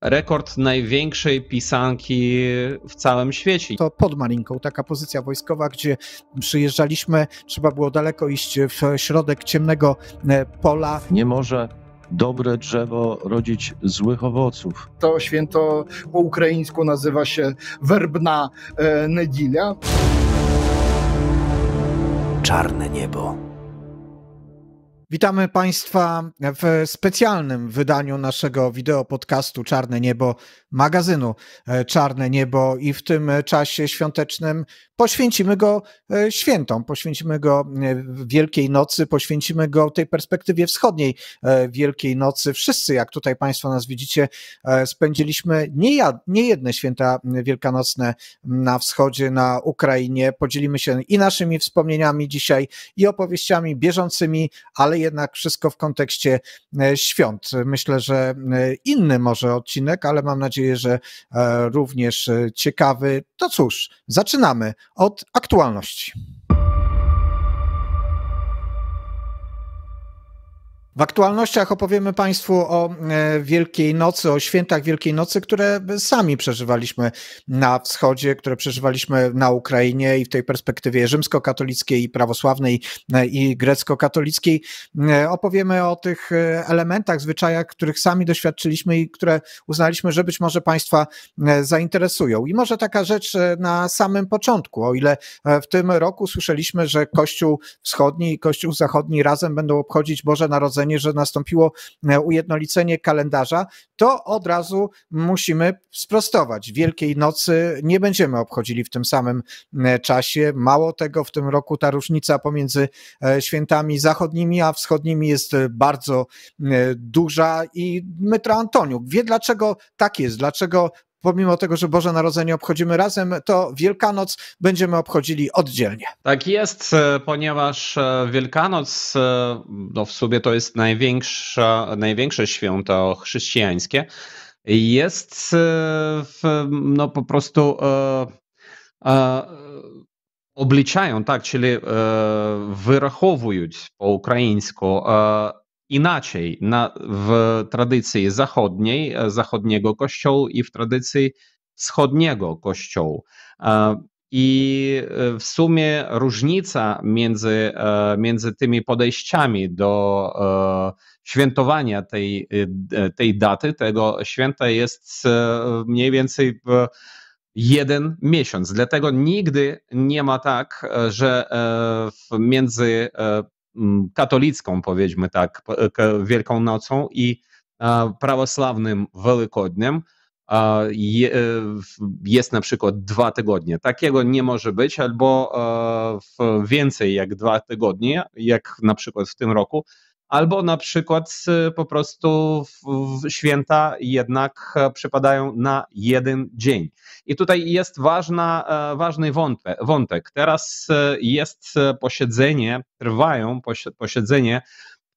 rekord największej pisanki w całym świecie. To pod Marinką, taka pozycja wojskowa, gdzie przyjeżdżaliśmy, trzeba było daleko iść w środek ciemnego e, pola. Nie może dobre drzewo rodzić złych owoców. To święto po ukraińsku nazywa się Werbna e, nedilia. Czarne niebo Witamy Państwa w specjalnym wydaniu naszego wideo podcastu Czarne Niebo magazynu e, Czarne Niebo i w tym czasie świątecznym poświęcimy go e, świętom, poświęcimy go e, Wielkiej Nocy, poświęcimy go tej perspektywie wschodniej e, Wielkiej Nocy. Wszyscy, jak tutaj Państwo nas widzicie, spędziliśmy niejedne święta wielkanocne na wschodzie, na Ukrainie. Podzielimy się i naszymi wspomnieniami dzisiaj, i opowieściami bieżącymi, ale jednak wszystko w kontekście świąt. Myślę, że inny może odcinek, ale mam nadzieję, że również ciekawy. To cóż, zaczynamy od aktualności. W aktualnościach opowiemy Państwu o e, Wielkiej Nocy, o świętach Wielkiej Nocy, które sami przeżywaliśmy na wschodzie, które przeżywaliśmy na Ukrainie i w tej perspektywie rzymskokatolickiej, i prawosławnej, e, i grecko-katolickiej. E, opowiemy o tych elementach, zwyczajach, których sami doświadczyliśmy i które uznaliśmy, że być może Państwa zainteresują. I może taka rzecz na samym początku, o ile w tym roku słyszeliśmy, że Kościół Wschodni i Kościół Zachodni razem będą obchodzić Boże Narodzenie, że nastąpiło e, ujednolicenie kalendarza, to od razu musimy sprostować. Wielkiej Nocy nie będziemy obchodzili w tym samym e, czasie. Mało tego, w tym roku ta różnica pomiędzy e, świętami zachodnimi a wschodnimi jest bardzo duża i my Antoniuk wie, dlaczego tak jest, dlaczego pomimo tego, że Boże Narodzenie obchodzimy razem, to Wielkanoc będziemy obchodzili oddzielnie. Tak jest, e, ponieważ e, Wielkanoc e, no w sumie to jest największa, największe święto chrześcijańskie. Jest no po prostu obliczają, tak, czyli wyrachowują po ukraińsku inaczej na, w tradycji zachodniej, e, zachodniego kościołu i w tradycji wschodniego kościołu. E, I e, w sumie różnica między, między tymi podejściami do świętowania tej, tej daty, tego święta jest mniej więcej jeden miesiąc. Dlatego nigdy nie ma tak, że między Mm, katolicką, powiedzmy tak, e, Wielką Nocą i prawosławnym Wielkodniem e, jest na przykład dwa tygodnie. Takiego nie może być, albo e, więcej jak dwa tygodnie, jak na przykład w tym roku, albo na przykład y, po prostu święta jednak e, przypadają na jeden dzień. I tutaj jest ważna, e, ważny wątek. Teraz e, jest posiedzenie, trwają posiedzenie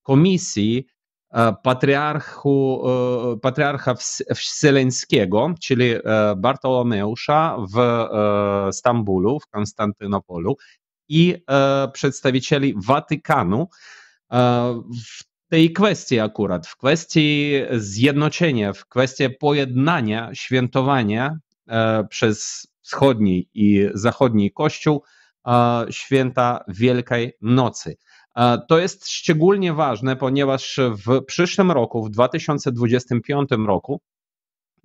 komisji patriarchu, patriarcha wseleńskiego, czyli Bartolomeusza w Stambulu, w Konstantynopolu i przedstawicieli Watykanu, E, w tej kwestii akurat, w kwestii zjednoczenia, w kwestii pojednania, świętowania e, przez wschodni i zachodni kościół e, święta Wielkiej Nocy. To jest szczególnie ważne, ponieważ w przyszłym roku, w 2025 roku,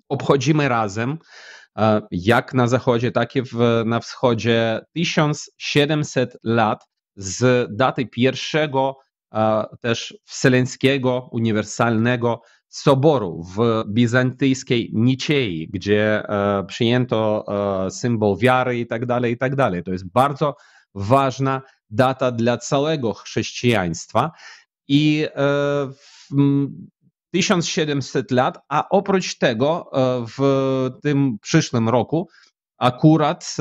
obchodzimy razem, jak na zachodzie, tak i w, na wschodzie, 1700 lat z daty pierwszego też wseleńskiego, uniwersalnego soboru w bizantyjskiej Niciei, gdzie e, przyjęto e, symbol wiary i tak dalej, i tak dalej. To jest bardzo ważna data dla całego chrześcijaństwa i 1700 e, lat, a oprócz tego w tym przyszłym roku akurat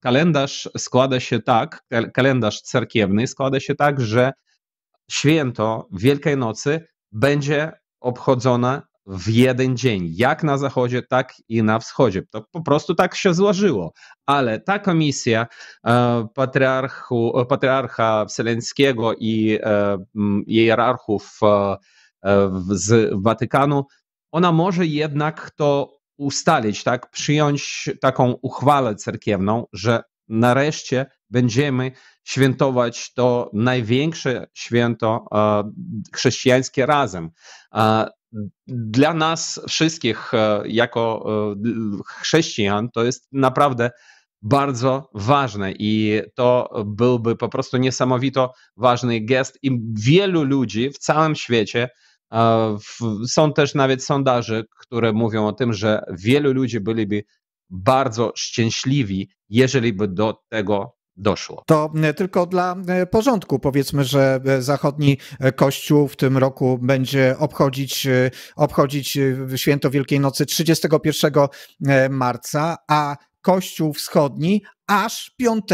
kalendarz składa się tak, kalendarz cerkiewny składa się tak, że święto Wielkiej Nocy będzie obchodzone w jeden dzień, jak na zachodzie, tak i na wschodzie. To po prostu tak się złożyło. Ale ta komisja e, patriarchu, e, patriarcha wseleńskiego i e, hierarchów e, e z Watykanu, ona może jednak to ustalić, tak, przyjąć taką uchwałę cerkiewną, że nareszcie będziemy świętować to największe święto e, chrześcijańskie razem. E, dla nas wszystkich, e, jako chrześcijan, to jest naprawdę bardzo ważne i to byłby po prostu niesamowito ważny gest i wielu ludzi w całym świecie. Są też nawet sondaże, które mówią o tym, że wielu ludzi byliby bardzo szczęśliwi, jeżeli by do tego doszło. To e, tylko dla e, porządku powiedzmy, że e, zachodni kościół w tym roku będzie obchodzić, obchodzić święto Wielkiej Nocy 31 marca, a Kościół Wschodni aż 5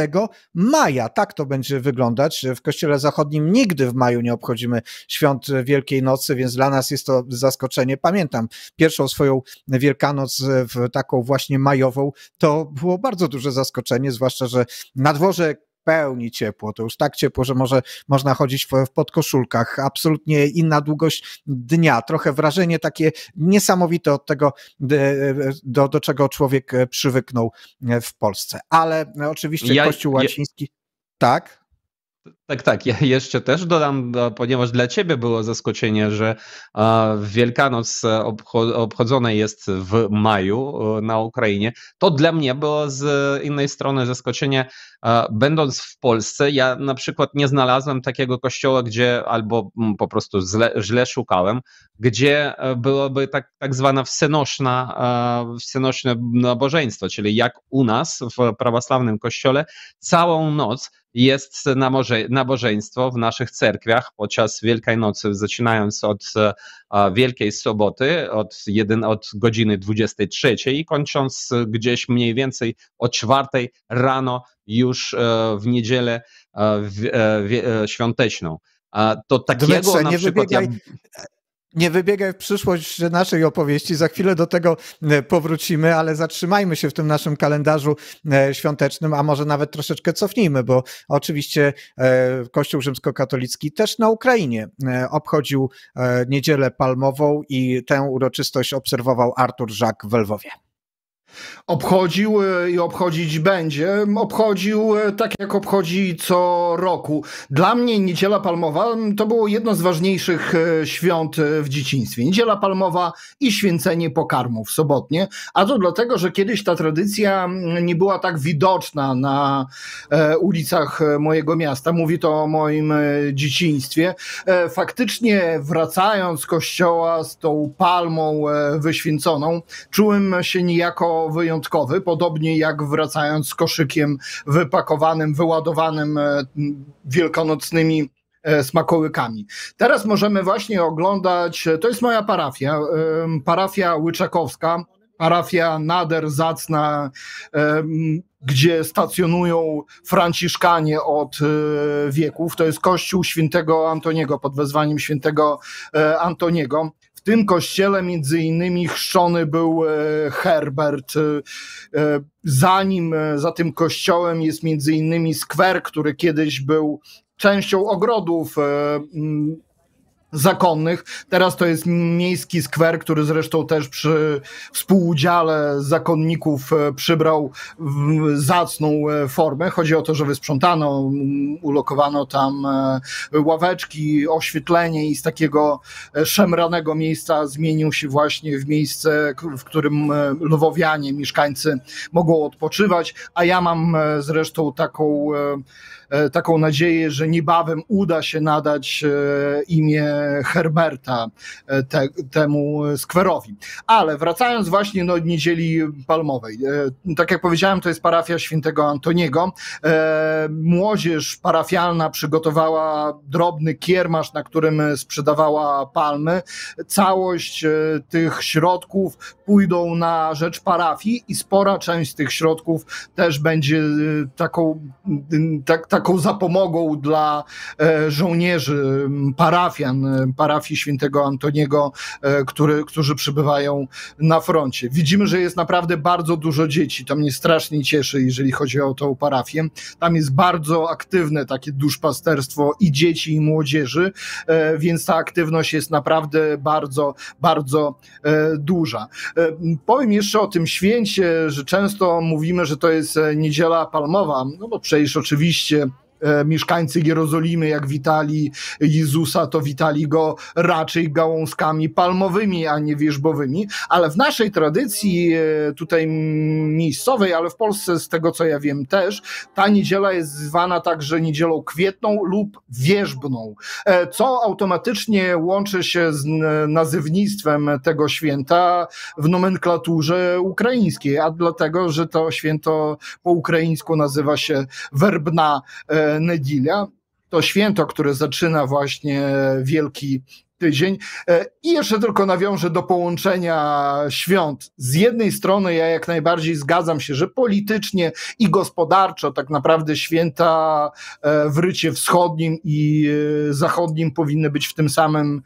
maja. Tak to będzie wyglądać. W Kościele Zachodnim nigdy w maju nie obchodzimy świąt Wielkiej Nocy, więc dla nas jest to zaskoczenie. Pamiętam pierwszą swoją Wielkanoc w taką właśnie majową, to było bardzo duże zaskoczenie, zwłaszcza, że na dworze pełni ciepło. To już tak ciepło, że może można chodzić w, podkoszulkach. Absolutnie inna długość dnia. Trochę wrażenie takie niesamowite od tego, e, e, do, do czego człowiek e, przywyknął w Polsce. Ale oczywiście ja, Kościół Łaciński. Ja, tak. Tak, tak. Ja jeszcze też dodam, ponieważ dla ciebie było zaskoczenie, że Wielkanoc e, obchodzona jest w maju e, na Ukrainie. To dla mnie było z innej strony zaskoczenie. Będąc w Polsce, ja na przykład nie znalazłem takiego kościoła, gdzie albo mm, po prostu źle, źle szukałem, gdzie e, byłoby tak, tak zwana wsenoszna, wsenoszne nabożeństwo, czyli jak u nas w prawosławnym kościele całą noc jest na, morze, na nabożeństwo w naszych cerkwiach podczas Wielkiej Nocy, zaczynając od e, Wielkiej Soboty, od, jeden, od godziny 23 i kończąc gdzieś mniej więcej o 4 rano już e, w niedzielę e, świąteczną. To takiego Dmytrze, na przykład... Wybiegaj, ja nie wybiegaj w przyszłość naszej opowieści. Za chwilę do tego e, powrócimy, ale zatrzymajmy się w tym naszym kalendarzu e, świątecznym, a może nawet troszeczkę cofnijmy, bo oczywiście e, Kościół Rzymskokatolicki też na Ukrainie obchodził Niedzielę Palmową i tę uroczystość obserwował Artur Żak w Lwowie obchodził e, i obchodzić będzie. Obchodził e, tak, jak obchodzi co roku. Dla mnie Niedziela Palmowa to było jedno z ważniejszych e, świąt w dzieciństwie. Niedziela Palmowa i święcenie pokarmów sobotnie, a to dlatego, że kiedyś ta tradycja nie była tak widoczna na ulicach mojego miasta. Mówi to o moim dzieciństwie. Faktycznie wracając z kościoła z tą palmą wyświęconą, czułem się niejako wyjątkowy, podobnie jak wracając z koszykiem wypakowanym, wyładowanym e, wielkanocnymi e, smakołykami. Teraz możemy właśnie oglądać, e, to jest moja parafia, parafia Łyczakowska, parafia nader zacna, gdzie stacjonują Franciszkanie od wieków. To jest kościół świętego Antoniego pod wezwaniem świętego Antoniego. W tym kościele między innymi chrzczony był e, Herbert. E, e, zanim za tym kościołem jest między innymi skwer, który kiedyś był częścią ogrodów zakonnych. Teraz to jest miejski skwer, który zresztą też przy współudziale zakonników e, przybrał zacną e, formę. Chodzi o to, że wysprzątano, mm, ulokowano tam e, ławeczki, oświetlenie i z takiego szemranego miejsca zmienił się właśnie w miejsce, w którym lwowianie, mieszkańcy mogą odpoczywać, a ja mam zresztą taką E, taką nadzieję, że niebawem uda się nadać e, imię Herberta e, te, temu skwerowi. Ale wracając właśnie do niedzieli palmowej. Tak jak powiedziałem, to jest parafia świętego Antoniego. Młodzież parafialna przygotowała drobny kiermasz, na którym sprzedawała palmy. Całość tych środków pójdą na rzecz parafii i spora część z tych środków też będzie taką, tak, tak taką zapomogą dla e, żołnierzy, parafian e, parafii świętego Antoniego, e, który, którzy przybywają na froncie. Widzimy, że jest naprawdę bardzo dużo dzieci. To mnie strasznie cieszy, jeżeli chodzi o tą parafię. Tam jest bardzo aktywne takie duszpasterstwo i dzieci, i młodzieży, więc ta aktywność jest naprawdę bardzo, bardzo duża. Powiem jeszcze o tym święcie, że często mówimy, że to jest niedziela palmowa, no bo przecież oczywiście E, mieszkańcy Jerozolimy, jak witali Jezusa, to witali go raczej gałązkami palmowymi, a nie wierzbowymi, ale w naszej tradycji e, tutaj miejscowej, ale w Polsce z tego co ja wiem też, ta niedziela jest zwana także niedzielą kwietną lub wierzbną, e, co automatycznie łączy się z nazywnictwem tego święta w nomenklaturze ukraińskiej, a dlatego, że to święto po ukraińsku nazywa się werbna Nedilia, To święto, które zaczyna właśnie Wielki tydzień. E, I jeszcze tylko nawiążę do połączenia świąt. Z jednej strony ja jak najbardziej zgadzam się, że politycznie i gospodarczo tak naprawdę święta e, w rycie wschodnim i e, zachodnim powinny być w tym samym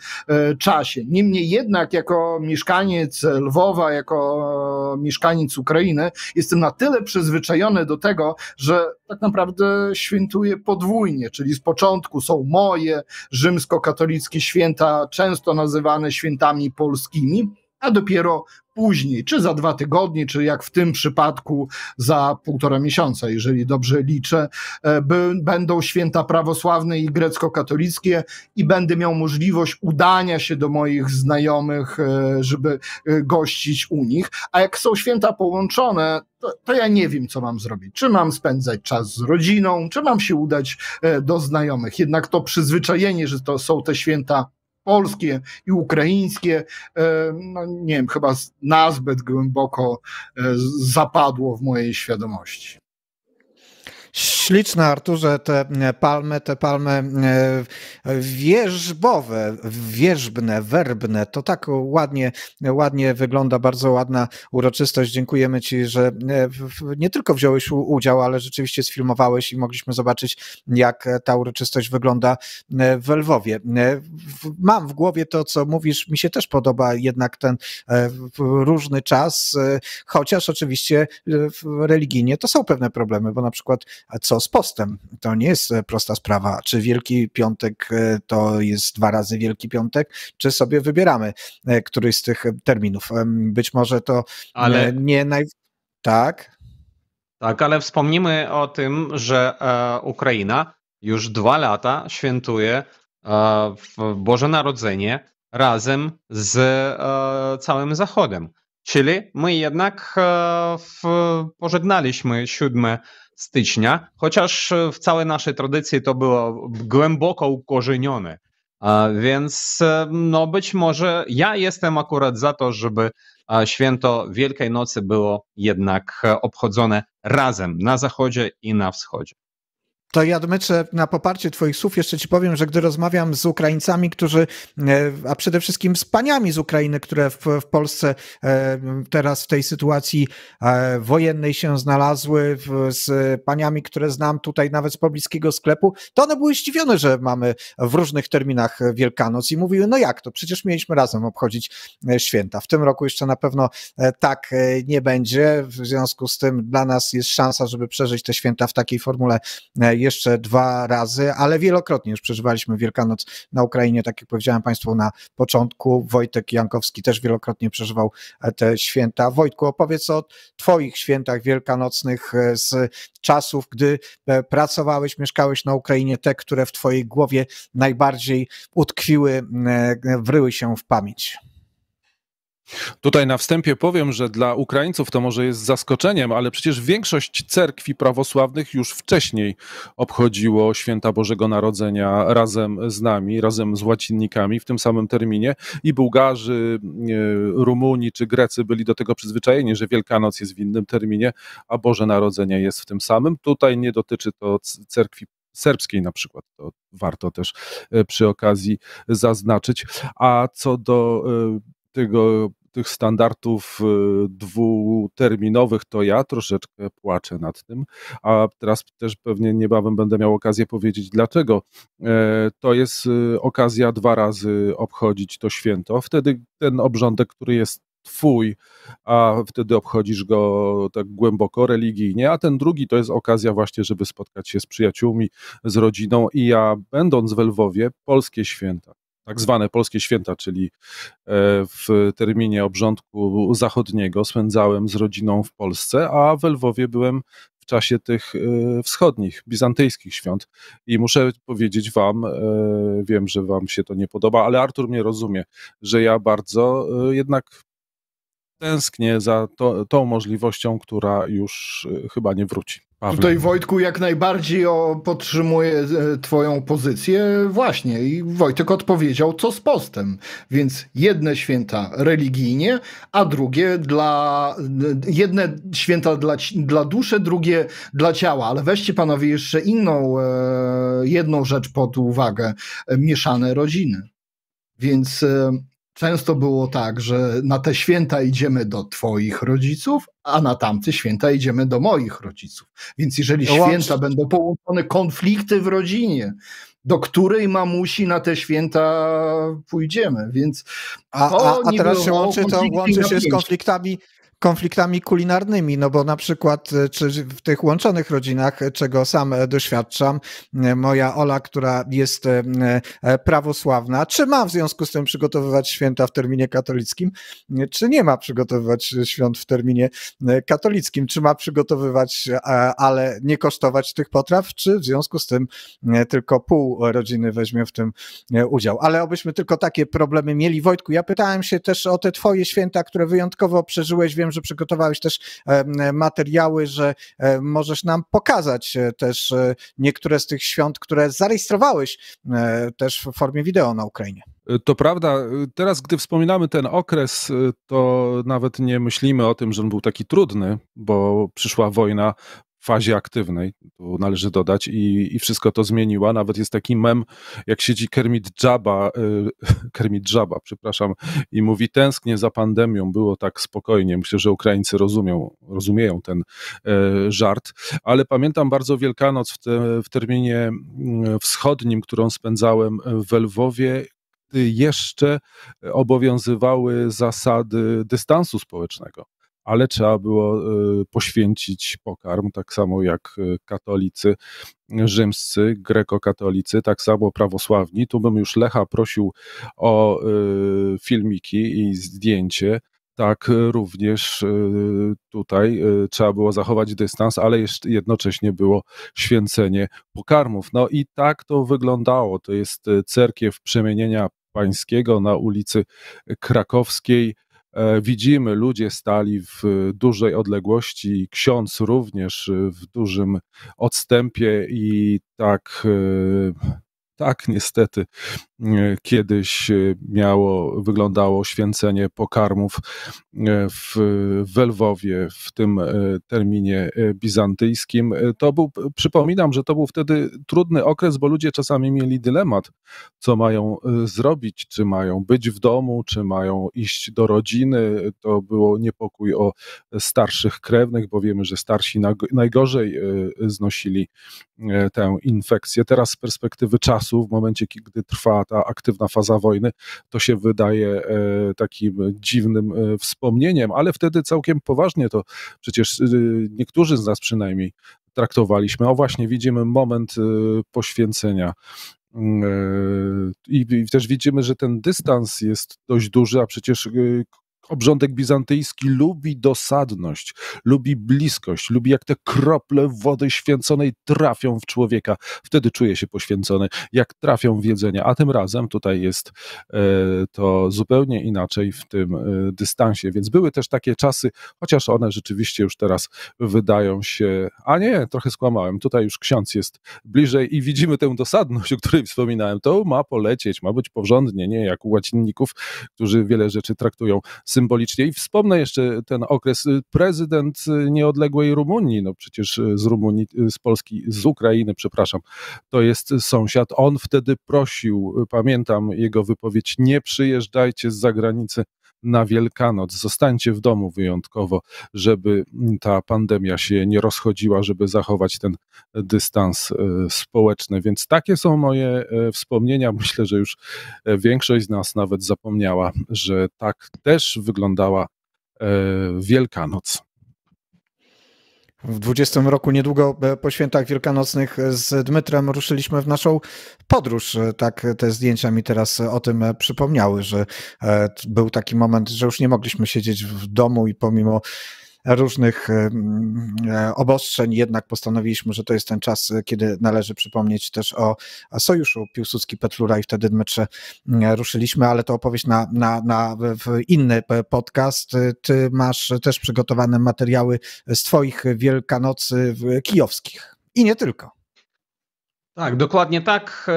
czasie. Niemniej jednak jako mieszkaniec Lwowa, jako mieszkaniec Ukrainy jestem na tyle przyzwyczajony do tego, że tak naprawdę świętuje podwójnie, czyli z początku są moje rzymskokatolickie święta, często nazywane świętami polskimi, a dopiero później, czy za dwa tygodnie, czy jak w tym przypadku za półtora miesiąca, jeżeli dobrze liczę, e, będą święta prawosławne i grecko-katolickie i będę miał możliwość udania się do moich znajomych, e, żeby e, gościć u nich. A jak są święta połączone, to, to, ja nie wiem, co mam zrobić. Czy mam spędzać czas z rodziną, czy mam się udać do znajomych. Jednak to przyzwyczajenie, że to są te święta polskie i ukraińskie, e, no nie wiem, chyba nazbyt głęboko e, zapadło w mojej świadomości śliczne, Arturze, te e, palmy, te palmy e, wierzbowe, wierzbne, werbne. To tak ładnie, ładnie wygląda, bardzo ładna uroczystość. Dziękujemy Ci, że e, nie tylko wziąłeś udział, ale rzeczywiście sfilmowałeś i mogliśmy zobaczyć, jak ta uroczystość wygląda w Lwowie. Mam w głowie to, co mówisz. Mi się też podoba jednak ten różny czas, chociaż oczywiście religijnie to są pewne problemy, bo na przykład co z postem? To nie jest e, prosta sprawa. Czy Wielki Piątek e, to jest dwa razy Wielki Piątek, czy sobie wybieramy e, któryś z tych terminów? Być może to Ale... nie naj... Tak? Tak, ale wspomnimy o tym, że Ukraina już dwa lata świętuje Boże Narodzenie razem z całym Zachodem. Czyli my jednak e, pożegnaliśmy 7 stycznia, chociaż e, w całej naszej tradycji to było głęboko ukorzenione. Więc e, no być może ja jestem akurat za to, żeby święto Wielkiej Nocy było jednak obchodzone razem na zachodzie i na wschodzie. To ja Dmytrze, na poparcie Twoich słów jeszcze Ci powiem, że gdy rozmawiam z Ukraińcami, którzy, e, a przede wszystkim z paniami z Ukrainy, które w, w Polsce e, teraz w tej sytuacji e, wojennej się znalazły, z paniami, które znam tutaj nawet z pobliskiego sklepu, to one były zdziwione, że mamy w różnych terminach Wielkanoc i mówiły, no jak to, przecież mieliśmy razem obchodzić święta. W tym roku jeszcze na pewno tak nie będzie, w związku z tym dla nas jest szansa, żeby przeżyć te święta w takiej formule, jeszcze dwa razy, ale wielokrotnie już przeżywaliśmy Wielkanoc na Ukrainie, tak jak powiedziałem Państwu na początku. Wojtek Jankowski też wielokrotnie przeżywał e, te święta. Wojtku, opowiedz o Twoich świętach wielkanocnych e, z czasów, gdy e, pracowałeś, mieszkałeś na Ukrainie, te, które w Twojej głowie najbardziej utkwiły, wryły się w pamięć. Tutaj na wstępie powiem, że dla Ukraińców to może jest zaskoczeniem, ale przecież większość cerkwi prawosławnych już wcześniej obchodziło święta Bożego Narodzenia razem z nami, razem z łacinnikami w tym samym terminie i Bułgarzy, e, Rumuni czy Grecy byli do tego przyzwyczajeni, że Wielkanoc jest w innym terminie, a Boże Narodzenie jest w tym samym. Tutaj nie dotyczy to cerkwi serbskiej na przykład. To warto też e, przy okazji zaznaczyć. A co do e, tego, tych standardów y, dwuterminowych, to ja troszeczkę płaczę nad tym, a teraz też pewnie niebawem będę miał okazję powiedzieć, dlaczego e, to jest y, okazja dwa razy obchodzić to święto. Wtedy ten obrządek, który jest twój, a wtedy obchodzisz go tak głęboko religijnie, a ten drugi to jest okazja właśnie, żeby spotkać się z przyjaciółmi, z rodziną i ja będąc w Lwowie, polskie święta tak zwane polskie święta, czyli e, w terminie obrządku zachodniego spędzałem z rodziną w Polsce, a w Lwowie byłem w czasie tych e, wschodnich, bizantyjskich świąt. I muszę powiedzieć Wam, e, wiem, że Wam się to nie podoba, ale Artur mnie rozumie, że ja bardzo jednak tęsknię za to, tą możliwością, która już y, chyba nie wróci. Pawle. Tutaj Wojtku jak najbardziej o, podtrzymuję e, twoją pozycję właśnie i Wojtek odpowiedział co z postem, więc jedne święta religijnie, a drugie dla, e, jedne święta dla, dla duszy, drugie dla ciała, ale weźcie panowie jeszcze inną, e, jedną rzecz pod uwagę, mieszane rodziny. Więc Często było tak, że na te święta idziemy do Twoich rodziców, a na tamte święta idziemy do moich rodziców. Więc jeżeli no święta będą połączone konflikty w rodzinie, do której mamusi na te święta pójdziemy, więc. A, a, a teraz się łączy, to łączy się z konfliktami konfliktami kulinarnymi, no bo na przykład e, czy w tych łączonych rodzinach, e, czego sam e, doświadczam, moja Ola, która jest prawosławna, czy ma w związku z tym przygotowywać święta w terminie katolickim, czy nie ma przygotowywać świąt w terminie katolickim, czy ma przygotowywać, ale nie kosztować tych potraw, czy w związku z tym tylko pół rodziny weźmie w tym udział. Ale obyśmy tylko takie problemy mieli. Wojtku, ja pytałem się też o te twoje święta, które wyjątkowo przeżyłeś. Wiem, że przygotowałeś też materiały, że możesz nam pokazać e, też e, niektóre z tych świąt, które zarejestrowałeś e, też w formie wideo na Ukrainie. To prawda, teraz gdy wspominamy ten okres, to nawet nie myślimy o tym, że on był taki trudny, bo przyszła wojna fazie aktywnej, tu należy dodać, i, i wszystko to zmieniła. Nawet jest taki mem, jak siedzi Kermit Jabba, y, Kermit Jabba, przepraszam, i mówi tęsknię za pandemią, było tak spokojnie. Myślę, że Ukraińcy rozumią, rozumieją ten y, żart, ale pamiętam bardzo Wielkanoc w, te, w terminie mm, wschodnim, którą spędzałem e, w Lwowie, jeszcze obowiązywały zasady dystansu społecznego ale trzeba było e, poświęcić pokarm, tak samo jak e, katolicy e, rzymscy, grekokatolicy, tak samo prawosławni. Tu bym już Lecha prosił o filmiki i zdjęcie. Tak, również tutaj trzeba było zachować dystans, ale jednocześnie było święcenie pokarmów. No i tak to wyglądało. To jest cerkiew przemienienia pańskiego na ulicy Krakowskiej. E, widzimy, ludzie stali w dużej odległości, ksiądz również w dużym odstępie i tak e, tak niestety e, kiedyś e, miało, wyglądało święcenie pokarmów e, w, w Lwowie w tym terminie bizantyjskim. To był, przypominam, że to był wtedy trudny okres, bo ludzie czasami mieli dylemat, co mają zrobić, czy mają być w domu, czy mają iść do rodziny. To było niepokój o starszych krewnych, bo wiemy, że starsi najgorzej znosili tę infekcję. Teraz z perspektywy czasu czasu, w momencie, gdy trwa ta aktywna faza wojny, to się wydaje e, takim dziwnym e, wspomnieniem, ale wtedy całkiem poważnie to przecież e, niektórzy z nas przynajmniej traktowaliśmy. O właśnie, widzimy moment poświęcenia. Mm, I, I, też widzimy, że ten dystans jest dość duży, a przecież Obrządek bizantyjski lubi dosadność, lubi bliskość, lubi jak te krople wody święconej trafią w człowieka. Wtedy czuje się poświęcony, jak trafią w jedzenie. A tym razem tutaj jest e, to zupełnie inaczej w tym e, dystansie. Więc były też takie czasy, chociaż one rzeczywiście już teraz wydają się. A nie, trochę skłamałem. Tutaj już ksiądz jest bliżej i widzimy tę dosadność, o której wspominałem. To ma polecieć, ma być porządnie, nie jak u łacinników, którzy wiele rzeczy traktują symbolicznie. I wspomnę jeszcze ten okres. Prezydent y, nieodległej Rumunii, no przecież y, z Rumunii, y, z Polski, z Ukrainy, przepraszam, to jest sąsiad. On wtedy prosił, pamiętam jego wypowiedź, nie przyjeżdżajcie z zagranicy, na Wielkanoc. Zostańcie w domu wyjątkowo, żeby ta pandemia się nie rozchodziła, żeby zachować ten dystans e, społeczny. Więc takie są moje e, wspomnienia. Myślę, że już e, większość z nas nawet zapomniała, że tak też wyglądała Wielkanoc. W 20 roku niedługo e, po świętach wielkanocnych e, z Dmytrem ruszyliśmy w naszą podróż. E, tak te zdjęcia mi teraz o tym przypomniały, że był taki moment, że już nie mogliśmy siedzieć w domu i pomimo różnych e, obostrzeń, jednak postanowiliśmy, że to jest ten czas, e, kiedy należy przypomnieć też o sojuszu Piłsudski-Petlura i wtedy metrze ruszyliśmy, ale to opowieść na, na, na inny e, podcast. Ty masz też przygotowane materiały z Twoich Wielkanocy kijowskich i nie tylko. Tak, dokładnie tak. E,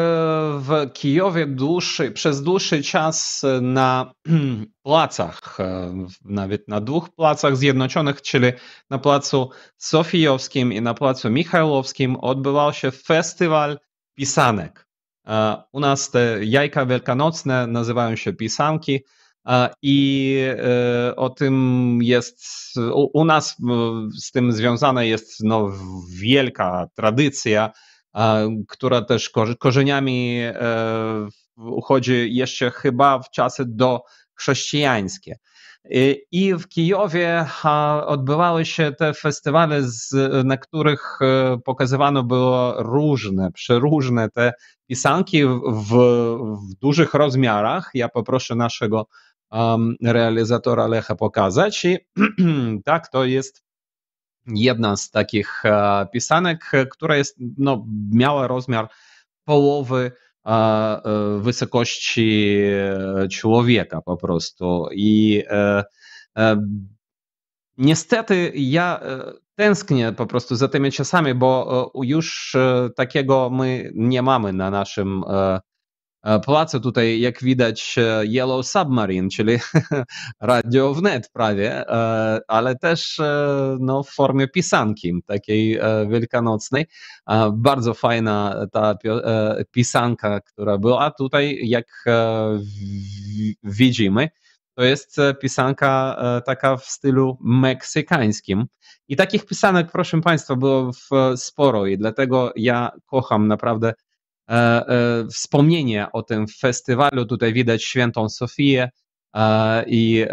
w Kijowie dłuższy, przez dłuższy czas na placach, e, nawet na dwóch placach zjednoczonych, czyli na placu Sofijowskim i na placu Michałowskim, odbywał się festiwal pisanek. E, u nas te jajka wielkanocne nazywają się pisanki. I o tym jest, u nas z tym związana jest no, wielka tradycja która też korzeniami e, uchodzi jeszcze chyba w czasy do chrześcijańskie. I w Kijowie odbywały się te festiwale, na których e, pokazywano było różne, przeróżne te pisanki w, w dużych rozmiarach. Ja poproszę naszego realizatora Lecha pokazać. I tak to jest jedna z takich e, pisanek, która jest, no, miała rozmiar połowy e, e, wysokości człowieka po prostu. I niestety ja tęsknię po prostu za tymi czasami, bo już takiego my nie mamy na naszym E, płacę tutaj, jak widać, e, Yellow Submarine, czyli radio wnet prawie, e, ale też no, w formie pisanki, takiej wielkanocnej. Bardzo fajna ta pisanka, która była tutaj, jak widzimy. To jest pisanka taka w stylu meksykańskim. I takich pisanek, proszę Państwa, było sporo i dlatego ja kocham naprawdę E, e, wspomnienie o tym festiwalu. Tutaj widać świętą Sofię e, i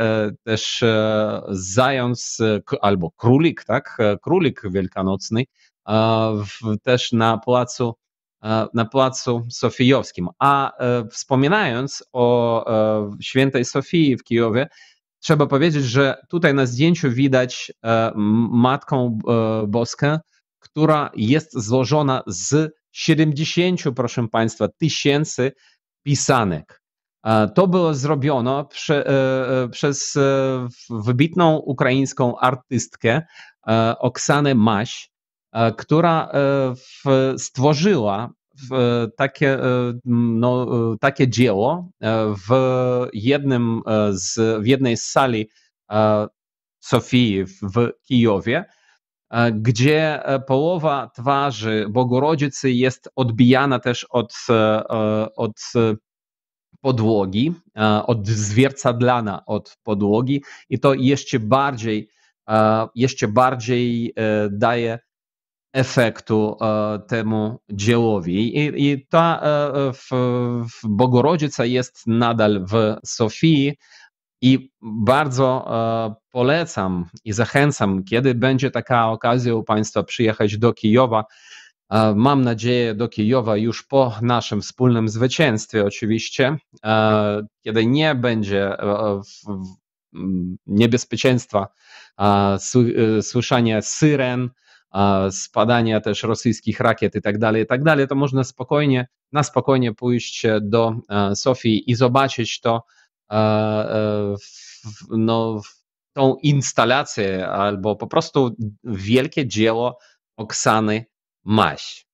też zając albo królik, tak? Królik wielkanocny też na placu na placu Sofijowskim. A wspominając o świętej Sofii w Kijowie, trzeba powiedzieć, że tutaj na zdjęciu widać Matką Boską, która jest złożona z 70, proszę Państwa, tysięcy pisanek. E, to było zrobione prze, e, e, przez wybitną ukraińską artystkę Oksanę Maś, która stworzyła takie, no, takie dzieło w, jednym z, w jednej z sali Sofii w Kijowie. E, gdzie e, połowa twarzy Bogorodzicy jest odbijana też od, e, od podłogi, odzwierciedlana od podłogi i to jeszcze bardziej, jeszcze bardziej daje efektu temu dziełowi. I, i ta w, w Bogorodzica jest nadal w Sofii, i bardzo e, polecam i zachęcam, kiedy będzie taka okazja u Państwa przyjechać do Kijowa. E, mam nadzieję do Kijowa już po naszym wspólnym zwycięstwie, oczywiście, e, kiedy nie będzie niebezpieczeństwa słyszenia syren, spadania też rosyjskich rakiet i tak dalej, i tak dalej, to można spokojnie, na spokojnie pójść do Sofii i zobaczyć to E, e, no, tą instalację albo po prostu wielkie dzieło Oksany Maś.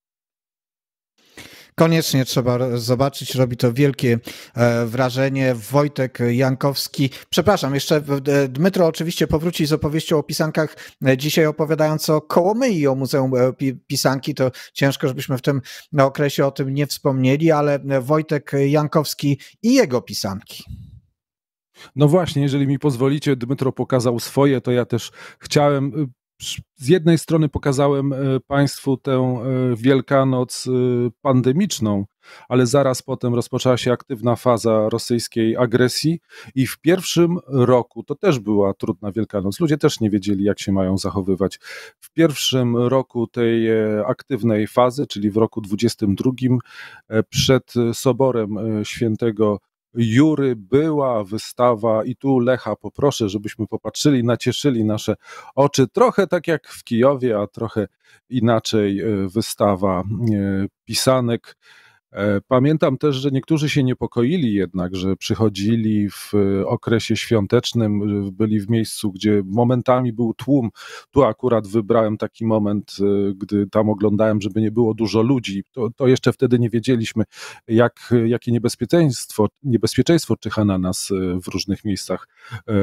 Koniecznie trzeba zobaczyć, robi to wielkie e, wrażenie. Wojtek Jankowski, przepraszam, jeszcze Dmytro oczywiście powróci z opowieścią o pisankach. Dzisiaj opowiadając o Kołomyi, o Muzeum Pisanki, to ciężko, żebyśmy w tym no, okresie o tym nie wspomnieli, ale Wojtek Jankowski i jego pisanki. No właśnie, jeżeli mi pozwolicie, Dmytro pokazał swoje, to ja też chciałem. Y, z jednej strony pokazałem y, Państwu tę y, Wielkanoc pandemiczną, ale zaraz potem rozpoczęła się aktywna faza rosyjskiej agresji i w pierwszym roku to też była trudna Wielkanoc. Ludzie też nie wiedzieli, jak się mają zachowywać. W pierwszym roku tej e, aktywnej fazy, czyli w roku 22, e, przed soborem e, świętego Jury była wystawa i tu Lecha poproszę, żebyśmy popatrzyli, nacieszyli nasze oczy. Trochę tak jak w Kijowie, a trochę inaczej e, wystawa e, pisanek E, pamiętam też, że niektórzy się niepokoili jednak, że przychodzili w e, okresie świątecznym, e, byli w miejscu, gdzie momentami był tłum. Tu akurat wybrałem taki moment, gdy tam oglądałem, żeby nie było dużo ludzi. To, to jeszcze wtedy nie wiedzieliśmy, jak, jakie niebezpieczeństwo, niebezpieczeństwo czyha na nas w różnych miejscach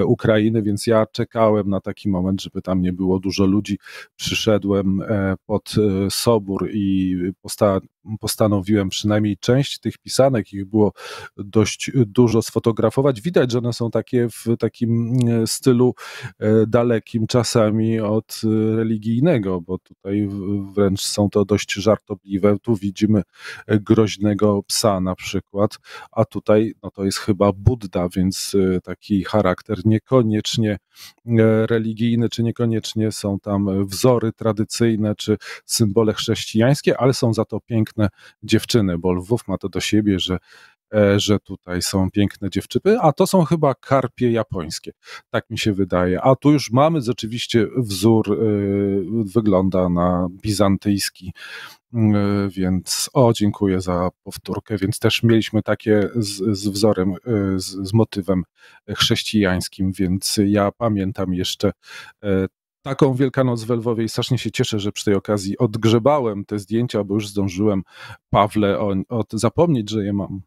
Ukrainy, więc ja czekałem na taki moment, żeby tam nie było dużo ludzi. Przyszedłem pod sobór i posta postanowiłem przynajmniej część tych pisanek, ich było dość dużo, sfotografować. Widać, że one są takie w takim mm, stylu e, dalekim czasami od e, religijnego, bo tutaj wręcz są to dość żartobliwe. Tu widzimy e, groźnego psa na przykład, a tutaj no to jest chyba Budda, więc taki charakter niekoniecznie religijny, czy niekoniecznie są tam wzory tradycyjne, czy symbole chrześcijańskie, ale są za to piękne piękne dziewczyny, bo Lwów ma to do siebie, że e, że tutaj są piękne dziewczyny, a to są chyba karpie japońskie. Tak mi się wydaje. A tu już mamy rzeczywiście wzór, e, wygląda na bizantyjski. E, więc o, dziękuję za powtórkę. Więc też mieliśmy takie z, z wzorem, z, z motywem chrześcijańskim, więc ja pamiętam jeszcze taką Wielkanoc w Lwowie i strasznie się cieszę, że przy tej okazji odgrzebałem te zdjęcia, bo już zdążyłem, Pawle, o, o, zapomnieć, że je mam.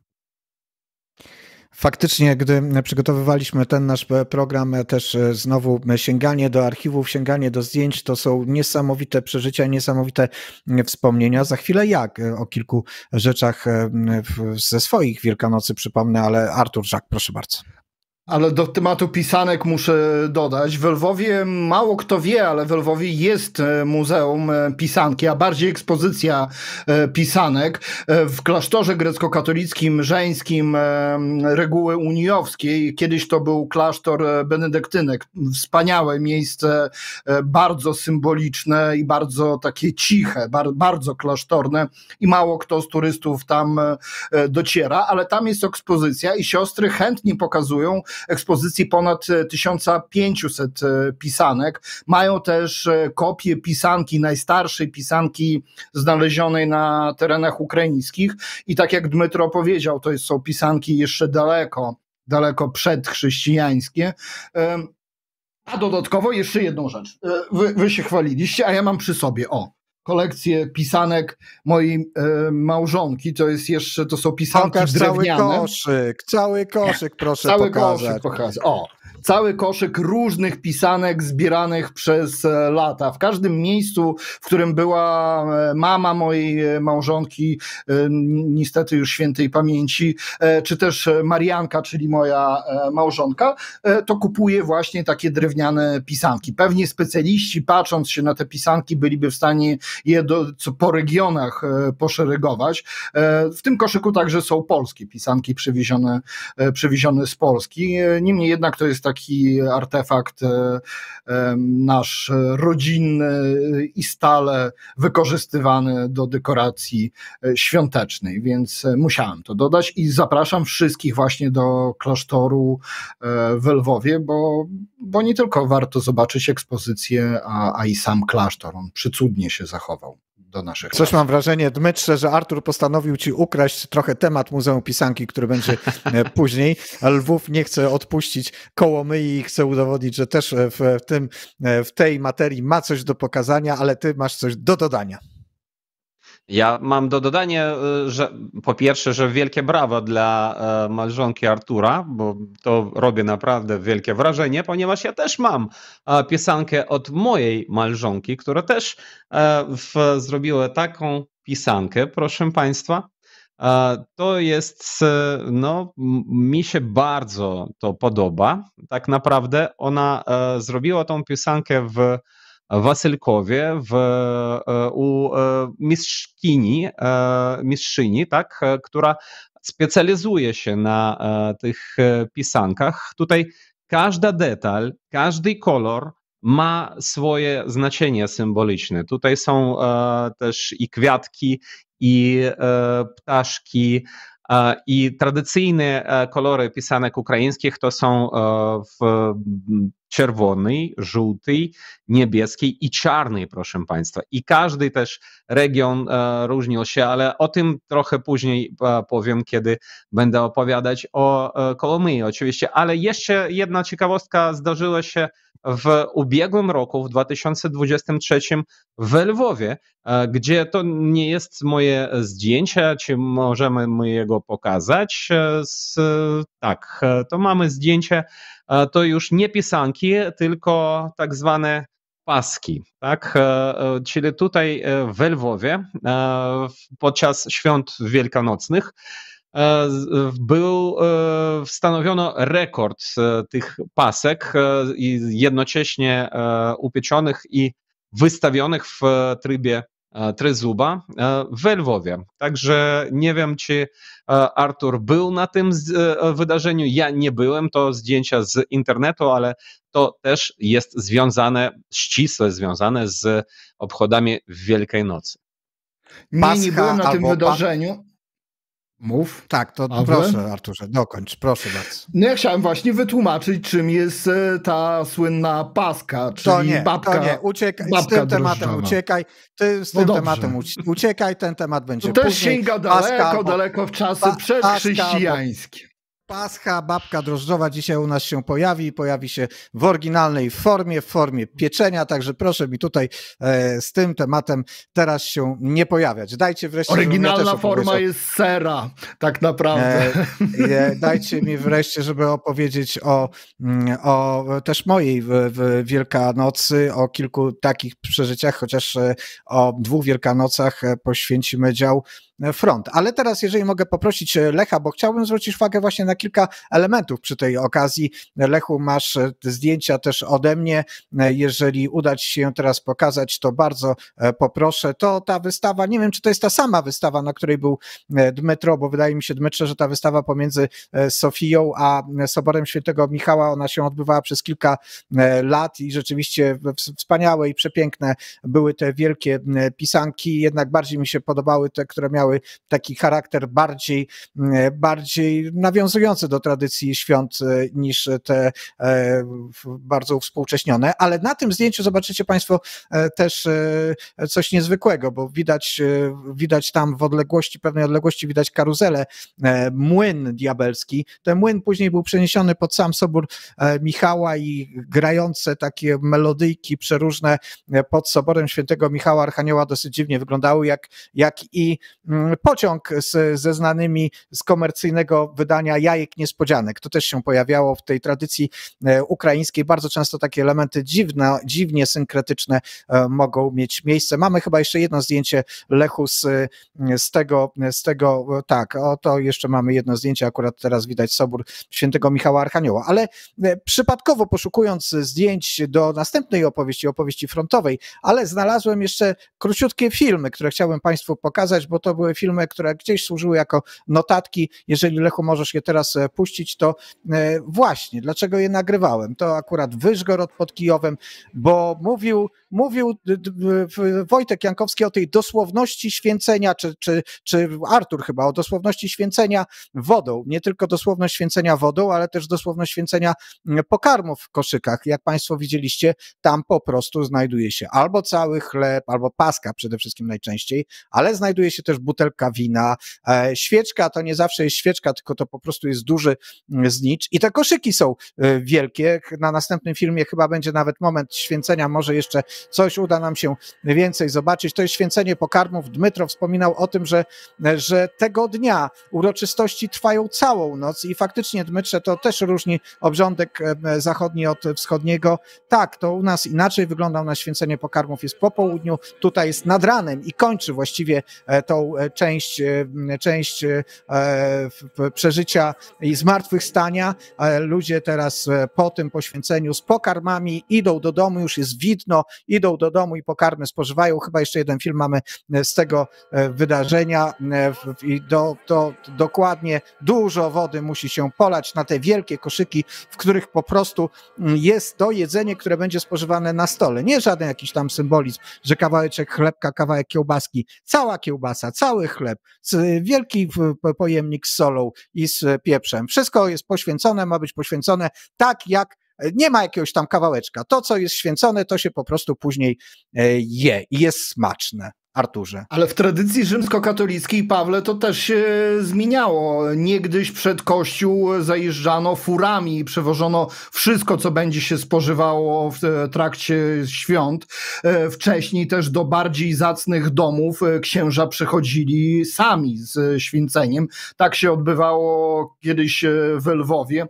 Faktycznie, gdy przygotowywaliśmy ten nasz program, też e, znowu e, sięganie do archiwów, sięganie do zdjęć, to są niesamowite przeżycia, niesamowite e, wspomnienia. Za chwilę jak o kilku rzeczach ze swoich Wielkanocy przypomnę, ale Artur Żak, proszę bardzo. Ale do tematu pisanek muszę dodać. W Lwowie mało kto wie, ale w Lwowie jest e, muzeum e, pisanki, a bardziej ekspozycja e, pisanek. W klasztorze grecko-katolickim, żeńskim reguły unijowskiej, kiedyś to był klasztor benedyktynek. Wspaniałe miejsce, bardzo symboliczne i bardzo takie ciche, bardzo klasztorne i mało kto z turystów tam dociera, ale tam jest ekspozycja i siostry chętnie pokazują, ekspozycji ponad 1500 e, e, pisanek. Mają też e, kopie pisanki, najstarszej pisanki znalezionej na terenach ukraińskich. I tak jak Dmytro powiedział, to są pisanki jeszcze daleko, daleko przedchrześcijańskie. A dodatkowo jeszcze jedną rzecz. Wy, wy się chwaliliście, a ja mam przy sobie. O, kolekcję pisanek mojej e, małżonki. To jest jeszcze, to są pisanki Pokaż drewniane. cały koszyk, cały koszyk proszę cały pokazać. Koszyk pokazać. O, cały koszyk różnych pisanek zbieranych przez e, lata. W każdym miejscu, w którym była e, mama mojej e, małżonki, niestety już świętej pamięci, czy też Marianka, czyli moja małżonka, to kupuje właśnie takie drewniane pisanki. Pewnie specjaliści, patrząc się na te pisanki, byliby w stanie je do, co po regionach poszeregować. W tym koszyku także są polskie pisanki przywiezione, przywiezione z Polski. Niemniej jednak to jest tak taki artefakt e, nasz rodzinny e, i stale wykorzystywany do dekoracji e, świątecznej, więc musiałem to dodać i zapraszam wszystkich właśnie do klasztoru w Lwowie, bo, bo nie tylko warto zobaczyć ekspozycję, a, a i sam klasztor, on przycudnie się zachował do naszych. Coś mam wrażenie, Dmytrze, że Artur postanowił ci ukraść trochę temat Muzeum Pisanki, który będzie e, później. Lwów nie chce odpuścić koło my i chce udowodnić, że też e, w, tym, e, w tej materii ma coś do pokazania, ale ty masz coś do dodania. Ja mam do dodania, e, że po pierwsze, że wielkie brawa dla e, małżonki Artura, bo to robi naprawdę wielkie wrażenie, ponieważ ja też mam e, pisankę od mojej małżonki, która też w, zrobiła taką pisankę, proszę Państwa. To jest, no, mi się bardzo to podoba. Tak naprawdę ona zrobiła tą pisankę w Wasylkowie, w, e, u e, mistrzkini, e, mistrzyni, tak, która specjalizuje się na tych pisankach. Tutaj każda detal, każdy kolor, ma swoje znaczenie symboliczne. Tutaj są też i kwiatki, i ptaszki, E, I tradycyjne e, kolory pisanek ukraińskich to są e, w czerwony, żółty, niebieski i czarny, proszę Państwa. I każdy też region różnił się, ale o tym trochę później powiem, kiedy będę opowiadać o Kolumyi oczywiście. Ale jeszcze jedna ciekawostka zdarzyła się w ubiegłym roku, w 2023 w Lwowie, e, gdzie to nie jest moje zdjęcie, czy możemy mu jego pokazać. E, tak, e, to mamy zdjęcie, to już nie pisanki, tylko tak zwane paski, tak? Czyli tutaj w Lwowie podczas świąt wielkanocnych E, był, e, stanowiono rekord e, tych pasek i jednocześnie upieczonych i wystawionych w trybie Trezuba w Lwowie. Także nie wiem, czy Artur był na tym wydarzeniu. Ja nie byłem, to zdjęcia z internetu, ale to też jest związane, ścisłe związane z obchodami Wielkiej Nocy. Nie, nie byłem na tym wydarzeniu. Mów. Tak, to Awe? proszę Arturze, dokończ, proszę bardzo. No ja chciałem właśnie wytłumaczyć, czym jest e, ta słynna paska, czyli to nie, babka. To nie, uciekaj, z tym tematem uciekaj, ty z no tym dobrze. tematem uciekaj, ten temat będzie to później. To sięga daleko, paska, daleko w czasy przedchrześcijańskie. Pascha, babka drożdżowa dzisiaj u nas się pojawi. Pojawi się w oryginalnej formie, w formie pieczenia, także proszę mi tutaj e, z tym tematem teraz się nie pojawiać. Dajcie wreszcie... Oryginalna forma jest sera, tak naprawdę. E, e, dajcie mi wreszcie, żeby opowiedzieć o, mm, o też mojej w, w Wielkanocy, o kilku takich przeżyciach, chociaż e, o dwóch Wielkanocach e, poświęcimy dział front. Ale teraz, jeżeli mogę poprosić e, Lecha, bo chciałbym zwrócić uwagę właśnie na kilka elementów przy tej okazji. Lechu, masz e, zdjęcia też ode mnie. E, jeżeli uda Ci się teraz pokazać, to bardzo poproszę. To ta wystawa, nie wiem, czy to jest ta sama wystawa, na której był Dmytro, bo wydaje mi się, Dmytrze, że ta wystawa pomiędzy Sofią a Soborem Świętego Michała, ona się odbywała przez kilka lat i rzeczywiście wspaniałe i przepiękne były te wielkie pisanki, jednak bardziej mi się podobały te, które miały miały taki charakter bardziej, mm, e, bardziej nawiązujący do tradycji świąt e, niż te e, bardzo współcześnione. Ale na tym zdjęciu zobaczycie Państwo też coś niezwykłego, bo widać, widać tam w odległości, pewnej odległości widać karuzelę, młyn diabelski. Ten młyn później był przeniesiony pod sam sobór Michała i grające takie melodyjki przeróżne pod soborem świętego Michała Archanioła dosyć dziwnie wyglądały, jak, jak i mm, pociąg z, ze znanymi z komercyjnego wydania jajek niespodzianek. To też się pojawiało w tej tradycji e, ukraińskiej. Bardzo często takie elementy dziwne, dziwnie synkretyczne e, mogą mieć miejsce. Mamy chyba jeszcze jedno zdjęcie Lechu z, z tego, z tego, e, tak, oto jeszcze mamy jedno zdjęcie, akurat teraz widać Sobór Świętego Michała Archanioła, ale przypadkowo poszukując zdjęć do następnej opowieści, opowieści frontowej, ale znalazłem jeszcze króciutkie filmy, które chciałbym Państwu pokazać, bo to były były filmy, które gdzieś służyły jako notatki. Jeżeli Lechu możesz je teraz e, puścić, to e, właśnie, dlaczego je nagrywałem? To akurat Wyżgorod pod Kijowem, bo mówił mówił Wojtek Jankowski o tej dosłowności święcenia, czy, czy, czy Artur chyba, o dosłowności święcenia wodą. Nie tylko dosłowność święcenia wodą, ale też dosłowność święcenia mm, pokarmów w koszykach. Jak Państwo widzieliście, tam po prostu znajduje się albo cały chleb, albo paska przede wszystkim najczęściej, ale znajduje się też butelka wina, e, świeczka, to nie zawsze jest świeczka, tylko to po prostu jest duży mm, znicz i te koszyki są e, wielkie. Na następnym filmie chyba będzie nawet moment święcenia, może jeszcze coś uda nam się więcej zobaczyć. To jest święcenie pokarmów. Dmytro wspominał o tym, że, że tego dnia uroczystości trwają całą noc i faktycznie Dmytrze to też różni obrządek e, zachodni od wschodniego. Tak, to u nas inaczej wygląda, na święcenie pokarmów jest po południu, tutaj jest nad ranem i kończy właściwie e, tą e, część, część przeżycia i zmartwychwstania. Ludzie teraz po tym poświęceniu z pokarmami idą do domu, już jest widno, idą do domu i pokarmy spożywają. Chyba jeszcze jeden film mamy e, z tego e, wydarzenia e, i do, to dokładnie dużo wody musi się polać na te wielkie koszyki, w których po prostu mm, jest to jedzenie, które będzie spożywane na stole. Nie żaden jakiś tam symbolizm, że kawałeczek chlebka, kawałek kiełbaski, cała kiełbasa, cały chleb, wielki pojemnik z solą i z pieprzem. Wszystko jest poświęcone, ma być poświęcone tak, jak nie ma jakiegoś tam kawałeczka. To, co jest święcone, to się po prostu później e, je i jest smaczne. Arturze. Ale w tradycji rzymskokatolickiej, Pawle, to też się zmieniało. Niegdyś przed kościół zajeżdżano furami i przewożono wszystko, co będzie się spożywało w e, trakcie świąt. E, wcześniej też do bardziej zacnych domów e, księża przychodzili sami z święceniem. Tak się odbywało kiedyś w Lwowie.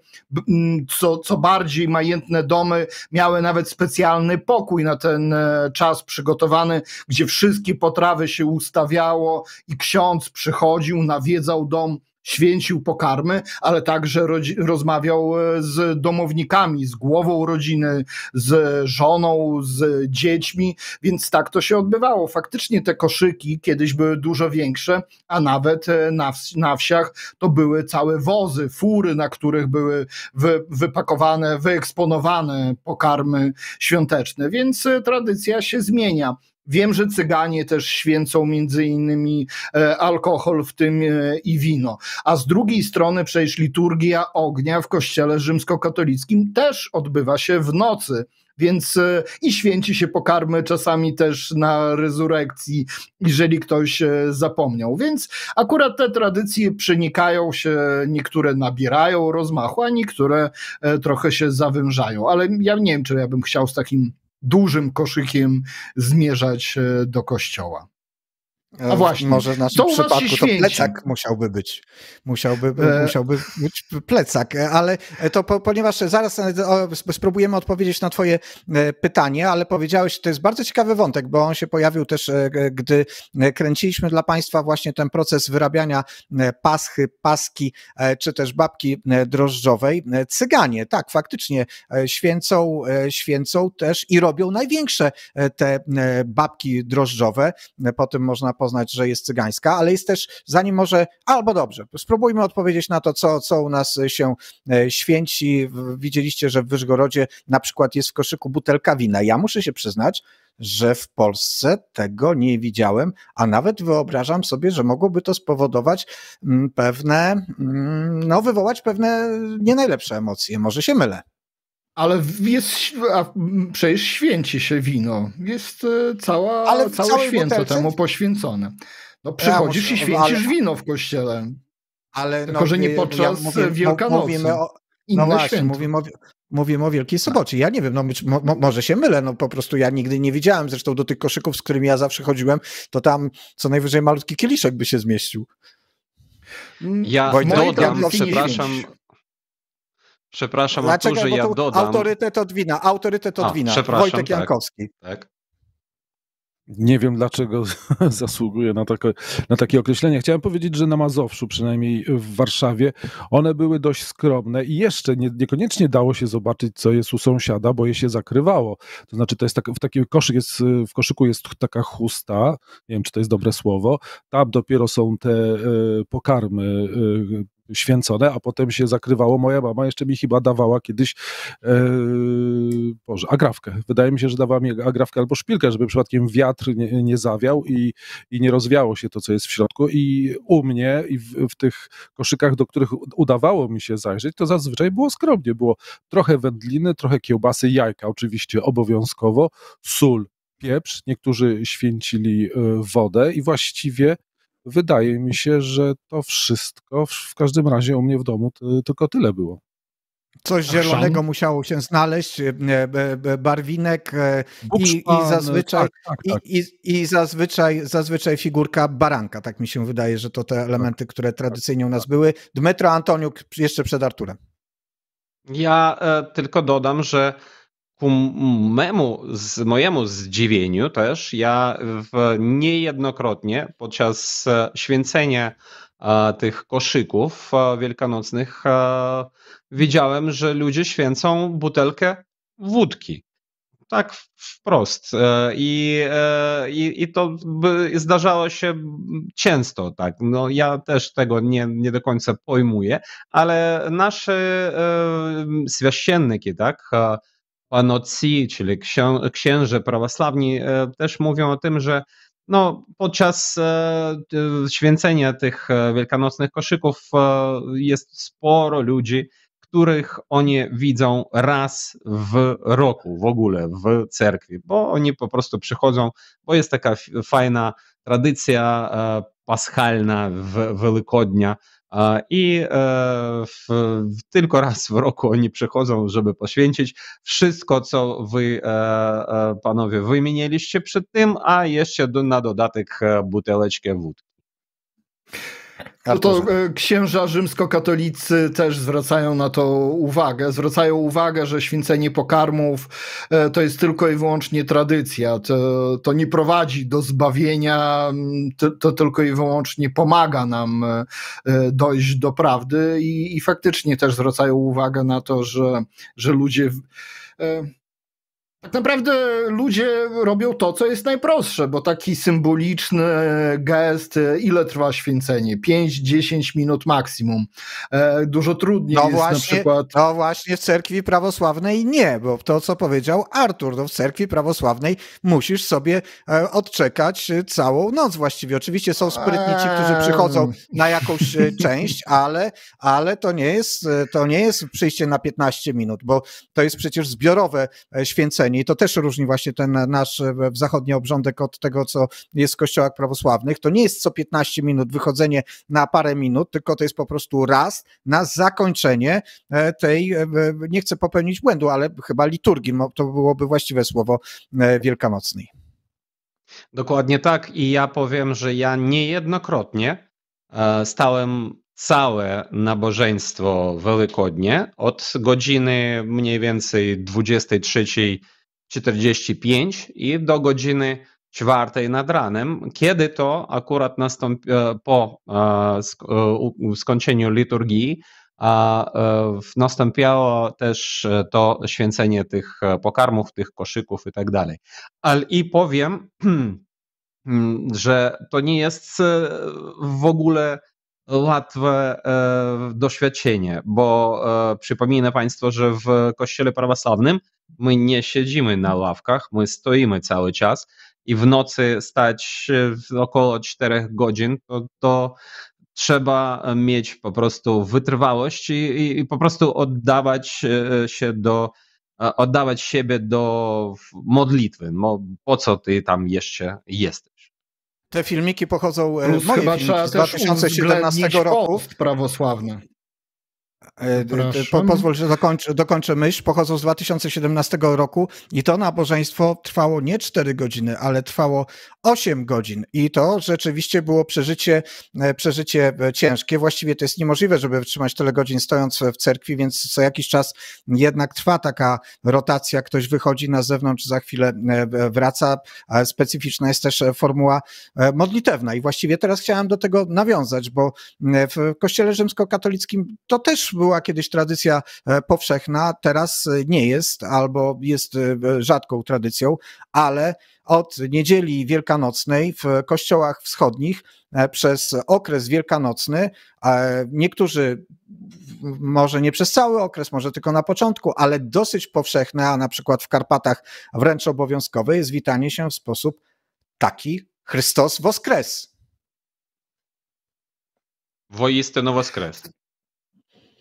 Co, co bardziej majętne domy miały nawet specjalny pokój na ten czas przygotowany, gdzie wszystkie potrawy się ustawiało i ksiądz przychodził, nawiedzał dom święcił pokarmy, ale także rozmawiał e, z domownikami, z głową rodziny, z żoną, z dziećmi, więc tak to się odbywało. Faktycznie te koszyki kiedyś były dużo większe, a nawet e, na, na wsiach to były całe wozy, fury, na których były wy, wypakowane, wyeksponowane pokarmy świąteczne, więc e, tradycja się zmienia. Wiem, że Cyganie też święcą między innymi e, alkohol, w tym e, i wino. A z drugiej strony przecież liturgia ognia w kościele rzymskokatolickim też odbywa się w nocy. Więc e, i święci się pokarmy czasami też na rezurekcji, jeżeli ktoś zapomniał. Więc akurat te tradycje przenikają się, niektóre nabierają rozmachu, a niektóre trochę się zawężają. Ale ja nie wiem, czy ja bym chciał z takim dużym koszykiem zmierzać e, do kościoła. A e, właśnie. Może w naszym to przypadku to plecak musiałby być. Musiałby, e... musiałby być plecak, e, ale to po, ponieważ zaraz e, spróbujemy odpowiedzieć na Twoje pytanie, ale powiedziałeś, to jest bardzo ciekawy wątek, bo on się pojawił też, gdy kręciliśmy dla Państwa właśnie ten proces wyrabiania paschy, paski czy też babki drożdżowej. Cyganie, tak, faktycznie święcą, święcą też i robią największe te babki drożdżowe. Potem można poznać, że jest cygańska, ale jest też, zanim może, albo dobrze, spróbujmy odpowiedzieć na to, co, co u nas się e, święci. Widzieliście, że w Wyżgorodzie na przykład jest w koszyku butelka wina. Ja muszę się przyznać, że w Polsce tego nie widziałem, a nawet wyobrażam sobie, że mogłoby to spowodować mm, pewne, mm, no wywołać pewne nie najlepsze emocje. Może się mylę. Ale jest, a przecież święci się wino. Jest e, cała, ale całe święto butelce? temu poświęcone. No przychodzisz ja muszę, i no, święcisz ale... wino w kościele. Ale no, Tylko, no, że nie podczas ja mówię, Wielkanocy. Mówimy o, no właśnie, mówimy o, mówimy o Wielkiej Sobocie. Ja nie wiem, no być, mo, może się mylę, no po prostu ja nigdy nie widziałem. Zresztą do tych koszyków, z którymi ja zawsze chodziłem, to tam co najwyżej malutki kieliszek by się zmieścił. Ja Wojtek, dodam, przepraszam, Przepraszam, Dlaczego? Arturze, ja dodam. Autorytet od wina, autorytet od A, wina. Przepraszam, Wojtek tak, Jankowski. Tak. Nie wiem, dlaczego zasługuje na takie, na takie Chciałem powiedzieć, że na Mazowszu, przynajmniej w Warszawie, one były dość skromne i jeszcze nie, niekoniecznie dało się zobaczyć, co jest u sąsiada, bo je się zakrywało. To znaczy, to jest tak, w takim koszyk jest, w koszyku jest taka chusta, nie wiem, czy to jest dobre słowo. Tam dopiero są te y, pokarmy y, święcone, a potem się zakrywało. Moja mama jeszcze mi chyba dawała kiedyś e, Boże, agrawkę. Wydaje mi się, że dawała mi agrawkę albo szpilkę, żeby przypadkiem wiatr nie, nie zawiał i, i nie rozwiało się to, co jest w środku. I u mnie i w, w tych koszykach, do których udawało mi się zajrzeć, to zazwyczaj było skromnie. Było trochę wędliny, trochę kiełbasy, jajka oczywiście obowiązkowo, sól, pieprz, niektórzy święcili e, wodę i właściwie wydaje mi się, że to wszystko w każdym razie u mnie w domu tylko tyle było. Coś zielonego musiało się znaleźć, e, e, e, barwinek i, i zazwyczaj, tak, tak, tak, i, i, zazwyczaj, zazwyczaj figurka baranka. Tak mi się wydaje, że to te tak, elementy, które tak, tradycyjnie u nas były. Dmytro Antoniuk jeszcze przed Arturem. Ja tylko dodam, że ku memu, z mojemu zdziwieniu też, ja w, niejednokrotnie podczas e, święcenia e, tych koszyków e, wielkanocnych widziałem, że ludzie święcą butelkę wódki. Tak wprost. I, i, i to zdarzało się często, tak. No, ja też tego nie, nie do końca pojmuję, ale nasze e, tak, panoci, czyli księ, księże prawosławni, e, też mówią o tym, że no, podczas e, święcenia tych e, wielkanocnych koszyków jest sporo ludzi, których oni widzą raz w roku w ogóle w cerkwi, bo oni po prostu przychodzą, bo jest taka fajna tradycja paschalna, w, wielkodnia, i e, w, tylko raz w roku oni przychodzą, żeby poświęcić wszystko, co wy e, e, panowie wymieniliście przed tym, a jeszcze na dodatek buteleczkę wódki. No to e, księża rzymskokatolicy też zwracają na to uwagę. Zwracają uwagę, że święcenie pokarmów e, to jest tylko i wyłącznie tradycja. To, to nie prowadzi do zbawienia, to, to, tylko i wyłącznie pomaga nam e, dojść do prawdy. I, i faktycznie też zwracają uwagę na to, że, że ludzie. Tak naprawdę ludzie robią to, co jest najprostsze, bo taki symboliczny gest, ile trwa święcenie? 5-10 minut maksimum. E, dużo trudniej no jest właśnie, na przykład. No właśnie w cerkwi prawosławnej nie, bo to, co powiedział Artur, no w cerkwi prawosławnej musisz sobie e, odczekać e, całą noc właściwie. Oczywiście są sprytni ci, którzy przychodzą na jakąś część, ale, ale to, nie jest, to nie jest przyjście na 15 minut, bo to jest przecież zbiorowe święcenie i To też różni właśnie ten nasz e, zachodni obrządek od tego, co jest w kościołach prawosławnych. To nie jest co 15 minut wychodzenie na parę minut, tylko to jest po prostu raz na zakończenie e, tej, e, nie chcę popełnić błędu, ale chyba liturgii, to byłoby właściwe słowo wielkanocnej. Dokładnie tak i ja powiem, że ja niejednokrotnie stałem całe nabożeństwo Wielkodnie od godziny mniej więcej 23 45 i do godziny czwartej nad ranem, kiedy to akurat nastąpi, e, po e, e, skończeniu liturgii a nastąpiało też to święcenie tych pokarmów, tych koszyków i tak dalej. Ale i powiem, że to nie jest w ogóle łatwe doświadczenie, bo przypominam Państwu, że w Kościele Prawosławnym My nie siedzimy na ławkach, my stoimy cały czas i w nocy stać około 4 godzin, to, to trzeba mieć po prostu wytrwałość i, i, i po prostu oddawać e, się do e, oddawać siebie do modlitwy. No, po co ty tam jeszcze jesteś? Te filmiki pochodzą e, Plus moje filmiki z 2017 roku. prawosławne. E, e, po, pozwól, że dokończę, dokończę myśl. Pochodzą z 2017 roku i to nabożeństwo trwało nie 4 godziny, ale trwało 8 godzin. I to rzeczywiście było przeżycie, e, przeżycie ciężkie. Właściwie to jest niemożliwe, żeby wytrzymać tyle godzin stojąc w cerkwi, więc co jakiś czas jednak trwa taka rotacja. Ktoś wychodzi na zewnątrz, za chwilę wraca. Specyficzna jest też formuła modlitewna. I właściwie teraz chciałem do tego nawiązać, bo w kościele rzymskokatolickim to też była kiedyś tradycja e, powszechna, teraz nie jest albo jest e, rzadką tradycją, ale od niedzieli wielkanocnej w kościołach wschodnich e, przez okres wielkanocny, niektórzy może nie przez cały okres, może tylko na początku, ale dosyć powszechne, a na przykład w Karpatach wręcz obowiązkowe jest witanie się w sposób taki Chrystus woskres. Woiste nowoskres.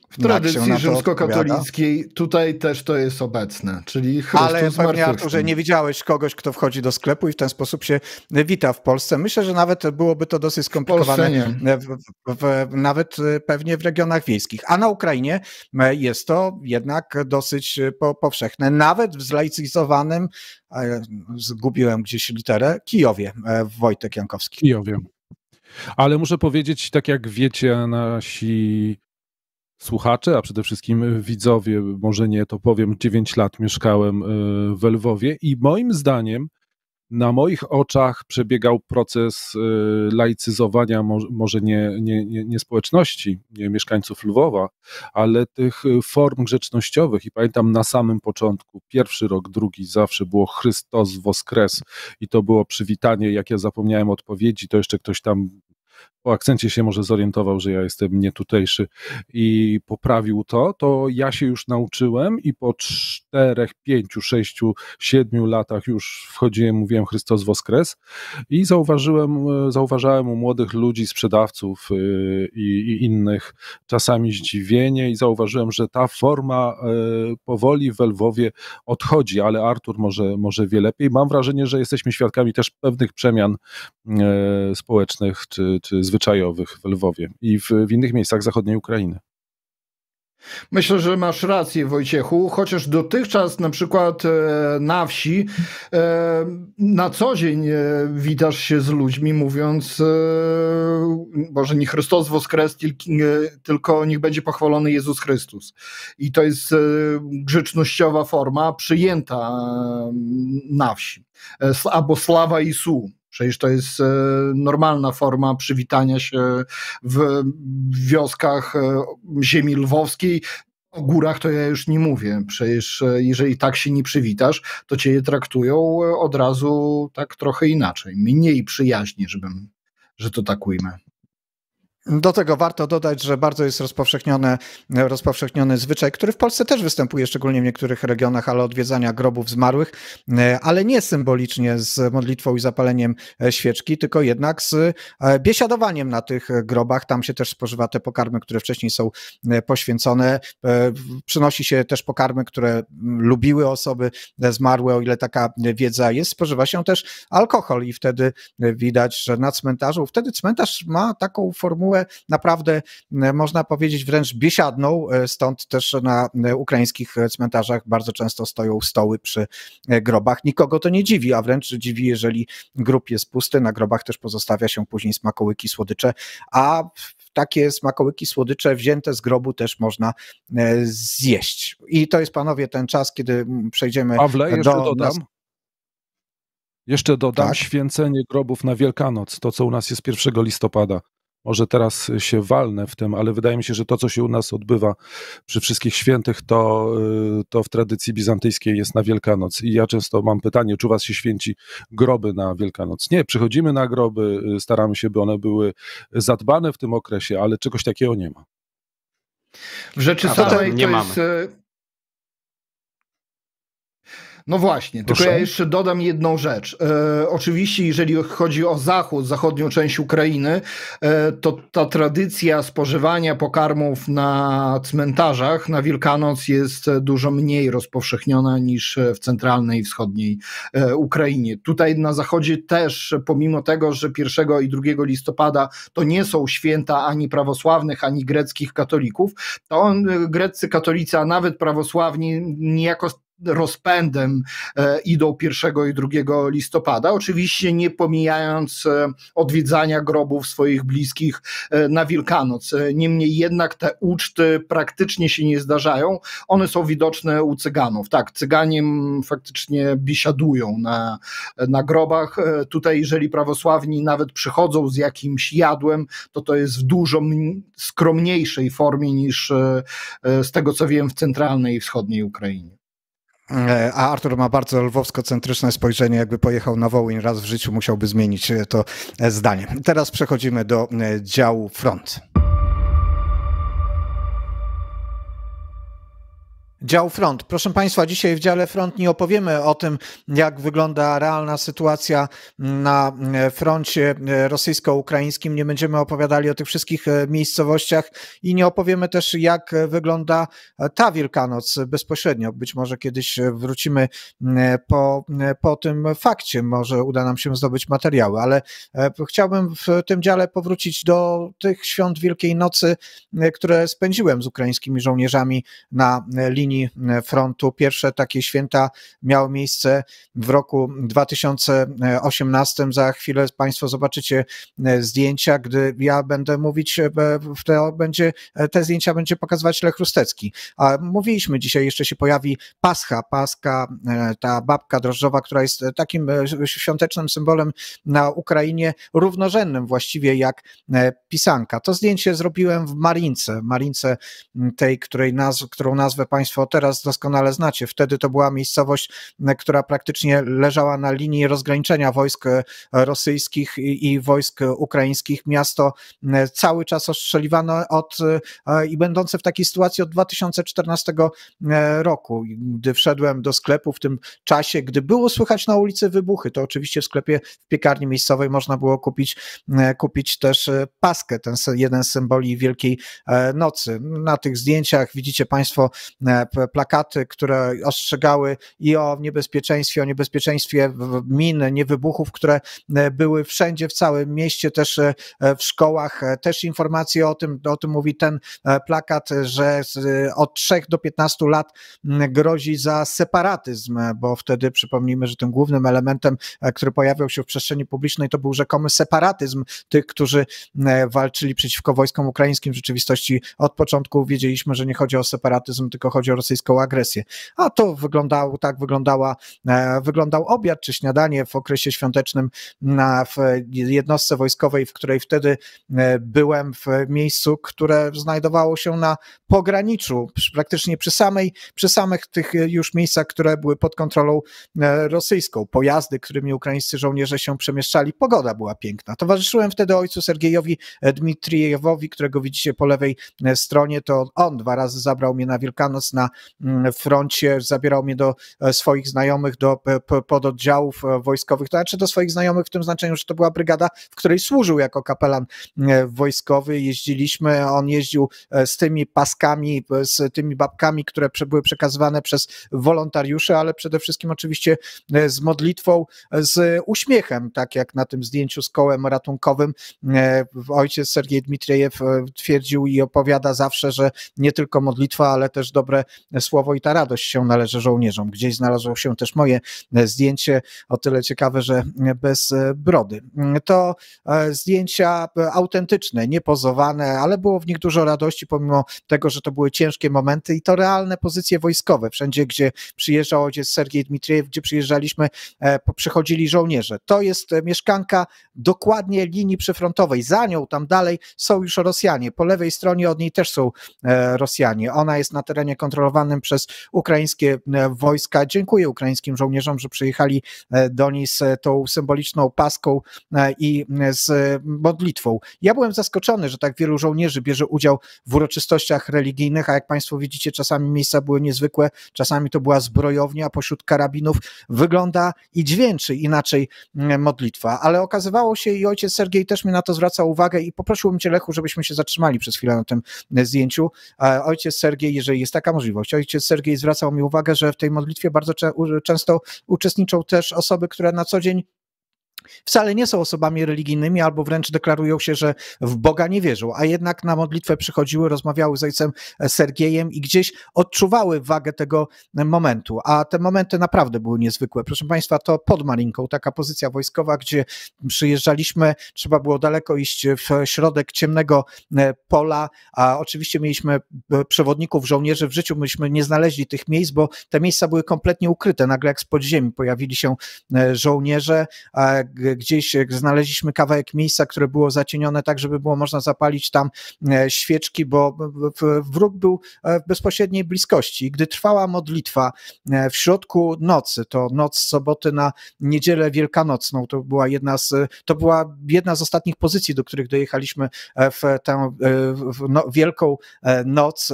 W tradycji rzymskokatolickiej tutaj też to jest obecne, czyli Chrystus Ale pewnie, Arturze, nie widziałeś kogoś, kto wchodzi do sklepu i w ten sposób się wita w Polsce. Myślę, że nawet byłoby to dosyć skomplikowane, e, w, w, nawet e, pewnie w regionach wiejskich. A na Ukrainie e, jest to jednak dosyć po, powszechne, nawet w zlaicyzowanym, zgubiłem gdzieś literę, Kijowie, Wojtek Jankowski. Kijowie. Ale muszę powiedzieć, tak jak wiecie, nasi słuchacze, a przede wszystkim widzowie, może nie to powiem, 9 lat mieszkałem e, w Lwowie i moim zdaniem na moich oczach przebiegał proces e, laicyzowania, może nie, nie, nie, nie społeczności, nie mieszkańców Lwowa, ale tych e, form grzecznościowych. I pamiętam na samym początku, pierwszy rok, drugi, zawsze było Chrystos Woskres i to było przywitanie. Jak ja zapomniałem odpowiedzi, to jeszcze ktoś tam po akcencie się może zorientował, że ja jestem nietutejszy i poprawił to, to ja się już nauczyłem i po czterech, pięciu, sześciu, siedmiu latach już wchodziłem, mówiłem Chrystus Woskres i zauważyłem, e, zauważałem u młodych ludzi, sprzedawców e, i, i innych czasami zdziwienie i zauważyłem, że ta forma e, powoli w Lwowie odchodzi, ale Artur może, może wie lepiej. Mam wrażenie, że jesteśmy świadkami też pewnych przemian społecznych czy, zwyczajowych w Lwowie i w, w innych miejscach zachodniej Ukrainy. Myślę, że masz rację, Wojciechu, chociaż dotychczas na przykład e, na wsi e, na co dzień e, witasz się z ludźmi, mówiąc: Boże, nie Chrystus woskres, tylko niech będzie pochwalony Jezus Chrystus. I to jest grzecznościowa forma przyjęta na wsi. Albo sława Isu, Przecież to jest e, normalna forma przywitania się w wioskach e, ziemi lwowskiej. O górach to ja już nie mówię. Przecież e, jeżeli tak się nie przywitasz, to cię je traktują od razu tak trochę inaczej, mniej przyjaźnie, żebym, że to tak ujmę. Do tego warto dodać, że bardzo jest rozpowszechniony, rozpowszechniony zwyczaj, który w Polsce też występuje, szczególnie w niektórych regionach, ale odwiedzania grobów zmarłych, e, ale nie symbolicznie z modlitwą i zapaleniem e, świeczki, tylko jednak z e, biesiadowaniem na tych grobach. Tam się też spożywa te pokarmy, które wcześniej są poświęcone. Przynosi się też pokarmy, które mm, lubiły osoby zmarłe, o ile taka wiedza jest. Spożywa się też alkohol i wtedy widać, że na cmentarzu, wtedy cmentarz ma taką formułę, naprawdę, można powiedzieć, wręcz biesiadną, e, stąd też na e, ukraińskich e, cmentarzach bardzo często stoją stoły przy grobach. Nikogo to nie dziwi, a wręcz dziwi, jeżeli grób jest pusty, na grobach też pozostawia się później smakołyki słodycze, a takie smakołyki słodycze wzięte z grobu też można zjeść. I to jest, panowie, ten czas, kiedy przejdziemy Pawle, do... Jeszcze dodam. Jeszcze dodam tak? święcenie grobów na Wielkanoc, to co u nas jest 1 listopada. Może teraz się walnę w tym, ale wydaje mi się, że to, co się u nas odbywa przy wszystkich świętych, to, y, to w tradycji bizantyjskiej jest na Wielkanoc. I ja często mam pytanie, czy u was się święci groby na Wielkanoc? Nie, przychodzimy na groby, y, staramy się, by one były zadbane w tym okresie, ale czegoś takiego nie ma. W rzeczy samej to, nie mamy. Y, no właśnie, Proszę. tylko ja jeszcze dodam jedną rzecz. E, oczywiście, jeżeli chodzi o zachód, zachodnią część Ukrainy, e, to ta tradycja spożywania pokarmów na cmentarzach na Wielkanoc jest e, dużo mniej rozpowszechniona niż e, w centralnej i wschodniej e, Ukrainie. Tutaj na zachodzie też, pomimo tego, że 1 i 2 listopada to nie są święta ani prawosławnych, ani greckich katolików, to on, e, greccy katolicy, a nawet prawosławni niejako rozpędem e, idą 1 i 2 listopada. Oczywiście nie pomijając e, odwiedzania grobów swoich bliskich e, na Wielkanoc. Niemniej jednak te uczty praktycznie się nie zdarzają. One są widoczne u Cyganów. Tak, cyganiem faktycznie bisiadują na, na grobach. Tutaj, jeżeli prawosławni nawet przychodzą z jakimś jadłem, to to jest w dużo skromniejszej formie niż z tego, co wiem, w centralnej i wschodniej Ukrainie. E, a Artur ma bardzo lwowsko-centryczne spojrzenie, jakby pojechał na Wołyń raz w życiu, musiałby zmienić e, to e, zdanie. Teraz przechodzimy do działu front. Dział front. Proszę Państwa, dzisiaj w dziale front nie opowiemy o tym, jak wygląda realna sytuacja na e, froncie e, rosyjsko-ukraińskim. Nie będziemy opowiadali o tych wszystkich e, miejscowościach i nie opowiemy też, jak wygląda ta Wielkanoc bezpośrednio. Być może kiedyś wrócimy po, po tym fakcie, może uda nam się zdobyć materiały, ale chciałbym w tym dziale powrócić do tych świąt Wielkiej Nocy, które spędziłem z ukraińskimi żołnierzami na linii linii e, frontu. Pierwsze takie święta miały miejsce w roku 2018. Za chwilę Państwo zobaczycie e, zdjęcia, gdy ja będę mówić, e, to będzie, te zdjęcia będzie pokazywać Lech Rustecki. A mówiliśmy dzisiaj, jeszcze się pojawi Pascha, Paska, ta babka drożdżowa, która jest takim świątecznym symbolem na Ukrainie, równorzędnym właściwie jak pisanka. To zdjęcie zrobiłem w Marince, Marince tej, której naz którą nazwę Państwo Państwo teraz doskonale znacie. Wtedy to była miejscowość, która praktycznie leżała na linii rozgraniczenia wojsk e, rosyjskich i, i wojsk ukraińskich. Miasto cały czas ostrzeliwane od e, i będące w takiej sytuacji od 2014 e, roku. Gdy wszedłem do sklepu w tym czasie, gdy było słychać na ulicy wybuchy, to oczywiście w sklepie, w piekarni miejscowej można było kupić, kupić też paskę, ten jeden z symboli Wielkiej Nocy. Na tych zdjęciach widzicie Państwo plakaty, które ostrzegały i o niebezpieczeństwie, o niebezpieczeństwie min, niewybuchów, które e, były wszędzie w całym mieście, też e, w szkołach. E, też informacje o tym, o tym mówi ten plakat, że od 3 do 15 lat grozi za separatyzm, bo wtedy przypomnijmy, że tym głównym elementem, który pojawiał się w przestrzeni publicznej, to był rzekomy separatyzm tych, którzy walczyli przeciwko wojskom ukraińskim. W rzeczywistości od początku wiedzieliśmy, że nie chodzi o separatyzm, tylko chodzi o rosyjską agresję. A to wyglądało, tak wyglądała, e, wyglądał obiad czy śniadanie w okresie świątecznym na, w jednostce wojskowej, w której wtedy e, byłem w miejscu, które znajdowało się na pograniczu, praktycznie przy samej, przy samych tych e, już miejscach, które były pod kontrolą rosyjską. Pojazdy, którymi ukraińscy żołnierze się przemieszczali, pogoda była piękna. Towarzyszyłem wtedy ojcu Sergiejowi Dmitrijewowi, którego widzicie po lewej stronie, to on dwa razy zabrał mnie na Wielkanoc na froncie, zabierał mnie do e, swoich znajomych, do pododdziałów e, wojskowych, to znaczy do swoich znajomych w tym znaczeniu, że to była brygada, w której służył jako kapelan e, wojskowy, jeździliśmy, on jeździł z tymi paskami, z tymi babkami, które były przekazywane przez wolontariuszy, ale przede wszystkim oczywiście z modlitwą, z uśmiechem, tak jak na tym zdjęciu z kołem ratunkowym. Ojciec Sergiej Dmitriejew twierdził i opowiada zawsze, że nie tylko modlitwa, ale też dobre słowo i ta radość się należy żołnierzom. Gdzieś znalazło się też moje e, zdjęcie, o tyle ciekawe, że e, bez e, brody. To zdjęcia autentyczne, niepozowane, ale było w nich dużo radości, pomimo tego, że to były ciężkie momenty i to realne pozycje wojskowe. Wszędzie, gdzie przyjeżdżał ojciec Sergiej Dmitriew, gdzie przyjeżdżaliśmy, przychodzili żołnierze. To jest mieszkanka dokładnie linii przyfrontowej. Za nią tam dalej są już Rosjanie. Po lewej stronie od niej też są Rosjanie. Ona jest na terenie kontrolowanym kontrolowanym przez ukraińskie e, wojska. Dziękuję ukraińskim żołnierzom, że przyjechali e, do niej z tą symboliczną paską e, i z modlitwą. Ja byłem zaskoczony, że tak wielu żołnierzy bierze udział w uroczystościach religijnych, a jak Państwo widzicie, czasami miejsca były niezwykłe, czasami to była zbrojownia pośród karabinów. Wygląda i dźwięczy inaczej modlitwa, ale okazywało się i ojciec Sergiej też mi na to zwracał uwagę i poprosiłbym Cię Lechu, żebyśmy się zatrzymali przez chwilę na tym zdjęciu. Ojciec Sergiej, jeżeli jest taka możliwość, możliwość. Ojciec Sergiej zwracał mi uwagę, że w tej modlitwie bardzo często uczestniczą też osoby, które na co dzień wcale nie są osobami religijnymi albo wręcz deklarują się, że w Boga nie wierzą, a jednak na modlitwę przychodziły, rozmawiały z ojcem Sergiejem i gdzieś odczuwały wagę tego momentu. A te momenty naprawdę były niezwykłe. Proszę Państwa, to pod Malinką, taka pozycja wojskowa, gdzie przyjeżdżaliśmy, trzeba było daleko iść w środek ciemnego e, pola, a oczywiście mieliśmy e, przewodników, żołnierzy w życiu, myśmy nie znaleźli tych miejsc, bo te miejsca były kompletnie ukryte. Nagle jak z podziemi pojawili się e, żołnierze, E, gdzieś e, znaleźliśmy kawałek miejsca, które było zacienione tak, żeby było można zapalić tam e, świeczki, bo wróg był w bezpośredniej bliskości. Gdy trwała modlitwa w środku nocy, to noc soboty na niedzielę wielkanocną, to była jedna z, to była jedna z ostatnich pozycji, do których dojechaliśmy w tę w no, wielką noc.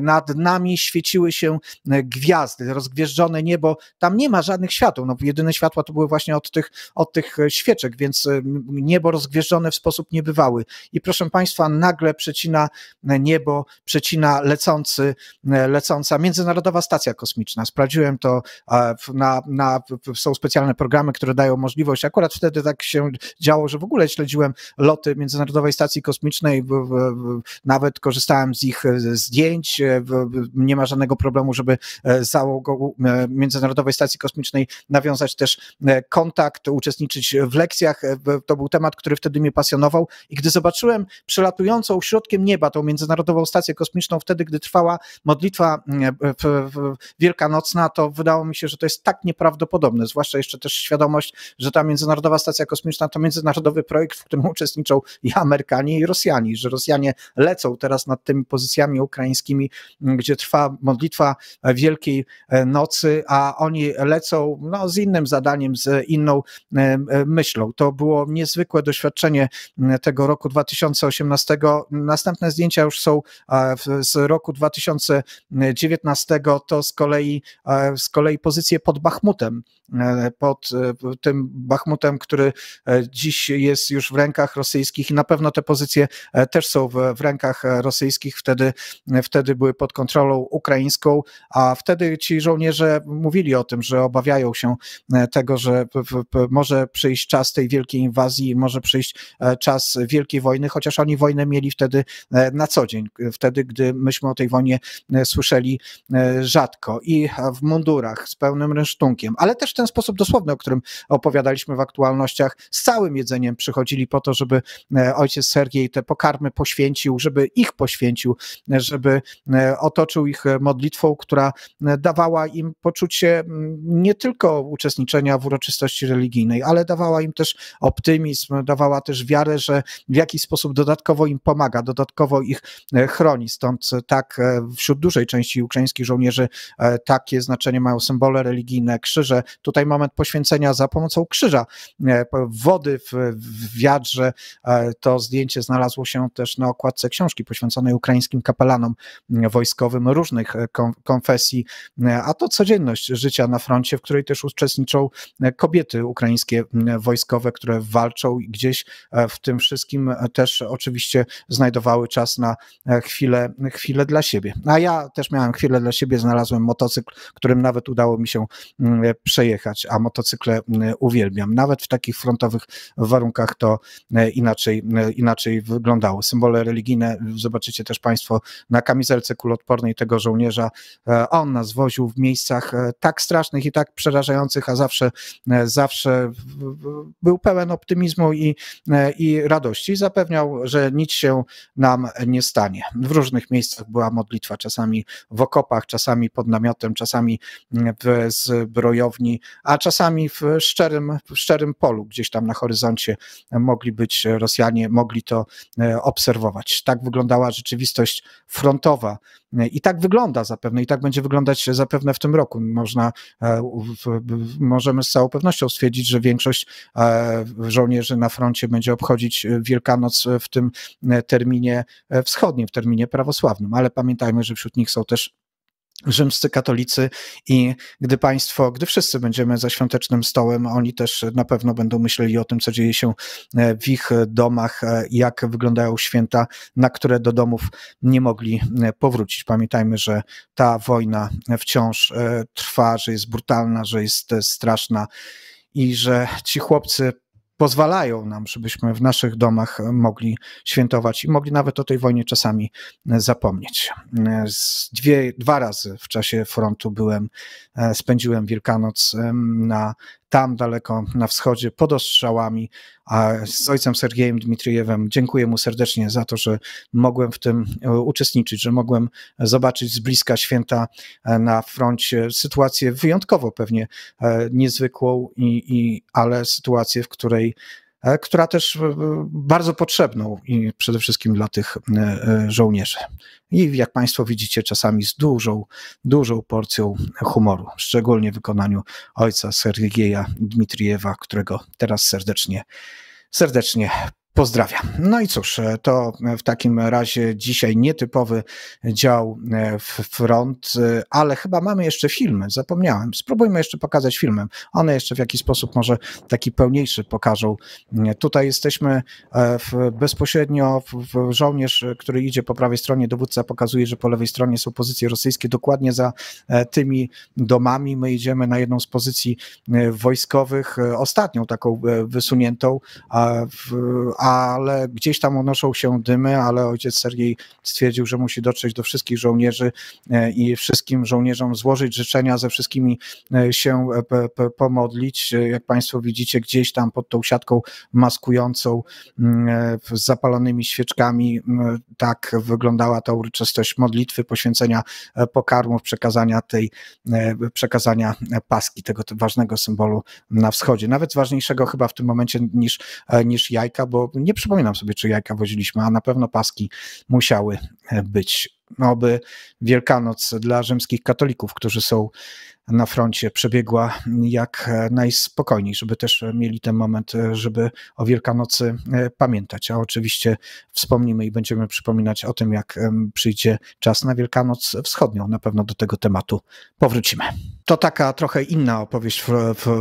Nad nami świeciły się gwiazdy, rozgwieżdżone niebo. Tam nie ma żadnych światł, No, jedyne światła to były właśnie od tych, od tych świeczek, więc y, niebo rozgwieżdżone w sposób niebywały. I proszę Państwa, nagle przecina e, niebo, przecina lecący, e, lecąca Międzynarodowa Stacja Kosmiczna. Sprawdziłem to, na, na, są specjalne programy, które dają możliwość. Akurat wtedy tak się działo, że w ogóle śledziłem loty Międzynarodowej Stacji Kosmicznej, nawet korzystałem z ich e, zdjęć. Nie ma żadnego problemu, żeby z załogą Międzynarodowej Stacji Kosmicznej nawiązać też kontakt, uczestniczyć mówić e, w lekcjach, e, to był temat, który wtedy mnie pasjonował i gdy zobaczyłem przelatującą środkiem nieba tą Międzynarodową Stację Kosmiczną wtedy, gdy trwała modlitwa mm, e, wielkanocna, to wydało mi się, że to jest tak nieprawdopodobne, zwłaszcza jeszcze też świadomość, że ta Międzynarodowa Stacja Kosmiczna to międzynarodowy projekt, w którym uczestniczą i Amerykanie i Rosjanie, że Rosjanie lecą teraz nad tymi pozycjami ukraińskimi, mm, gdzie trwa modlitwa Wielkiej Nocy, a oni lecą no, z innym zadaniem, z inną E, myślą. To było niezwykłe doświadczenie tego roku 2018. Następne zdjęcia już są z roku 2019. To z kolei, z kolei pozycje pod Bachmutem, e, pod e, tym Bachmutem, który dziś jest już w rękach rosyjskich i na pewno te pozycje też są w, rękach rosyjskich. Wtedy, wtedy były pod kontrolą ukraińską, a wtedy ci żołnierze mówili o tym, że obawiają się tego, że może przy przyjść czas tej wielkiej inwazji, może przyjść e, czas wielkiej wojny, chociaż oni wojnę mieli wtedy e, na co dzień, wtedy, gdy myśmy o tej wojnie e, słyszeli rzadko i w mundurach z pełnym rynsztunkiem, ale też w ten sposób dosłowny, o którym opowiadaliśmy w aktualnościach, z całym jedzeniem przychodzili po to, żeby ojciec Sergiej te pokarmy poświęcił, żeby ich poświęcił, żeby otoczył ich modlitwą, która dawała im poczucie mm, nie tylko uczestniczenia w uroczystości religijnej, ale dawała dawała im też optymizm, dawała też wiarę, że w jakiś sposób dodatkowo im pomaga, dodatkowo ich e, chroni. Stąd tak e, wśród dużej części ukraińskich żołnierzy e, takie znaczenie mają symbole religijne, krzyże. Tutaj moment poświęcenia za pomocą krzyża, wody w wiadrze. To zdjęcie znalazło się też na okładce książki poświęconej ukraińskim kapelanom wojskowym różnych konfesji, a to codzienność życia na froncie, w której też uczestniczą kobiety ukraińskie wojskowe, które walczą i gdzieś e, w tym wszystkim e, też oczywiście znajdowały czas na e, chwilę, chwilę dla siebie. A ja też miałem chwilę dla siebie, znalazłem motocykl, którym nawet udało mi się mm, przejechać, a motocykle mm, uwielbiam. Nawet w takich frontowych warunkach to inaczej, inaczej wyglądało. Symbole religijne zobaczycie też Państwo na kamizelce kulotpornej tego żołnierza. On nas woził w miejscach tak strasznych i tak przerażających, a zawsze, zawsze był pełen optymizmu i, e, i radości. Zapewniał, że nic się nam nie stanie. W różnych miejscach była modlitwa, czasami w okopach, czasami pod namiotem, czasami w zbrojowni, a czasami w szczerym, w szczerym polu, gdzieś tam na horyzoncie mogli być Rosjanie, mogli to e, obserwować. Tak wyglądała rzeczywistość frontowa i tak wygląda zapewne, i tak będzie wyglądać zapewne w tym roku. Można, e, możemy z całą pewnością stwierdzić, że większość e, żołnierzy na froncie będzie obchodzić e, Wielkanoc w tym terminie wschodnim, w terminie prawosławnym, ale pamiętajmy, że wśród nich są też rzymscy katolicy i gdy państwo, gdy wszyscy będziemy za świątecznym stołem, oni też na pewno będą myśleli o tym, co dzieje się e, w ich domach, e, jak wyglądają święta, na które do domów nie mogli e, powrócić. Pamiętajmy, że ta wojna wciąż trwa, że jest brutalna, że jest straszna i że ci chłopcy pozwalają nam, żebyśmy w naszych domach mogli świętować i mogli nawet o tej wojnie czasami zapomnieć. Dwie, dwa razy w czasie frontu byłem, e, spędziłem Wielkanoc na tam daleko na wschodzie, pod ostrzałami, a z ojcem Sergiejem Dmitrijewem Dziękuję mu serdecznie za to, że mogłem w tym e, uczestniczyć, że mogłem zobaczyć z bliska święta e, na froncie sytuację wyjątkowo pewnie e, niezwykłą, i, i, ale sytuację, w której E, która też e, bardzo potrzebną i przede wszystkim dla tych e, żołnierzy. I jak Państwo widzicie, czasami z dużą, dużą porcją humoru, szczególnie w wykonaniu ojca Sergieja Dmitriewa, którego teraz serdecznie, serdecznie Pozdrawiam. No i cóż, to w takim razie dzisiaj nietypowy dział e, w front, e, ale chyba mamy jeszcze filmy, zapomniałem. Spróbujmy jeszcze pokazać filmem. One jeszcze w jakiś sposób może taki pełniejszy pokażą. E, tutaj jesteśmy w, bezpośrednio, w, żołnierz, który idzie po prawej stronie, dowódca pokazuje, że po lewej stronie są pozycje rosyjskie, dokładnie za tymi domami. My idziemy na jedną z pozycji wojskowych, ostatnią taką wysuniętą, a ale gdzieś tam unoszą się dymy, ale ojciec Sergiej stwierdził, że musi dotrzeć do wszystkich żołnierzy e, i wszystkim żołnierzom złożyć życzenia, ze wszystkimi e, się e, pomodlić. Jak Państwo widzicie, gdzieś tam pod tą siatką maskującą mm, z zapalonymi świeczkami, mm, tak wyglądała ta uroczystość modlitwy, poświęcenia pokarmów, przekazania tej, przekazania paski, tego ważnego symbolu na wschodzie. Nawet ważniejszego chyba w tym momencie niż, niż jajka, bo nie przypominam sobie, czy jajka woziliśmy, a na pewno paski musiały e, być oby Wielkanoc dla rzymskich katolików, którzy są na froncie, przebiegła jak najspokojniej, żeby też mieli ten moment, żeby o Wielkanocy e, pamiętać. A oczywiście wspomnimy i będziemy przypominać o tym, jak przyjdzie czas na Wielkanoc Wschodnią. Na pewno do tego tematu powrócimy. To taka trochę inna opowieść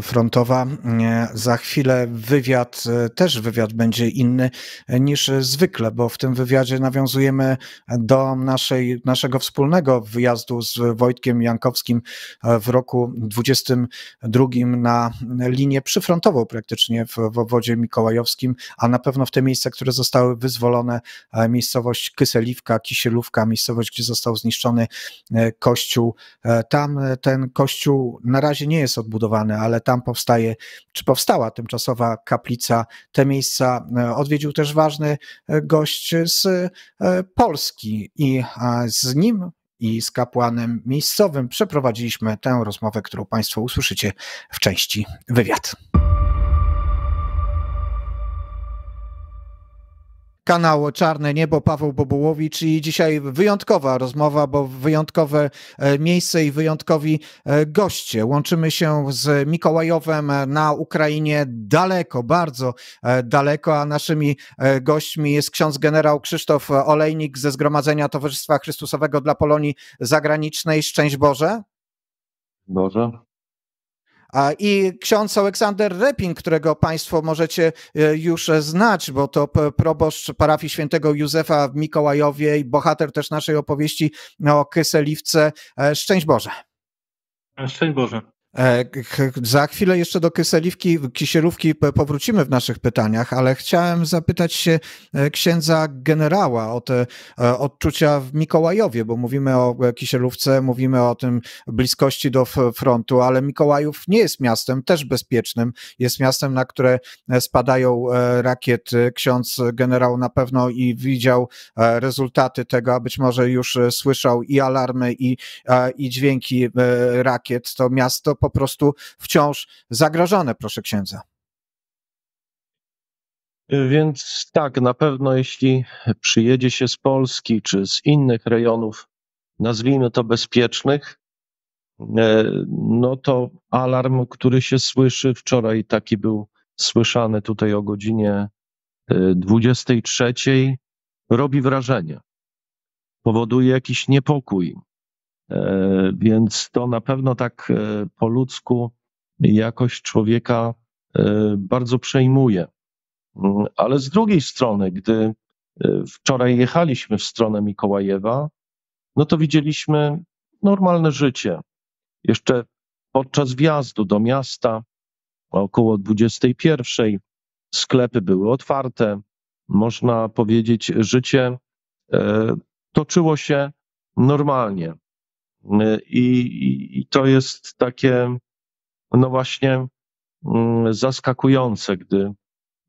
frontowa. E, za chwilę wywiad, e, też wywiad będzie inny niż zwykle, bo w tym wywiadzie nawiązujemy do naszej naszej, naszego wspólnego wyjazdu z Wojtkiem Jankowskim e, w roku 22 na linię przyfrontową praktycznie w, w obwodzie mikołajowskim, a na pewno w te miejsca, które zostały wyzwolone, e, miejscowość Kyseliwka, Kisielówka, miejscowość, gdzie został zniszczony e, kościół. Tam ten kościół na razie nie jest odbudowany, ale tam powstaje, czy powstała tymczasowa kaplica. Te miejsca odwiedził też ważny gość z Polski i z nim i z kapłanem miejscowym przeprowadziliśmy tę rozmowę, którą Państwo usłyszycie w części wywiad. kanał Czarne Niebo, Paweł Bobułowicz i dzisiaj wyjątkowa rozmowa, bo wyjątkowe e, miejsce i wyjątkowi e, goście. Łączymy się z Mikołajowem na Ukrainie daleko, bardzo e, daleko, a naszymi gośćmi jest ksiądz generał Krzysztof Olejnik ze Zgromadzenia Towarzystwa Chrystusowego dla Polonii Zagranicznej. Szczęść Boże. Boże. I ksiądz Aleksander Repin, którego Państwo możecie e, już znać, bo to proboszcz parafii świętego Józefa w Mikołajowie i bohater też naszej opowieści o Kyseliwce. E, szczęść Boże. Szczęść Boże. E, za chwilę jeszcze do kyseliwki, kisielówki powrócimy w naszych pytaniach, ale chciałem zapytać się e, księdza generała o te e, odczucia w Mikołajowie, bo mówimy o kisielówce, mówimy o tym bliskości do frontu, ale Mikołajów nie jest miastem też bezpiecznym. Jest miastem, na które spadają rakiety. Ksiądz generał na pewno i widział rezultaty tego, a być może już słyszał i alarmy, i, i dźwięki rakiet. To miasto po prostu wciąż zagrożone, proszę księdza. Więc tak, na pewno jeśli przyjedzie się z Polski czy z innych rejonów, nazwijmy to bezpiecznych, e, no to alarm, który się słyszy, wczoraj taki był słyszany tutaj o godzinie 23, e, robi wrażenie, powoduje jakiś niepokój, E, więc to na pewno tak e, po ludzku jakoś człowieka e, bardzo przejmuje. Mm, ale z drugiej strony, gdy wczoraj jechaliśmy w stronę Mikołajewa, no to widzieliśmy normalne życie. Jeszcze podczas wjazdu do miasta około 21 sklepy były otwarte. Można powiedzieć, życie toczyło się normalnie. Y, I, i, to jest takie, no właśnie, mm, zaskakujące, gdy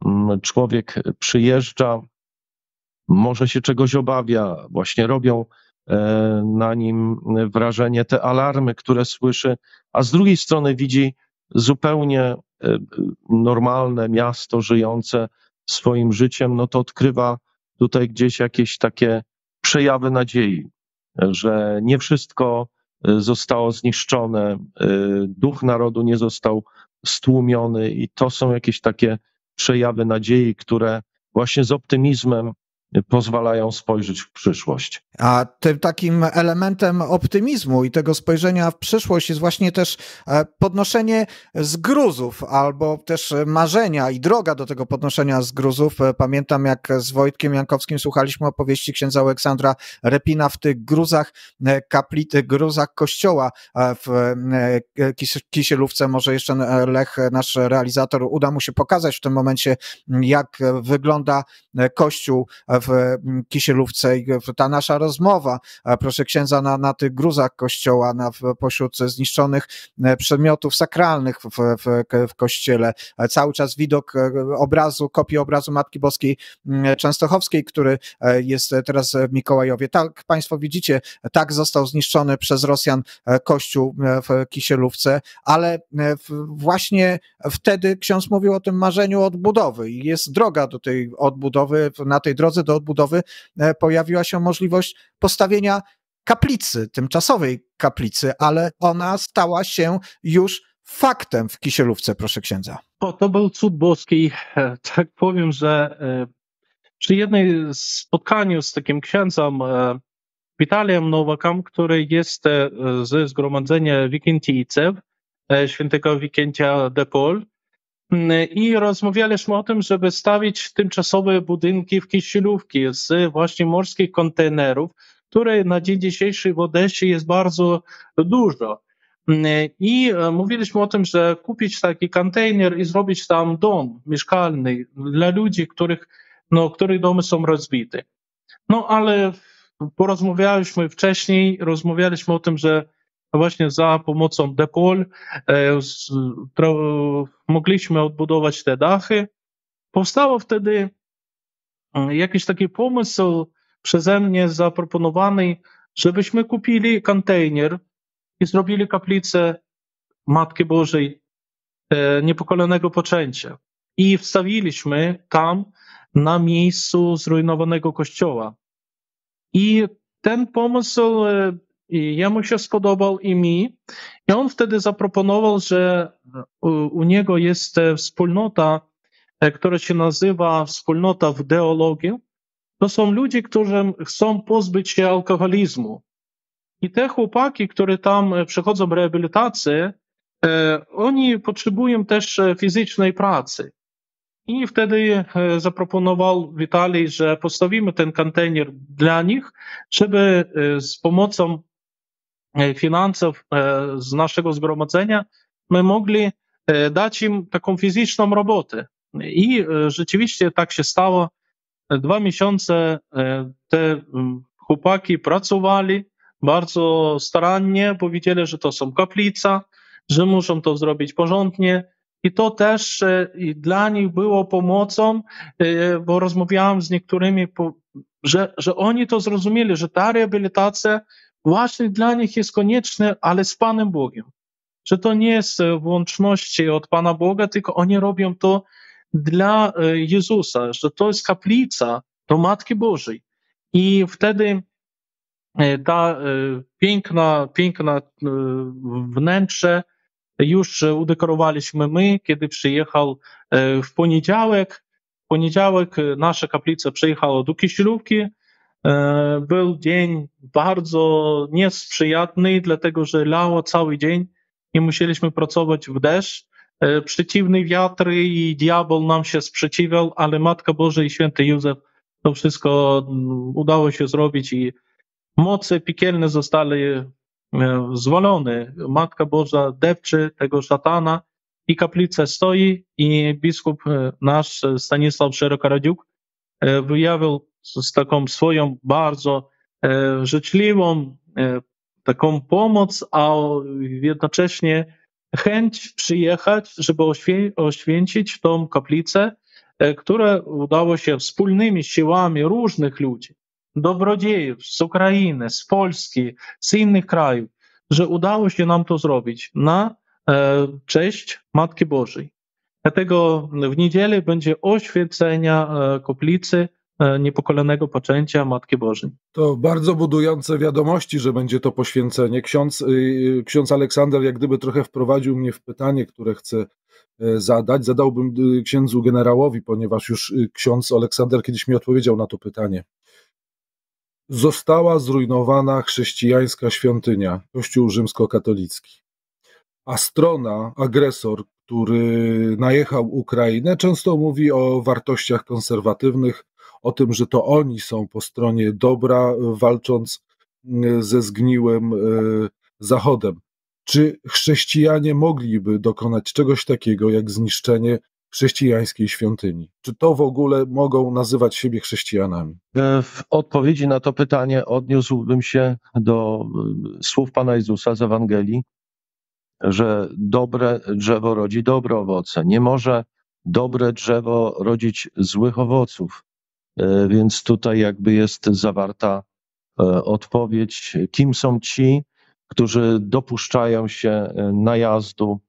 mm, człowiek przyjeżdża, może się czegoś obawia, właśnie robią e, na nim wrażenie te alarmy, które słyszy, a z drugiej strony widzi zupełnie e, normalne miasto żyjące swoim życiem, no to odkrywa tutaj gdzieś jakieś takie przejawy nadziei że nie wszystko y, zostało zniszczone, y, duch narodu nie został stłumiony, i to są jakieś takie przejawy nadziei, które właśnie z optymizmem pozwalają spojrzeć w przyszłość. A tym takim elementem optymizmu i tego spojrzenia w przyszłość jest właśnie też e, podnoszenie z gruzów albo też e, marzenia i droga do tego podnoszenia z gruzów. E, pamiętam jak z Wojtkiem Jankowskim słuchaliśmy opowieści księdza Aleksandra Repina w tych gruzach kapli, tych gruzach kościoła w Kisielówce. Może jeszcze Lech, nasz realizator, uda mu się pokazać w tym momencie jak wygląda kościół w mm, Kisielówce i ta nasza rozmowa, proszę księdza, na, na tych gruzach kościoła, na, pośród zniszczonych e, przedmiotów sakralnych w, w, w kościele, e, cały czas widok e, obrazu, kopii obrazu Matki Boskiej mm, Częstochowskiej, który jest teraz w Mikołajowie. Tak Państwo widzicie, tak został zniszczony przez Rosjan kościół w Kisielówce, ale właśnie wtedy ksiądz mówił o tym marzeniu odbudowy i jest droga do tej odbudowy. Na tej drodze do odbudowy e, pojawiła się możliwość postawienia kaplicy, tymczasowej kaplicy, ale ona stała się już faktem w Kisielówce, proszę księdza. O, to był cud boski. E, tak powiem, że e, przy jednej spotkaniu z takim księdzem Witaliem Nowakam, który jest ze zgromadzenia Wikentijcew, świętego Wikentia de Pol, Mm, i rozmawialiśmy o tym, żeby stawić tymczasowe budynki w Kisielówki z właśnie morskich kontenerów, które na dzień dzisiejszy w Odessie jest bardzo dużo. Mm, I e, mówiliśmy o tym, że kupić taki kontener i zrobić tam dom mieszkalny dla ludzi, których, no, których domy są rozbite. No ale porozmawialiśmy wcześniej, rozmawialiśmy o tym, że no właśnie za pomocą depol e, mogliśmy odbudować te dachy. Powstał wtedy mm, jakiś taki pomysł przeze mnie zaproponowany, żebyśmy kupili kontejner i zrobili kaplicę Matki Bożej e, Niepokolonego Poczęcia. I wstawiliśmy tam na miejscu zrujnowanego kościoła. I ten pomysł e, i jemu się spodobał i mi. I on wtedy zaproponował, że u, u niego jest e, wspólnota, e, która się nazywa wspólnota w deologii. To są ludzie, którzy chcą pozbyć się alkoholizmu. I te chłopaki, które tam e, przechodzą rehabilitację, oni potrzebują też fizycznej pracy. I wtedy zaproponował Witalij, że postawimy ten kontener dla nich, żeby z pomocą E, finansów e, z naszego zgromadzenia, my mogli e, dać im taką fizyczną robotę. I rzeczywiście tak się stało. Dwa miesiące te chłopaki pracowali bardzo starannie, powiedzieli, że to są kaplica, że muszą to zrobić porządnie. I to też dla nich było pomocą, bo rozmawiałem z niektórymi, że, że oni to zrozumieli, że ta rehabilitacja właśnie dla nich jest konieczne, ale z Panem Bogiem. Że to nie jest e, w łączności od Pana Boga, tylko oni robią to dla e, Jezusa, że to jest kaplica do Matki Bożej. I wtedy e, ta piękna, piękna wnętrze już udekorowaliśmy my, kiedy przyjechał w poniedziałek. W poniedziałek nasza kaplica przyjechała do Kisielówki, E, był dzień bardzo niesprzyjatny, dlatego że lało cały dzień i musieliśmy pracować w deszcz. E, przeciwny wiatr i diabol nam się sprzeciwiał, ale Matka Boże i Święty Józef to wszystko mm, udało się zrobić i moce piekielne zostały e, zwolone. Matka Boża depczy tego szatana i kaplica stoi i biskup nasz Stanisław Szerokoradziuk wyjawił z taką swoją bardzo e, życzliwą e, taką pomoc, a jednocześnie chęć przyjechać, żeby oświę oświęcić tą kaplicę, e, które udało się wspólnymi siłami różnych ludzi, dobrodziejów z Ukrainy, z Polski, z innych krajów, że udało się nam to zrobić na cześć Matki Bożej. Dlatego w niedzielę będzie oświecenia kaplicy E, niepokolonego poczęcia Matki Bożej. To bardzo budujące wiadomości, że będzie to poświęcenie. Ksiądz, y, y, ksiądz Aleksander jak gdyby trochę wprowadził mnie w pytanie, które chcę e, zadać. Zadałbym y, księdzu generałowi, ponieważ już ksiądz Aleksander kiedyś mi odpowiedział na to pytanie. Została zrujnowana chrześcijańska świątynia, kościół rzymskokatolicki. A strona, agresor, który najechał Ukrainę, często mówi o wartościach konserwatywnych, o tym, że to oni są po stronie dobra, e, walcząc ze zgniłym e, Zachodem. Czy chrześcijanie mogliby dokonać czegoś takiego jak zniszczenie chrześcijańskiej świątyni? Czy to w ogóle mogą nazywać siebie chrześcijanami? E, w odpowiedzi na to pytanie odniósłbym się do słów Pana Jezusa z Ewangelii, że dobre drzewo rodzi dobre owoce. Nie może dobre drzewo rodzić złych owoców. E, więc tutaj jakby jest zawarta e, odpowiedź, kim są ci, którzy dopuszczają się e, najazdu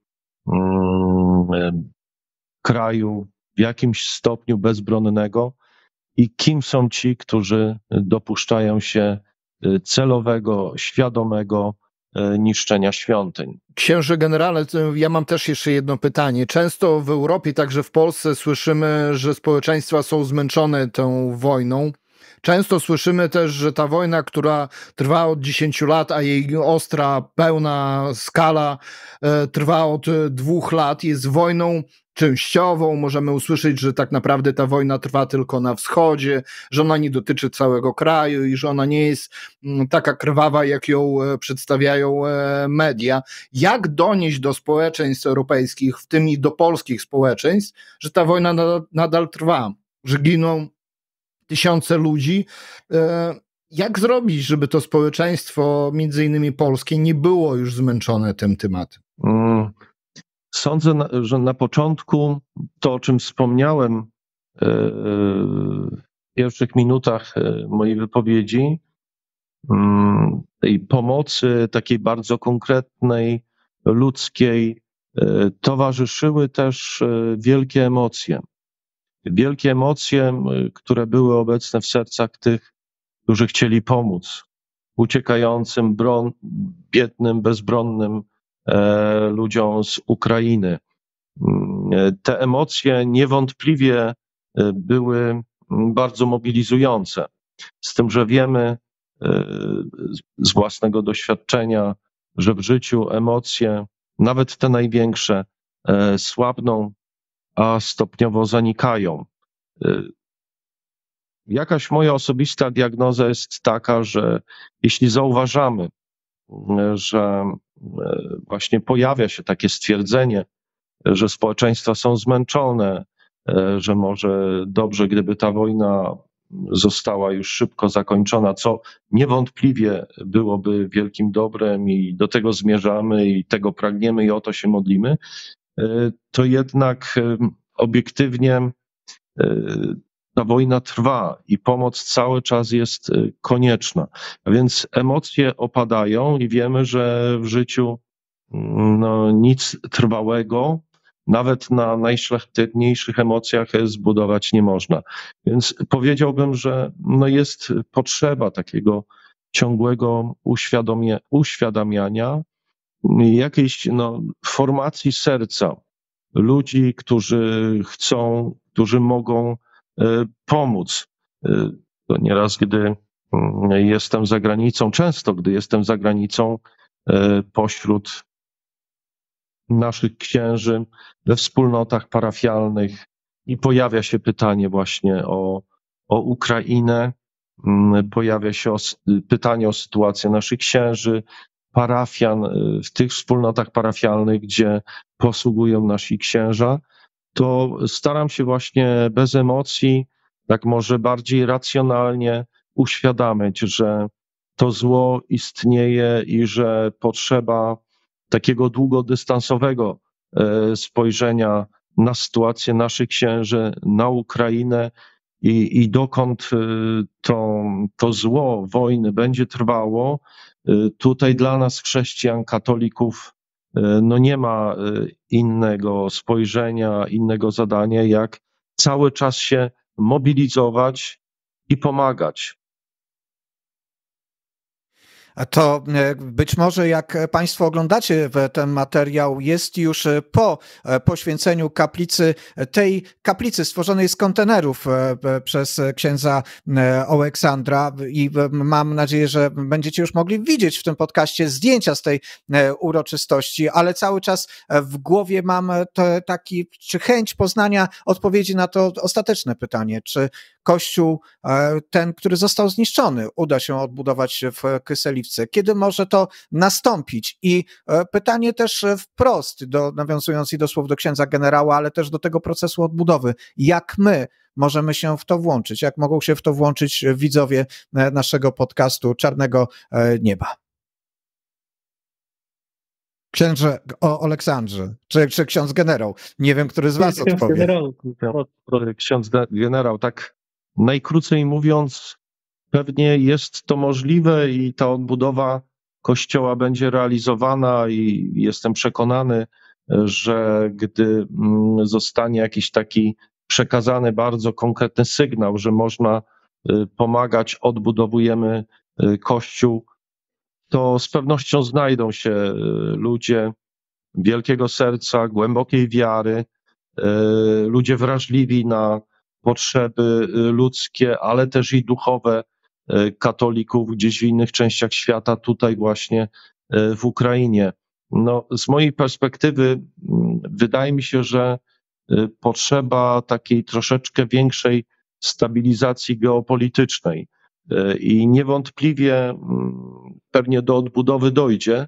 mm, kraju w jakimś stopniu bezbronnego i kim są ci, którzy dopuszczają się celowego, świadomego E, niszczenia świątyń. Księże generale, ja mam też jeszcze jedno pytanie. Często w Europie, także w Polsce słyszymy, że społeczeństwa są zmęczone tą wojną. Często słyszymy też, że ta wojna, która trwa od 10 lat, a jej ostra, pełna skala e, trwa od dwóch lat, jest wojną częściową. Możemy usłyszeć, że tak naprawdę ta wojna trwa tylko na wschodzie, że ona nie dotyczy całego kraju i że ona nie jest mm, taka krwawa, jak ją e, przedstawiają e, media. Jak donieść do społeczeństw europejskich, w tym i do polskich społeczeństw, że ta wojna nadal, nadal trwa, że giną tysiące ludzi. E, jak zrobić, żeby to społeczeństwo, między innymi polskie, nie było już zmęczone tym tematem? Mm. Sądzę, że na początku to, o czym wspomniałem e, e, w pierwszych minutach e, mojej wypowiedzi, mm, tej pomocy, takiej bardzo konkretnej, ludzkiej, towarzyszyły też wielkie emocje. Wielkie emocje, które były obecne w sercach tych, którzy chcieli pomóc uciekającym, bron, biednym, bezbronnym E, ludziom z Ukrainy. Mm, e, te emocje niewątpliwie e, były bardzo mobilizujące. Z tym, że wiemy z własnego doświadczenia, że w życiu emocje, nawet te największe, słabną, a stopniowo zanikają. Jakaś moja osobista diagnoza jest taka, że jeśli zauważamy, że właśnie pojawia się takie stwierdzenie, że społeczeństwa są zmęczone, e, że może dobrze, gdyby ta wojna została już szybko zakończona, co niewątpliwie byłoby wielkim dobrem i do tego zmierzamy i tego pragniemy i o to się modlimy, e, to jednak e, obiektywnie ta wojna trwa i pomoc cały czas jest y, konieczna. A więc emocje opadają i wiemy, że w życiu mm, no, nic trwałego, nawet na najszlachetniejszych emocjach e, zbudować nie można. Więc powiedziałbym, że no jest potrzeba takiego ciągłego uświadamiania, jakiejś no, formacji serca ludzi, którzy chcą, którzy mogą Y, pomóc. Y, to nieraz, gdy mm, jestem za granicą, często gdy jestem za granicą y, pośród naszych księży we wspólnotach parafialnych i pojawia się pytanie właśnie o, o Ukrainę, mm, pojawia się o, pytanie o sytuację naszych księży, parafian w tych wspólnotach parafialnych, gdzie posługują nasi księża to staram się właśnie bez emocji, tak może bardziej racjonalnie uświadamiać, że to zło istnieje i że potrzeba takiego długodystansowego e, spojrzenia na sytuację naszych księży, na Ukrainę i, i dokąd e, to, to zło wojny będzie trwało. E, tutaj dla nas, chrześcijan, katolików, E, no nie ma e, innego spojrzenia, innego zadania, jak cały czas się mobilizować i pomagać. To e, być może jak Państwo oglądacie ten materiał, jest już e, po e, poświęceniu kaplicy, tej kaplicy stworzonej z kontenerów przez księdza Oleksandra i mam nadzieję, że będziecie już mogli widzieć w tym podcaście zdjęcia z tej uroczystości, ale cały czas w głowie mam te, taki, czy chęć poznania odpowiedzi na to ostateczne pytanie, czy Kościół, ten, który został zniszczony, uda się odbudować w Kyseli kiedy może to nastąpić? I e, pytanie też e, wprost, do, nawiązując i do słów do księdza generała, ale też do tego procesu odbudowy. Jak my możemy się w to włączyć? Jak mogą się w to włączyć e, widzowie naszego podcastu Czarnego Nieba? Księże o Aleksandrze, czy, czy ksiądz generał? Nie wiem, który z was ksiądz odpowie. Generał, ksiądz generał, tak najkrócej mówiąc, Pewnie jest to możliwe i ta odbudowa kościoła będzie realizowana, i jestem przekonany, że gdy mm, zostanie jakiś taki przekazany bardzo konkretny sygnał, że można y, pomagać, odbudowujemy y, kościół, to z pewnością znajdą się y, ludzie wielkiego serca, głębokiej wiary, ludzie wrażliwi na potrzeby ludzkie, ale też i duchowe Y, katolików gdzieś w innych częściach świata, tutaj właśnie y, w Ukrainie. No, z mojej perspektywy mm, wydaje mi się, że y, potrzeba takiej troszeczkę większej stabilizacji geopolitycznej. I niewątpliwie mm, pewnie do odbudowy dojdzie,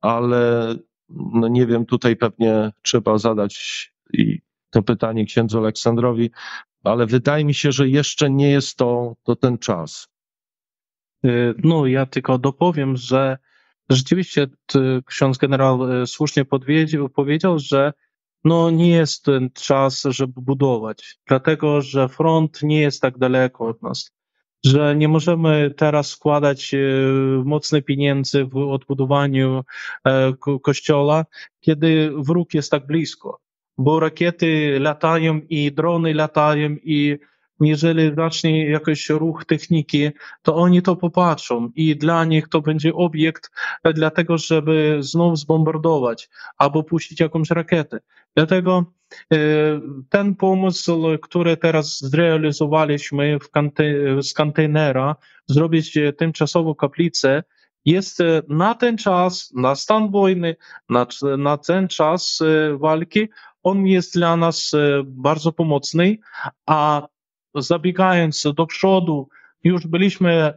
ale no nie wiem, tutaj pewnie trzeba zadać i to pytanie księdzu Aleksandrowi, ale wydaje mi się, że jeszcze nie jest to, to ten czas. Y, no, ja tylko dopowiem, że rzeczywiście y, ksiądz generał y, słusznie powiedział, że no nie jest ten czas, żeby budować, dlatego że front nie jest tak daleko od nas, że nie możemy teraz składać mocnych pieniędzy w odbudowaniu e, kościoła, kiedy wróg jest tak blisko, bo rakiety latają i drony latają i jeżeli zacznie jakiś ruch techniki, to oni to popatrzą i dla nich to będzie obiekt dlatego, żeby znów zbombardować albo puścić jakąś rakietę. Dlatego e, ten pomysł, który teraz zrealizowaliśmy w z kontenera, zrobić e, tymczasową kaplicę, jest e, na ten czas, na stan wojny, na, na ten czas walki, on jest dla nas bardzo pomocny, a zabiegając do przodu, już byliśmy e,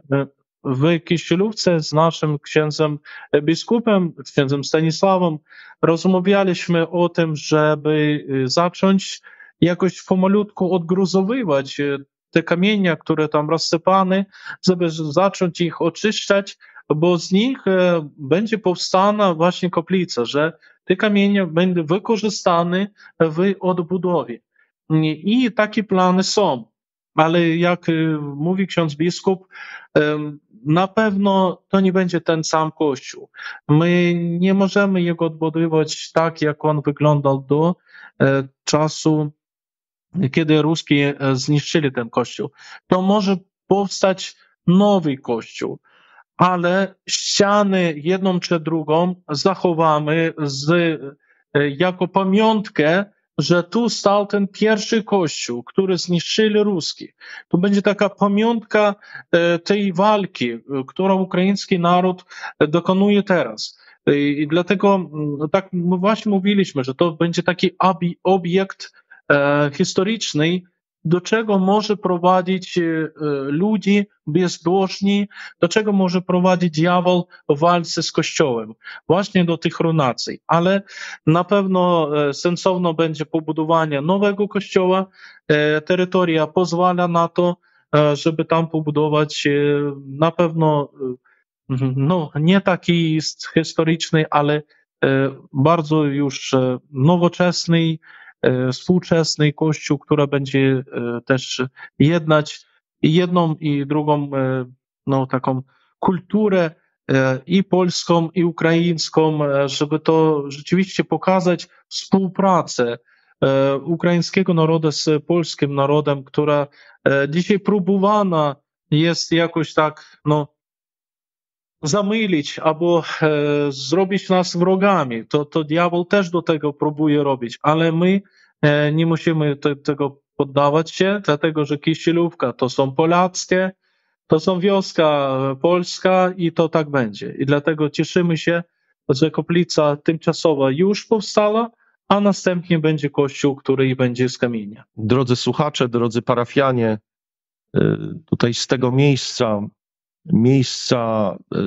w Kisielówce z naszym księdzem biskupem, księdzem Stanisławem, rozmawialiśmy o tym, żeby e, zacząć jakoś pomalutku odgruzowywać e, te kamienia, które tam rozsypane, żeby zacząć ich oczyszczać, bo z nich będzie powstana właśnie kaplica, że te kamienie będą wykorzystane w odbudowie. I takie plany są ale jak y, mówi ksiądz biskup, na pewno to nie będzie ten sam Kościół. My nie możemy jego odbudowywać tak, jak on wyglądał do y, czasu, kiedy Ruski y, zniszczyli ten Kościół. To może powstać nowy Kościół, ale ściany jedną czy drugą zachowamy z, jako pamiątkę, że tu stał ten pierwszy kościół, który zniszczyli Ruski. To będzie taka pamiątka e, tej walki, e, którą ukraiński naród e, dokonuje teraz. I dlatego tak właśnie mówiliśmy, że to będzie taki obiekt historyczny, do czego może prowadzić e, e, ludzi bezbożni, do czego może prowadzić diabeł w walce z Kościołem, właśnie do tych runacji. Ale na pewno e, sensowne będzie pobudowanie nowego Kościoła. Terytoria pozwala na to, żeby tam pobudować na pewno mhm, no, nie taki historyczny, ale bardzo już nowoczesny E, współczesny Kościół, która będzie e, też jednać jedną i drugą e, no, taką kulturę i polską, i ukraińską, żeby to rzeczywiście pokazać współpracę ukraińskiego narodu z polskim narodem, która dzisiaj próbowana jest jakoś tak no, zamylić albo e, zrobić nas wrogami. To, to diabeł też do tego próbuje robić, ale my e, nie musimy te, tego poddawać się, dlatego że Kisielówka to są Polackie, to są wioska polska i to tak będzie. I dlatego cieszymy się, że koplica tymczasowa już powstała, a następnie będzie kościół, który będzie z kamienia. Drodzy słuchacze, drodzy parafianie, e, tutaj z tego miejsca miejsca e,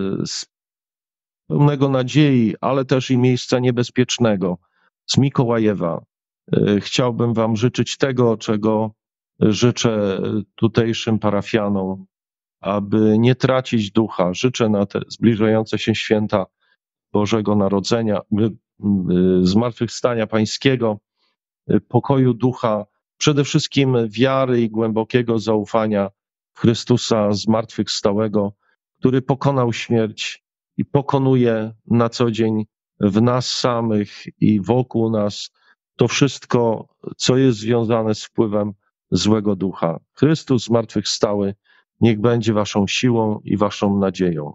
pełnego nadziei, ale też i miejsca niebezpiecznego z Mikołajewa. E, chciałbym Wam życzyć tego, czego życzę e, tutejszym parafianom, aby nie tracić ducha. Życzę na te zbliżające się święta Bożego Narodzenia, zmartwychwstania Pańskiego, pokoju ducha, przede wszystkim wiary i głębokiego zaufania Chrystusa zmartwychwstałego, który pokonał śmierć i pokonuje na co dzień w nas samych i wokół nas to wszystko, co jest związane z wpływem złego ducha. Chrystus zmartwychwstały, niech będzie waszą siłą i waszą nadzieją.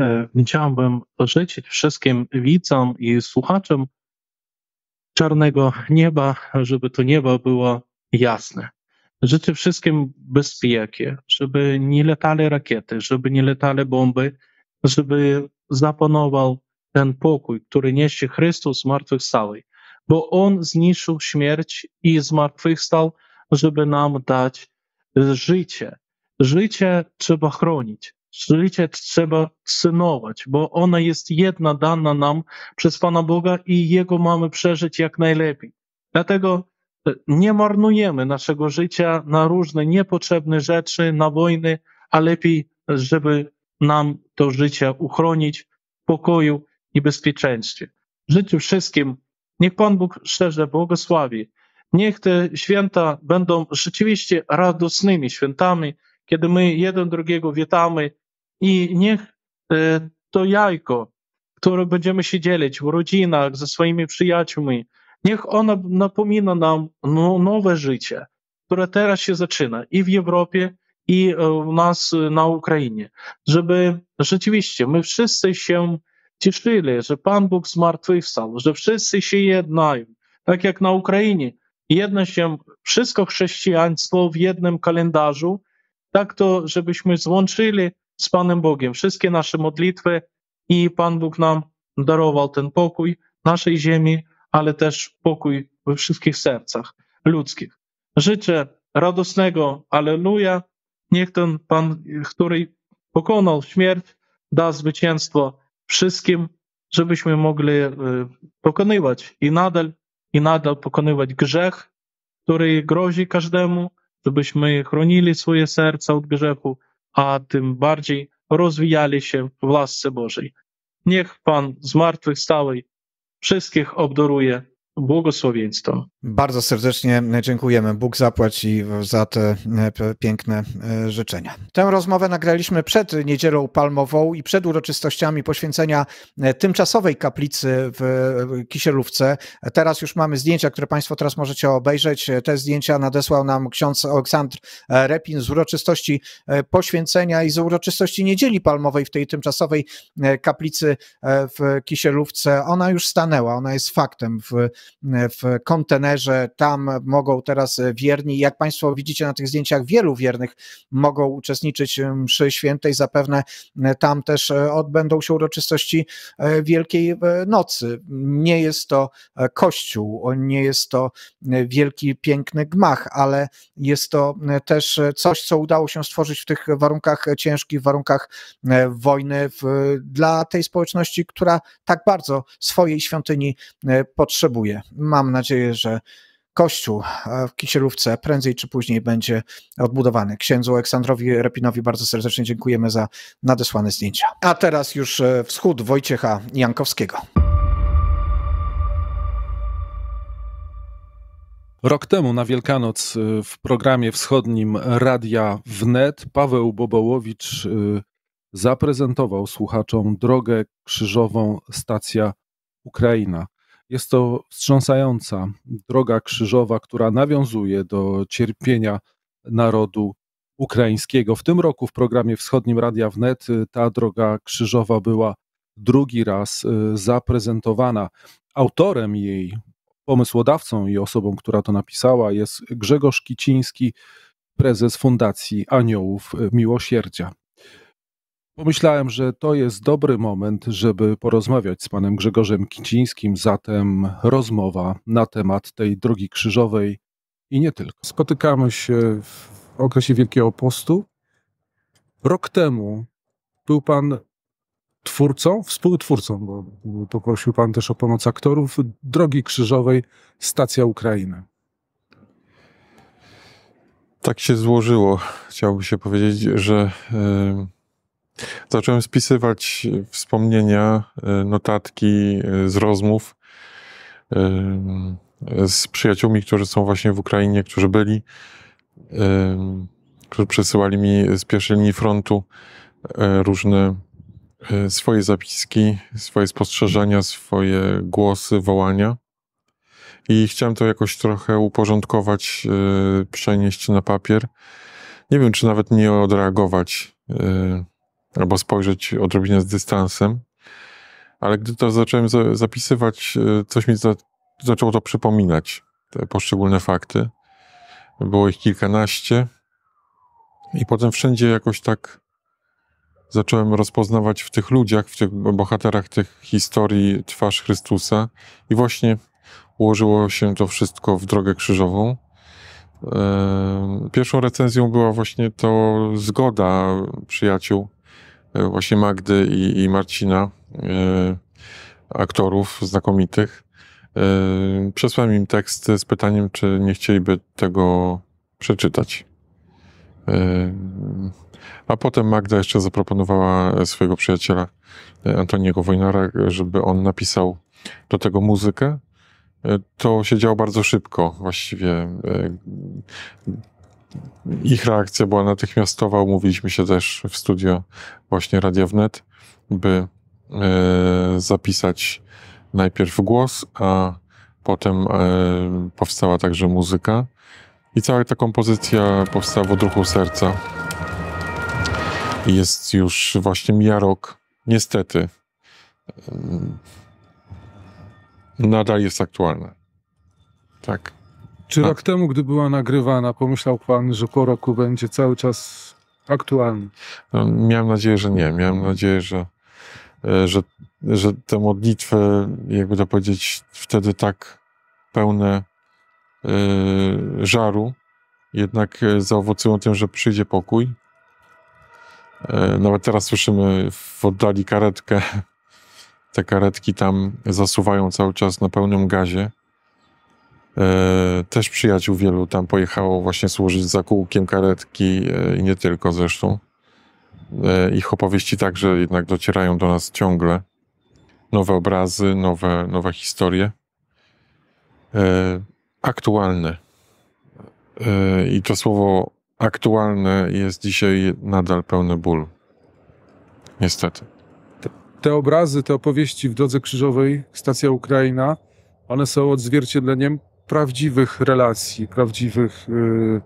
E, chciałbym życzyć wszystkim widzom i słuchaczom czarnego nieba, żeby to niebo było jasne, Życzę wszystkim bezpieki, żeby nie latały rakiety, żeby nie latały bomby, żeby zapanował ten pokój, który niesie Chrystus zmartwychwstały, bo On zniszczył śmierć i zmartwychwstał, żeby nam dać życie. Życie trzeba chronić, życie trzeba cenować, bo ona jest jedna dana nam przez Pana Boga i Jego mamy przeżyć jak najlepiej. Dlatego nie marnujemy naszego życia na różne niepotrzebne rzeczy, na wojny, a lepiej, żeby nam to życie uchronić w pokoju i bezpieczeństwie. Życzę życiu wszystkim niech Pan Bóg szczerze błogosławi. Niech te święta będą rzeczywiście radosnymi świętami, kiedy my jeden drugiego witamy i niech e, to jajko, które będziemy się dzielić w rodzinach ze swoimi przyjaciółmi, Niech ona napomina nam no, nowe życie, które teraz się zaczyna i w Europie, i e, u nas e, na Ukrainie, żeby rzeczywiście my wszyscy się cieszyli, że Pan Bóg zmartwychwstał, że wszyscy się jednają, tak jak na Ukrainie. Jedna się wszystko chrześcijaństwo w jednym kalendarzu, tak to, żebyśmy złączyli z Panem Bogiem wszystkie nasze modlitwy i Pan Bóg nam darował ten pokój naszej ziemi, ale też pokój we wszystkich sercach ludzkich. Życzę radosnego Aleluja. Niech ten Pan, który pokonał śmierć, da zwycięstwo wszystkim, żebyśmy mogli e, pokonywać i nadal, i nadal pokonywać grzech, który grozi każdemu, żebyśmy chronili swoje serca od grzechu, a tym bardziej rozwijali się w łasce Bożej. Niech Pan z stałej wszystkich obdaruje błogosławieństwo. Bardzo serdecznie dziękujemy. Bóg zapłaci za te e, piękne e, życzenia. Tę rozmowę nagraliśmy przed Niedzielą Palmową i przed uroczystościami poświęcenia e, tymczasowej kaplicy w Kisielówce. Teraz już mamy zdjęcia, które Państwo teraz możecie obejrzeć. Te zdjęcia nadesłał nam ksiądz Aleksandr Repin z uroczystości poświęcenia i z uroczystości Niedzieli Palmowej w tej tymczasowej kaplicy w Kisielówce. Ona już stanęła, ona jest faktem w w kontenerze, tam mogą teraz wierni, jak Państwo widzicie na tych zdjęciach, wielu wiernych mogą uczestniczyć w mszy świętej, zapewne tam też odbędą się uroczystości e, Wielkiej e, Nocy. Nie jest to e, kościół, nie jest to wielki, piękny gmach, ale jest to też coś, co udało się stworzyć w tych warunkach ciężkich, warunkach wojny w, dla tej społeczności, która tak bardzo swojej świątyni potrzebuje nadzieję, mam nadzieję, że kościół e, w Kisielówce prędzej czy później będzie odbudowany. Księdzu Aleksandrowi Repinowi bardzo serdecznie dziękujemy za nadesłane zdjęcia. A teraz już e, wschód Wojciecha Jankowskiego. Rok temu na Wielkanoc e, w programie wschodnim Radia Wnet Paweł Bobołowicz zaprezentował słuchaczom drogę krzyżową stacja Ukraina. Jest to wstrząsająca droga krzyżowa, która nawiązuje do cierpienia narodu ukraińskiego. W tym roku w programie Wschodnim Radia Wnet y, ta droga krzyżowa była drugi raz y, zaprezentowana. Autorem jej, pomysłodawcą i osobą, która to napisała, jest Grzegorz Kiciński, prezes Fundacji Aniołów Miłosierdzia. Pomyślałem, że to jest dobry moment, żeby porozmawiać z panem Grzegorzem Kicińskim, zatem rozmowa na temat tej drogi krzyżowej i nie tylko. Spotykamy się w okresie Wielkiego Postu. Rok temu był pan twórcą, współtwórcą, bo poprosił pan też o pomoc aktorów, drogi krzyżowej Stacja Ukrainy. Tak się złożyło, chciałbym się powiedzieć, że. Yy Zacząłem spisywać wspomnienia, y, notatki y, z rozmów y, z przyjaciółmi, którzy są właśnie w Ukrainie, którzy byli, którzy przesyłali mi z pierwszej linii frontu różne swoje zapiski, swoje spostrzeżenia, swoje głosy, wołania. I chciałem to jakoś trochę uporządkować, przenieść na papier. Nie wiem, czy nawet nie odreagować albo spojrzeć odrobinę z dystansem. Ale gdy to zacząłem zapisywać, e, coś mi za, zaczęło to przypominać, te poszczególne fakty. Było ich kilkanaście. I potem wszędzie jakoś tak zacząłem rozpoznawać w tych ludziach, w tych bohaterach tych historii twarz Chrystusa. I właśnie ułożyło się to wszystko w drogę krzyżową. E, pierwszą recenzją była właśnie to zgoda przyjaciół E, właśnie Magdy i, i Marcina, e, aktorów znakomitych. E, przesłałem im tekst z pytaniem, czy nie chcieliby tego przeczytać. A potem Magda jeszcze zaproponowała swojego przyjaciela Antoniego Wojnara, żeby on napisał do tego muzykę. To się działo bardzo szybko, właściwie ich reakcja była natychmiastowa. Umówiliśmy się też w studio właśnie Radia Wnet, by e, zapisać najpierw głos, a potem e, powstała także muzyka. I cała ta kompozycja powstała w odruchu serca. Jest już właśnie mija rok. Niestety. E, nadal jest aktualna. Tak. Czy tak. rok temu, gdy była nagrywana, pomyślał pan, że po roku będzie cały czas aktualny? No, miałem nadzieję, że nie. Miałem nadzieję, że, e, że, że te modlitwy, jakby to powiedzieć, wtedy tak pełne e, żaru, jednak e, zaowocują tym, że przyjdzie pokój. nawet teraz słyszymy w oddali karetkę. Te karetki tam zasuwają cały czas na pełnym gazie. E, też przyjaciół wielu tam pojechało właśnie służyć za kółkiem karetki e, i nie tylko zresztą. E, ich opowieści także jednak docierają do nas ciągle. Nowe obrazy, nowe, nowe historie. Aktualne. I to słowo aktualne jest dzisiaj nadal pełne bólu. Niestety. Te, te obrazy, te opowieści w Drodze Krzyżowej, Stacja Ukraina, one są odzwierciedleniem prawdziwych relacji, prawdziwych y,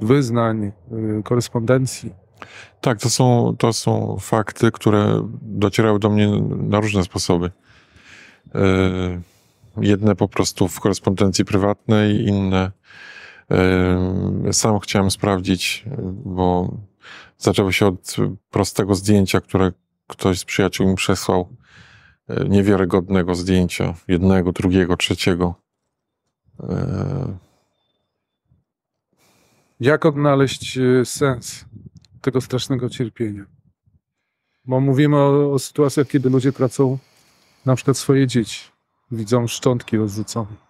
wyznań, y, korespondencji. Tak, to są, to są fakty, które docierały do mnie na różne sposoby. Y, jedne po prostu w korespondencji prywatnej, inne sam chciałem sprawdzić, bo zaczęło się od prostego zdjęcia, które ktoś z przyjaciół mi przesłał. Niewiarygodnego zdjęcia, jednego, drugiego, trzeciego E, jak odnaleźć e, sens tego strasznego cierpienia? Bo mówimy o, o sytuacjach, kiedy ludzie tracą na przykład swoje dzieci, widzą szczątki rozrzucone.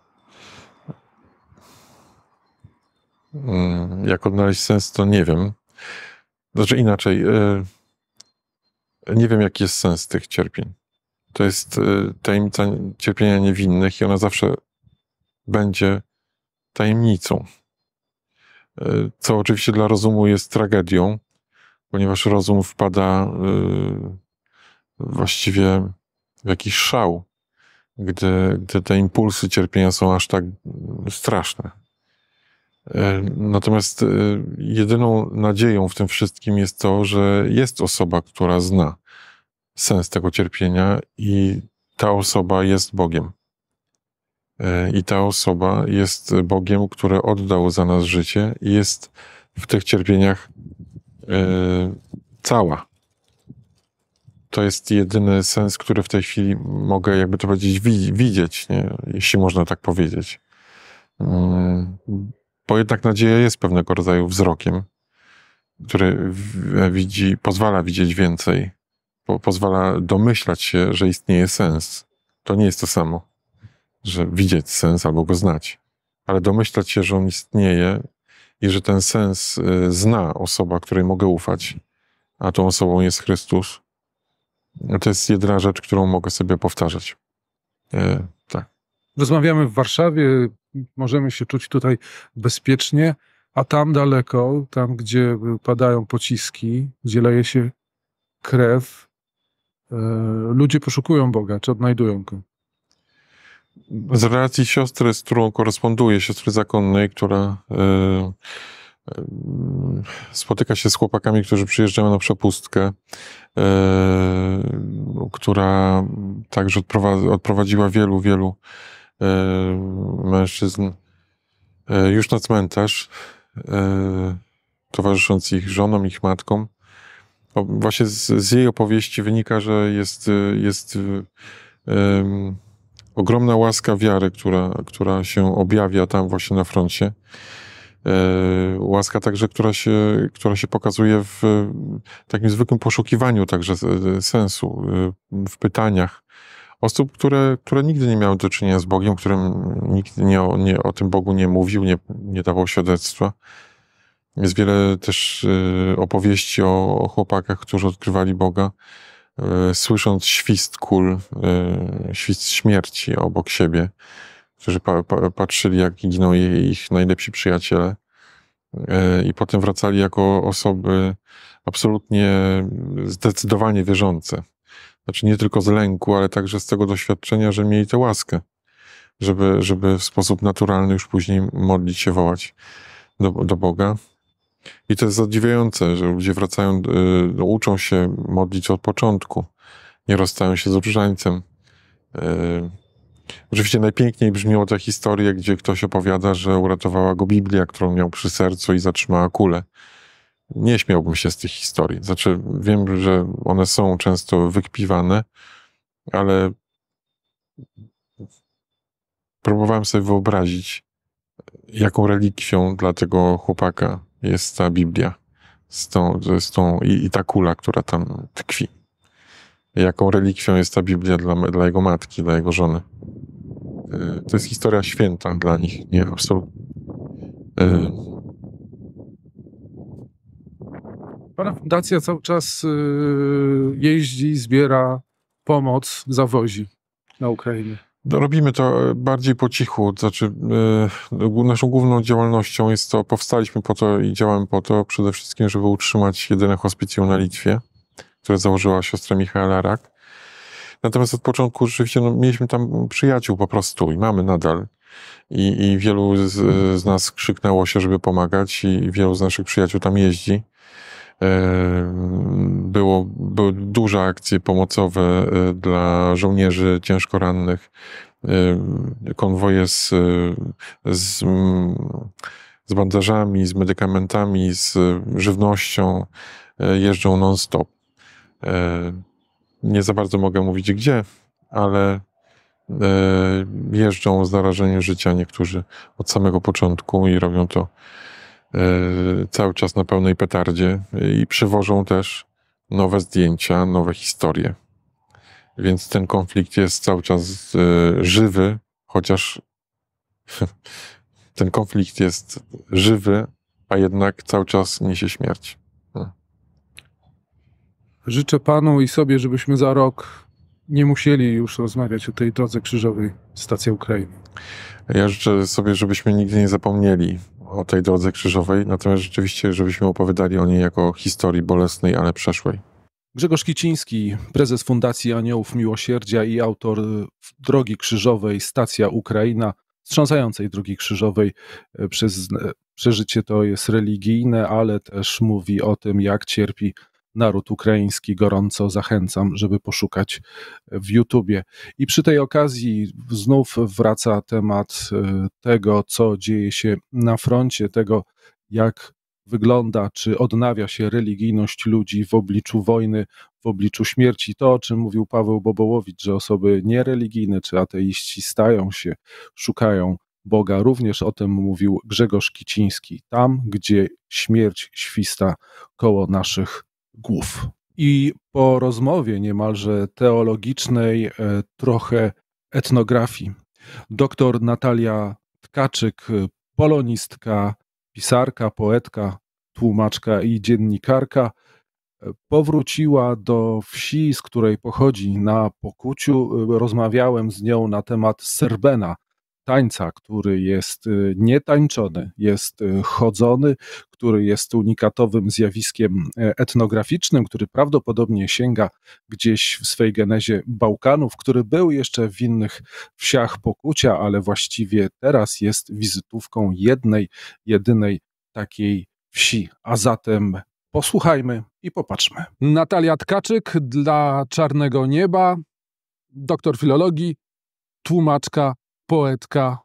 Mm, jak odnaleźć sens, to nie wiem. Znaczy inaczej, e, nie wiem, jaki jest sens tych cierpień. To jest tajemnica cierpienia niewinnych i ona zawsze będzie tajemnicą. E, co oczywiście dla rozumu jest tragedią, ponieważ rozum wpada e, właściwie w jakiś szał, gdy, gdy te impulsy cierpienia są aż tak straszne. E, natomiast jedyną nadzieją w tym wszystkim jest to, że jest osoba, która zna sens tego cierpienia i ta osoba jest Bogiem. E, I ta osoba jest Bogiem, który oddał za nas życie i jest w tych cierpieniach e, cała. To jest jedyny sens, który w tej chwili mogę, jakby to powiedzieć, widzieć, nie? jeśli można tak powiedzieć. Mm, bo jednak nadzieja jest pewnego rodzaju wzrokiem, który e, widzi, pozwala widzieć więcej, pozwala domyślać się, że istnieje sens. To nie jest to samo że widzieć sens albo go znać, ale domyślać się, że on istnieje i że ten sens y, zna osoba, której mogę ufać, a tą osobą jest Chrystus, no to jest jedyna rzecz, którą mogę sobie powtarzać. E, tak. Rozmawiamy w Warszawie, możemy się czuć tutaj bezpiecznie, a tam daleko, tam gdzie padają pociski, gdzie leje się krew, e, ludzie poszukują Boga, czy odnajdują go z relacji siostry, z którą koresponduję, siostry zakonnej, która y, y, spotyka się z chłopakami, którzy przyjeżdżają na przepustkę, y, która także odprowadzi, odprowadziła wielu, wielu mężczyzn już na cmentarz, towarzysząc ich żonom, ich matkom. właśnie z, z, jej opowieści wynika, że jest, jest um, ogromna łaska wiary, która, która się objawia tam właśnie na froncie. E, łaska także, która się, która się pokazuje w takim zwykłym poszukiwaniu także e, sensu, e, w pytaniach osób, które, które nigdy nie miały do czynienia z Bogiem, którym nikt nie, nie, o tym Bogu nie mówił, nie, nie dawał świadectwa. Jest wiele też opowieści o, o chłopakach, którzy odkrywali Boga. E, słysząc świst kul, e, świst śmierci obok siebie, którzy pa, pa, patrzyli, jak giną ich najlepsi przyjaciele, e, i potem wracali jako osoby absolutnie zdecydowanie wierzące. Znaczy nie tylko z lęku, ale także z tego doświadczenia, że mieli tę łaskę, żeby, żeby w sposób naturalny już później modlić się, wołać do, do Boga. I to jest zadziwiające, że ludzie wracają, y, uczą się modlić od początku. Nie rozstają się z obrzańcem. Y, oczywiście najpiękniej brzmiła te historie, gdzie ktoś opowiada, że uratowała go Biblia, którą miał przy sercu i zatrzymała kulę. Nie śmiałbym się z tych historii. Znaczy, wiem, że one są często wykpiwane, ale próbowałem sobie wyobrazić, jaką relikwią dla tego chłopaka jest ta Biblia z tą, z tą i, i ta kula, która tam tkwi. Jaką relikwią jest ta Biblia dla, dla jego matki, dla jego żony. E, to jest historia święta dla nich, nie? Absolutnie. E, Pana fundacja cały czas e, jeździ, zbiera pomoc, zawozi na Ukrainie. No, robimy to e, bardziej po cichu. Znaczy, yy, naszą główną działalnością jest to, powstaliśmy po to i działamy po to przede wszystkim, żeby utrzymać jedyne hospicjum na Litwie, które założyła siostra Michaela Rak. Natomiast od początku rzeczywiście no, mieliśmy tam przyjaciół po prostu i mamy nadal. I, i wielu z, z, nas krzyknęło się, żeby pomagać, i wielu z naszych przyjaciół tam jeździ. E, było, były duże akcje pomocowe e, dla żołnierzy ciężko rannych, e, konwoje z, z, z bandażami, z medykamentami, z żywnością jeżdżą non-stop. Nie za bardzo mogę mówić gdzie, ale jeżdżą z narażeniem życia niektórzy od samego początku i robią to E, cały czas na pełnej petardzie i przywożą też nowe zdjęcia, nowe historie. Więc ten konflikt jest cały czas e, żywy, chociaż ten konflikt jest żywy, a jednak cały czas niesie śmierć. Hmm. Życzę panu i sobie, żebyśmy za rok nie musieli już rozmawiać o tej drodze krzyżowej Stacja Ukrainy. Ja życzę sobie, żebyśmy nigdy nie zapomnieli o tej drodze krzyżowej, natomiast rzeczywiście, żebyśmy opowiadali o niej jako historii bolesnej, ale przeszłej. Grzegorz Kiciński, prezes Fundacji Aniołów Miłosierdzia i autor Drogi Krzyżowej Stacja Ukraina, strząsającej Drogi Krzyżowej przez przeżycie to jest religijne, ale też mówi o tym, jak cierpi naród ukraiński gorąco zachęcam, żeby poszukać w YouTubie. I przy tej okazji znów wraca temat e, tego, co dzieje się na froncie, tego, jak wygląda, czy odnawia się religijność ludzi w obliczu wojny, w obliczu śmierci. To, o czym mówił Paweł Bobołowicz, że osoby niereligijne czy ateiści stają się, szukają Boga. Również o tym mówił Grzegorz Kiciński. Tam, gdzie śmierć śwista koło naszych głów. I po rozmowie niemalże teologicznej, e, trochę etnografii. Doktor Natalia Tkaczyk, e, polonistka, pisarka, poetka, tłumaczka i dziennikarka, e, powróciła do wsi, z której pochodzi, na Pokuciu. Rozmawiałem z nią na temat Serbena, tańca, który jest y, nietańczony, jest y, chodzony, który jest unikatowym zjawiskiem e, etnograficznym, który prawdopodobnie sięga gdzieś w swej genezie Bałkanów, który był jeszcze w innych wsiach Pokucia, ale właściwie teraz jest wizytówką jednej, jedynej takiej wsi. A zatem posłuchajmy i popatrzmy. Natalia Tkaczyk dla Czarnego Nieba, doktor filologii, tłumaczka poetka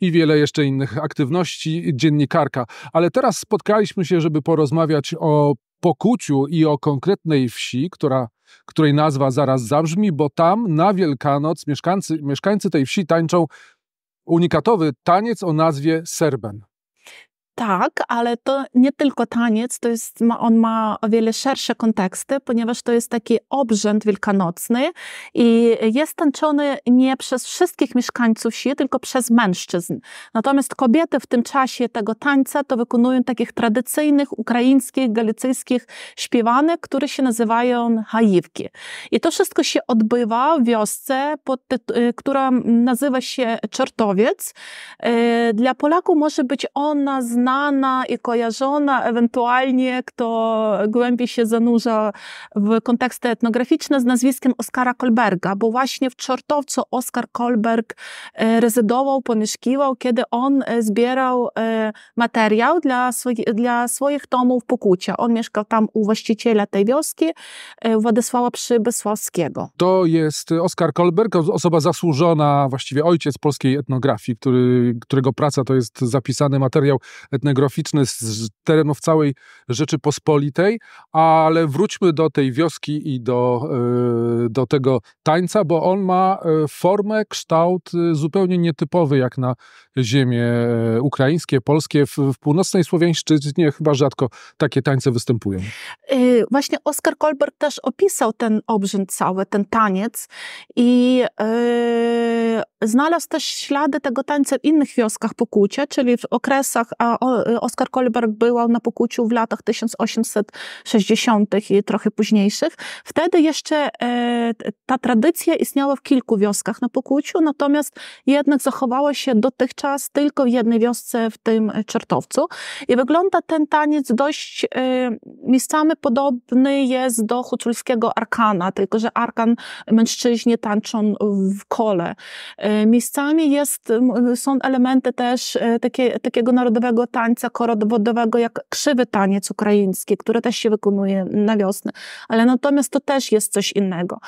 i wiele jeszcze innych aktywności, dziennikarka. Ale teraz spotkaliśmy się, żeby porozmawiać o Pokuciu i o konkretnej wsi, która, której nazwa zaraz zabrzmi, bo tam na Wielkanoc mieszkańcy, mieszkańcy tej wsi tańczą unikatowy taniec o nazwie Serben. Tak, ale to nie tylko taniec, to jest, ma, on ma o wiele szersze konteksty, ponieważ to jest taki obrzęd wielkanocny i jest tańczony nie przez wszystkich mieszkańców wsi, tylko przez mężczyzn. Natomiast kobiety w tym czasie tego tańca to wykonują takich tradycyjnych ukraińskich, galicyjskich śpiewanek, które się nazywają hajivki. I to wszystko się odbywa w wiosce, pod, y, która nazywa się Czertowiec. Y, dla Polaków może być ona znana znana i kojarzona, ewentualnie kto głębiej się zanurza w konteksty etnograficzne z nazwiskiem Oskara Kolberga, bo właśnie w Czortowcu Oskar Kolberg e, rezydował, pomieszkiwał, kiedy on e, zbierał e, materiał dla, swoich, dla swoich tomów Pokucia. On mieszkał tam u właściciela tej wioski, Władysława Przybysławskiego. To jest Oskar Kolberg, osoba zasłużona, właściwie ojciec polskiej etnografii, który, którego praca to jest zapisany materiał etnograficzny z terenów całej Rzeczypospolitej, ale wróćmy do tej wioski i do, e, do tego tańca, bo on ma e, formę, kształt e, zupełnie nietypowy jak na ziemię ukraińskie, polskie. W, w północnej Słowiańszczyźnie chyba rzadko takie tańce występują. Właśnie Oskar Kolberg też opisał ten obrzęd cały, ten taniec i Znalazł też ślady tego tańca w innych wioskach Pokucie, czyli w okresach, a y, Oskar Kolberg był na Pokuciu w latach 1860 i trochę późniejszych. Wtedy jeszcze e, ta tradycja istniała w kilku wioskach na Pokuciu, natomiast jednak zachowała się dotychczas tylko w jednej wiosce, w tym Czertowcu. I wygląda ten taniec dość miejscami y, podobny jest do huculskiego arkana, tylko że arkan mężczyźni tańczą w kole. E, miejscami jest, są elementy też e, takie, takiego narodowego tańca korodowodowego, jak krzywy taniec ukraiński, który też się wykonuje na wiosnę. Ale natomiast to też jest coś innego.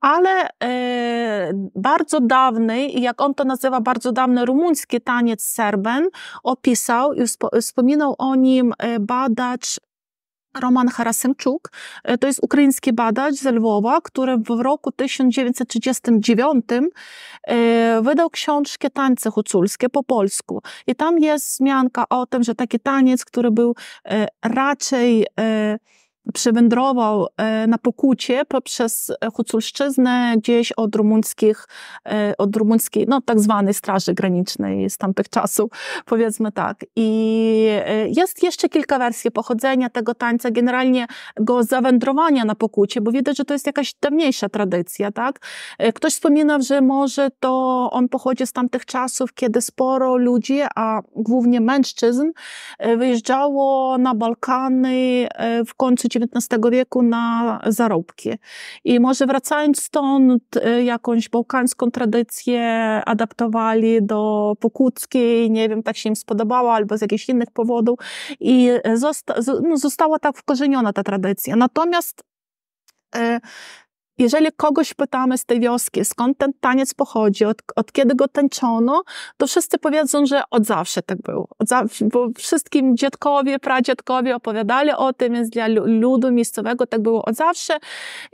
Ale e, bardzo dawny, jak on to nazywa, bardzo dawny rumuński taniec serben opisał i wspominał o nim badacz Roman Harasymczuk. E, to jest ukraiński badacz zelwowa, Lwowa, który w roku 1939 e, wydał książkę Tańce huculskie po polsku. I tam jest zmianka o tym, że taki taniec, który był e, raczej przewędrował e, na pokucie poprzez Huculszczyznę gdzieś od rumuńskich, e, od rumuńskiej, no tak zwanej Straży Granicznej z tamtych czasów, powiedzmy tak. I e, jest jeszcze kilka wersji pochodzenia tego tańca, generalnie go zawędrowania na pokucie, bo widać, że to jest jakaś dawniejsza tradycja, tak? Ktoś wspominał, że może to on pochodzi z tamtych czasów, kiedy sporo ludzi, a głównie mężczyzn, wyjeżdżało na Balkany w końcu XIX wieku na zarobki. I może wracając stąd, y, jakąś bałkańską tradycję adaptowali do pokuckiej, nie wiem, tak się im spodobała, albo z jakichś innych powodów. I zosta no, została tak wkorzeniona ta tradycja. Natomiast y, jeżeli kogoś pytamy z tej wioski, skąd ten taniec pochodzi, od, od kiedy go tańczono, to wszyscy powiedzą, że od zawsze tak było. Zawsze, bo wszystkim dziadkowie, pradziadkowie opowiadali o tym, więc dla ludu miejscowego tak było od zawsze.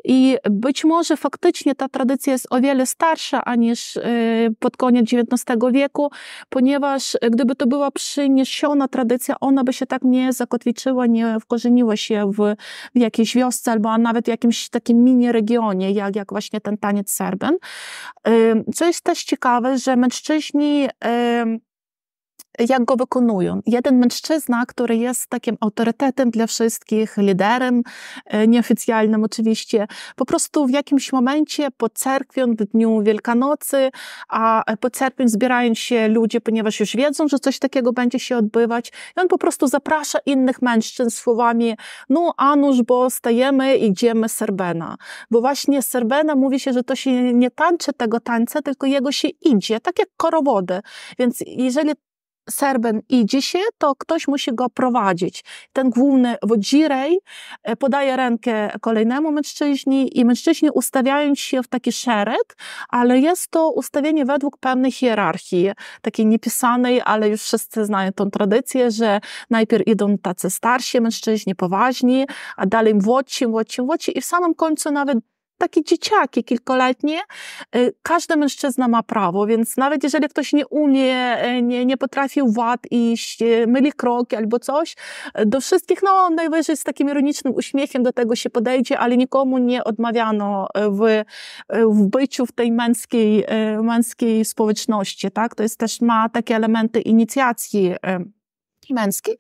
I być może faktycznie ta tradycja jest o wiele starsza aniż y, pod koniec XIX wieku, ponieważ y, gdyby to była przyniesiona tradycja, ona by się tak nie zakotwiczyła, nie wkorzeniła się w, w jakiejś wiosce albo nawet w jakimś takim mini regionie jak, jak właśnie ten taniec serben. Co jest też ciekawe, że mężczyźni jak go wykonują. Jeden mężczyzna, który jest takim autorytetem dla wszystkich, liderem e, nieoficjalnym oczywiście, po prostu w jakimś momencie po cerkwią w dniu Wielkanocy, a e, po cerkwią zbierają się ludzie, ponieważ już wiedzą, że coś takiego będzie się odbywać i on po prostu zaprasza innych mężczyzn słowami no a nuż, bo stajemy i idziemy serbena. Bo właśnie serbena mówi się, że to się nie tańczy tego tańca, tylko jego się idzie, tak jak korowody. Więc jeżeli Serben idzie się, to ktoś musi go prowadzić. Ten główny wodzirej e, podaje rękę kolejnemu mężczyźni i mężczyźni ustawiają się w taki szereg, ale jest to ustawienie według pewnej hierarchii, takiej niepisanej, ale już wszyscy znają tą tradycję, że najpierw idą tacy starsi mężczyźni, poważni, a dalej młodsi, młodsi, młodsi i w samym końcu nawet takie dzieciaki kilkoletnie, y, każdy mężczyzna ma prawo, więc nawet jeżeli ktoś nie umie, y, nie, nie potrafił wad iść, y, myli kroki albo coś, do wszystkich, no najwyżej z takim ironicznym uśmiechem do tego się podejdzie, ale nikomu nie odmawiano w, w byciu w tej męskiej, męskiej społeczności, tak? To jest też ma takie elementy inicjacji męski.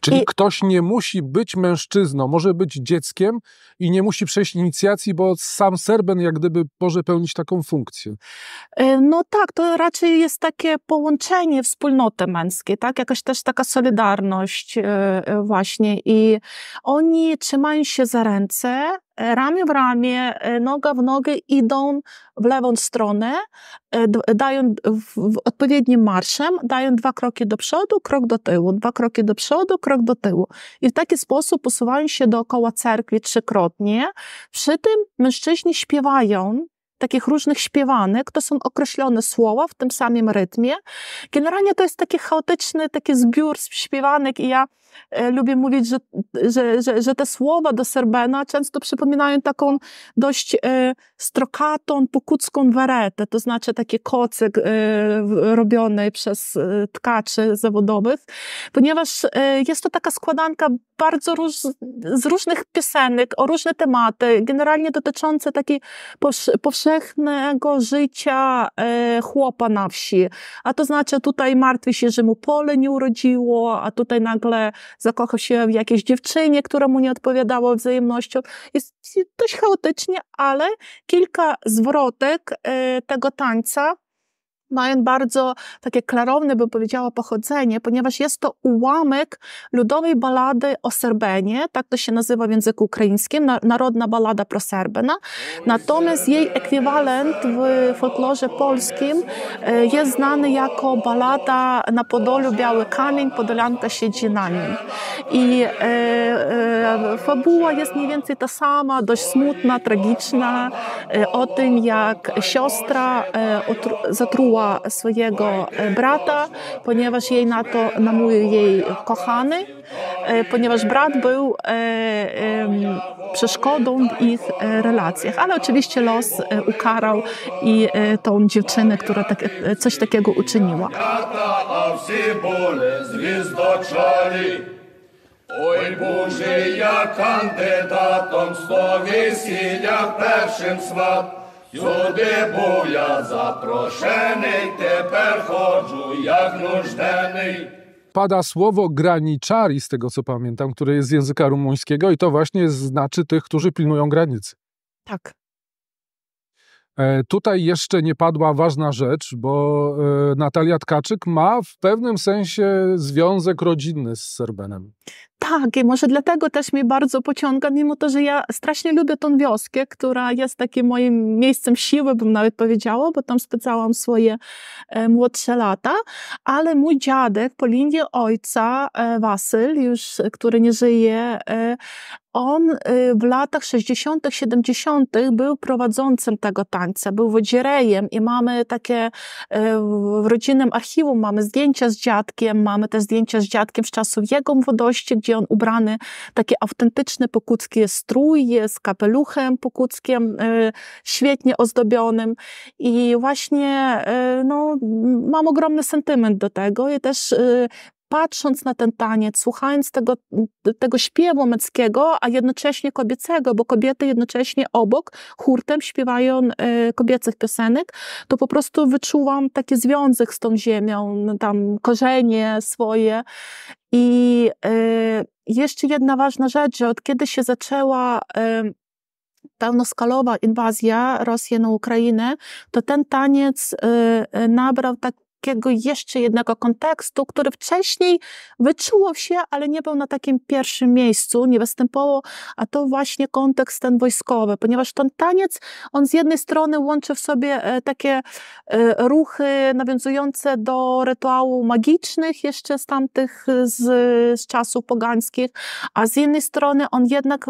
Czyli I... ktoś nie musi być mężczyzną, może być dzieckiem i nie musi przejść inicjacji, bo sam Serben jak gdyby może pełnić taką funkcję. E, no tak, to raczej jest takie połączenie wspólnoty męskiej, tak? Jakaś też taka solidarność e, e, właśnie i oni trzymają się za ręce, ramię w ramię, e, noga w nogę idą w lewą stronę, e, dają w, w odpowiednim marszem, dają dwa kroki do przodu, krok do tyłu, dwa kroki do przodu, krok do tyłu. I w taki sposób posuwają się dookoła cerkwi trzykrotnie. Przy tym mężczyźni śpiewają takich różnych śpiewanek, to są określone słowa w tym samym rytmie. Generalnie to jest taki chaotyczny taki zbiór śpiewanek i ja E, lubię mówić, że, że, że, że te słowa do Serbena często przypominają taką dość e, strokatą, pokucką weretę, to znaczy takie kocyk e, robione przez tkaczy zawodowych, ponieważ jest to taka składanka bardzo róż, z różnych piosenek, o różne tematy, generalnie dotyczące takiej powszechnego życia chłopa na wsi. A to znaczy tutaj martwi się, że mu pole nie urodziło, a tutaj nagle zakochał się w jakiejś dziewczynie, która mu nie odpowiadała wzajemnością. Jest dość chaotycznie, ale kilka zwrotek e, tego tańca mają bardzo takie klarowne, bym powiedziała, pochodzenie, ponieważ jest to ułamek ludowej balady o Serbenie, tak to się nazywa w języku ukraińskim, na, narodna balada proserbena. Natomiast jej ekwiwalent w folklorze polskim e, jest znany jako balada na Podolu Biały Kamień, Podolianka siedzi na nim. I e, e, fabuła jest mniej więcej ta sama, dość smutna, tragiczna, e, o tym jak siostra e, zatruła wybrała swojego e, brata, ponieważ jej na to namówił jej kochany, e, ponieważ brat był e, przeszkodą w ich relacjach. Ale oczywiście los ukarał i tą dziewczynę, która tak, coś takiego uczyniła. Ой, Боже, я кандидатом слові сілях першим сват. Сюди був я запрошений, тепер ходжу як Pada słowo graniczari, z tego co pamiętam, które jest z języka rumuńskiego, i to właśnie znaczy tych, którzy pilnują granicy. Tak. E, tutaj jeszcze nie padła ważna rzecz, bo e, Natalia Tkaczyk ma w pewnym sensie związek rodzinny z Serbenem tak, i może dlatego też mnie bardzo pociąga, mimo to, że ja strasznie lubię tą wioskę, która jest takim moim miejscem siły, bym nawet powiedziała, bo tam spędzałam swoje e, młodsze lata, ale mój dziadek po linii ojca, e, Wasyl, już, który nie żyje, e, on e, w latach 60., 70. był prowadzącym tego tańca, był wodzirejem i mamy takie e, w rodzinnym archiwum mamy zdjęcia z dziadkiem, mamy też zdjęcia z dziadkiem z czasów jego młodości, gdzie gdzie on ubrany, taki autentyczny pokucki jest strój, jest kapeluchem pokuckiem, y, świetnie ozdobionym i właśnie y, no, mam ogromny sentyment do tego i też y, patrząc na ten taniec, słuchając tego, tego śpiewu męskiego, a jednocześnie kobiecego, bo kobiety jednocześnie obok hurtem śpiewają e, kobiecych piosenek, to po prostu wyczułam taki związek z tą ziemią, tam korzenie swoje. I e, jeszcze jedna ważna rzecz, że od kiedy się zaczęła e, pełnoskalowa inwazja Rosji na Ukrainę, to ten taniec nabrał tak takiego jeszcze jednego kontekstu, który wcześniej wyczuło się, ale nie był na takim pierwszym miejscu, nie występował, a to właśnie kontekst ten wojskowy, ponieważ ten taniec, on z jednej strony łączy w sobie e, takie e, ruchy nawiązujące do rytuału magicznych jeszcze z tamtych, e, z, z czasów pogańskich, a z innej strony on jednak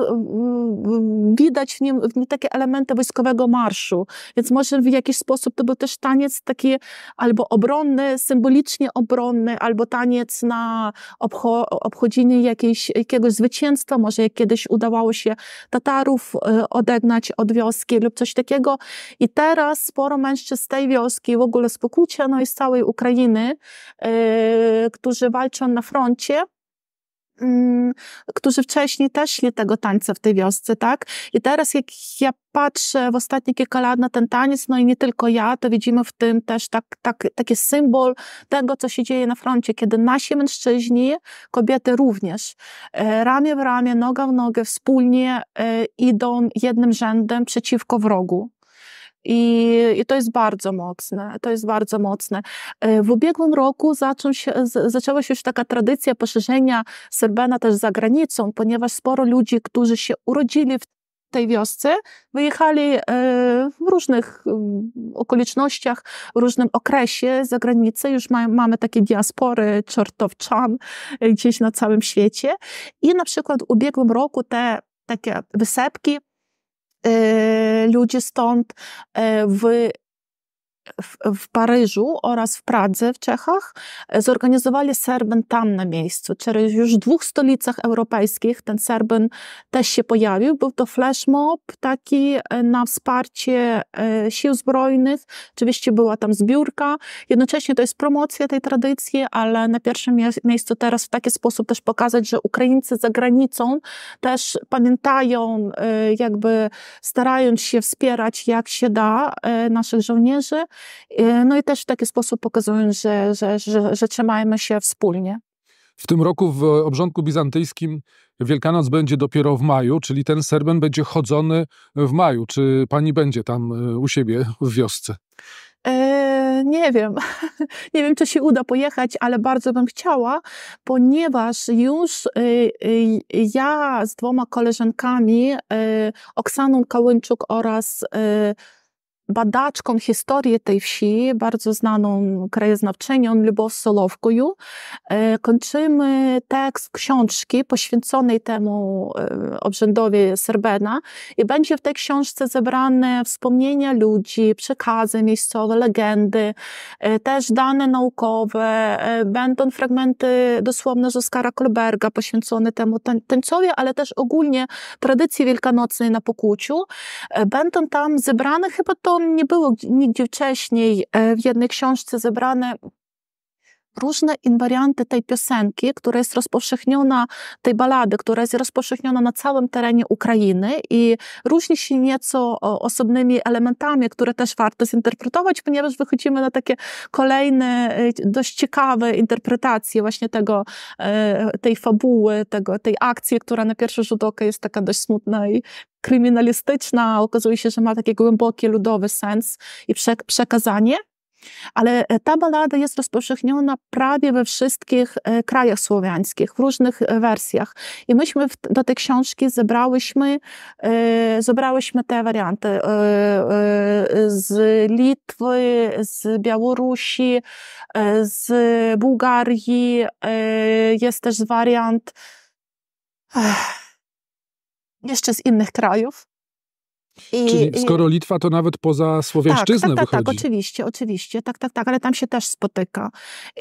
widać w nim, w nim takie elementy wojskowego marszu, więc może w jakiś sposób to był też taniec taki albo obronny, symbolicznie obronny, albo taniec na obcho obchodzenie jakiejś, jakiegoś zwycięstwa, może jak kiedyś udawało się Tatarów e, odegnać od wioski lub coś takiego. I teraz sporo mężczyzn z tej wioski, w ogóle z Pokucia, no i z całej Ukrainy, e, którzy walczą na froncie, Mm, którzy wcześniej też nie tego tańca w tej wiosce, tak? I teraz jak ja patrzę w ostatnie kilka lat na ten taniec, no i nie tylko ja, to widzimy w tym też tak, tak, taki symbol tego, co się dzieje na froncie, kiedy nasi mężczyźni, kobiety również, e, ramię w ramię, noga w nogę, wspólnie e, idą jednym rzędem przeciwko wrogu. I, I, to jest bardzo mocne, to jest bardzo mocne. E, w ubiegłym roku zaczął się, zaczęła się już taka tradycja poszerzenia Serbena też za granicą, ponieważ sporo ludzi, którzy się urodzili w tej wiosce, wyjechali e, w różnych mm, okolicznościach, w różnym okresie za granicę. Już ma, mamy takie diaspory czortowczan e, gdzieś na całym świecie. I na przykład w ubiegłym roku te takie wysepki E, ludzie stąd e, w w, w, Paryżu oraz w Pradze w Czechach e, zorganizowali serben tam na miejscu. Czyli już w dwóch stolicach europejskich ten serben też się pojawił. Był to flash mob taki e, na wsparcie e, sił zbrojnych. Oczywiście była tam zbiórka. Jednocześnie to jest promocja tej tradycji, ale na pierwszym miejscu teraz w taki sposób też pokazać, że Ukraińcy za granicą też pamiętają, jakby starając się wspierać jak się da naszych żołnierzy, Y, no i też w taki sposób pokazując, że, że, że, że trzymajmy się wspólnie. W tym roku w obrządku bizantyjskim Wielkanoc będzie dopiero w maju, czyli ten serben będzie chodzony w maju. Czy pani będzie tam y, u siebie w wiosce? Eee, nie wiem. nie wiem, czy się uda pojechać, ale bardzo bym chciała, ponieważ już y, ja z dwoma koleżankami, e, Oksaną Kałęczuk oraz badaczką historii tej wsi, bardzo znaną krajoznawczynią Lubos Solowkoju, e, Kończymy tekst książki poświęconej temu e, obrzędowi Serbena i będzie w tej książce zebrane wspomnienia ludzi, przekazy miejscowe, legendy, e, też dane naukowe, będą fragmenty dosłowne z Oskara Kolberga poświęcone temu tańcowi, ale też ogólnie tradycji wielkanocnej na Pokuciu. Będą tam zebrane chyba to nie było nigdzie wcześniej e, w jednej książce zebrane różne inwarianty tej piosenki, która jest rozpowszechniona, tej balady, która jest rozpowszechniona na całym terenie Ukrainy i różni się nieco osobnymi elementami, które też warto zinterpretować, ponieważ wychodzimy na takie kolejne, e, dość ciekawe interpretacje właśnie tego, e, tej fabuły, tego, tej akcji, która na pierwszy rzut oka jest taka dość smutna i kryminalistyczna, okazuje się, że ma taki głęboki ludowy sens i przekazanie. Ale e, ta balada jest rozpowszechniona prawie we wszystkich e, krajach słowiańskich, w różnych e, wersjach. I myśmy do tej książki zebrałyśmy, zebrałyśmy te warianty z Litwy, z Białorusi, z Bułgarii. Jest też wariant jeszcze z innych krajów. I, Czyli skoro Litwa, to nawet poza słowiańszczyznę tak, tak, tak, tak, wychodzi. Tak, oczywiście, oczywiście, tak, tak, tak, ale tam się też spotyka.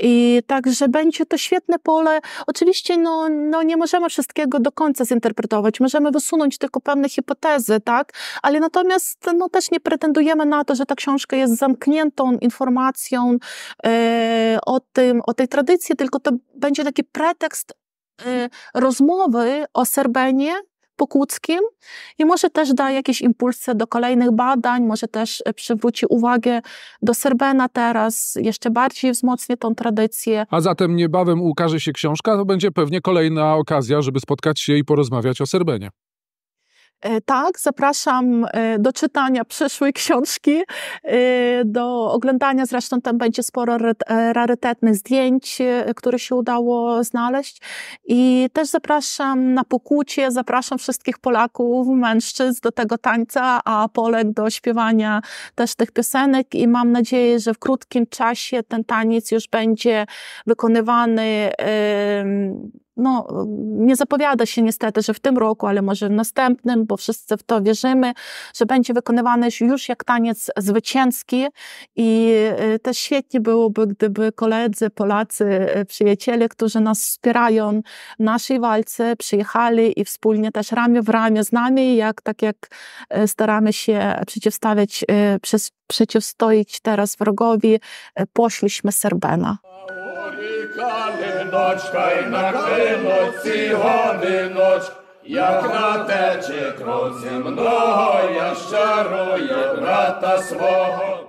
I także będzie to świetne pole. Oczywiście no, no nie możemy wszystkiego do końca zinterpretować, możemy wysunąć tylko pewne hipotezy, tak, ale natomiast no, też nie pretendujemy na to, że ta książka jest zamkniętą informacją e, o tym, o tej tradycji, tylko to będzie taki pretekst e, rozmowy o Serbenie Pokuckim i może też da jakieś impulsy do kolejnych badań, może też e, przywróci uwagę do Serbena teraz, jeszcze bardziej wzmocni tą tradycję. A zatem niebawem ukaże się książka, to będzie pewnie kolejna okazja, żeby spotkać się i porozmawiać o Serbenie. E, tak, zapraszam e, do czytania przyszłej książki, e, do oglądania. Zresztą tam będzie sporo rarytetnych zdjęć, które się udało znaleźć. I też zapraszam na pokucie, zapraszam wszystkich Polaków, mężczyzn do tego tańca, a Polek do śpiewania też tych piosenek. I mam nadzieję, że w krótkim czasie ten taniec już będzie wykonywany. Yy, no, nie zapowiada się niestety, że w tym roku, ale może w następnym, bo wszyscy w to wierzymy, że będzie wykonywany już jak taniec zwycięski i y, też świetnie byłoby, gdyby koledzy, Polacy, y, przyjaciele, którzy nas wspierają w naszej walce, przyjechali i wspólnie też ramię w ramię z nami, jak, tak jak y, staramy się przeciwstawiać, przez, przeciwstoić teraz wrogowi, poszliśmy Serbena калиночка, й на калиноці годиночка, як натече кров земного, я щарує брата свого.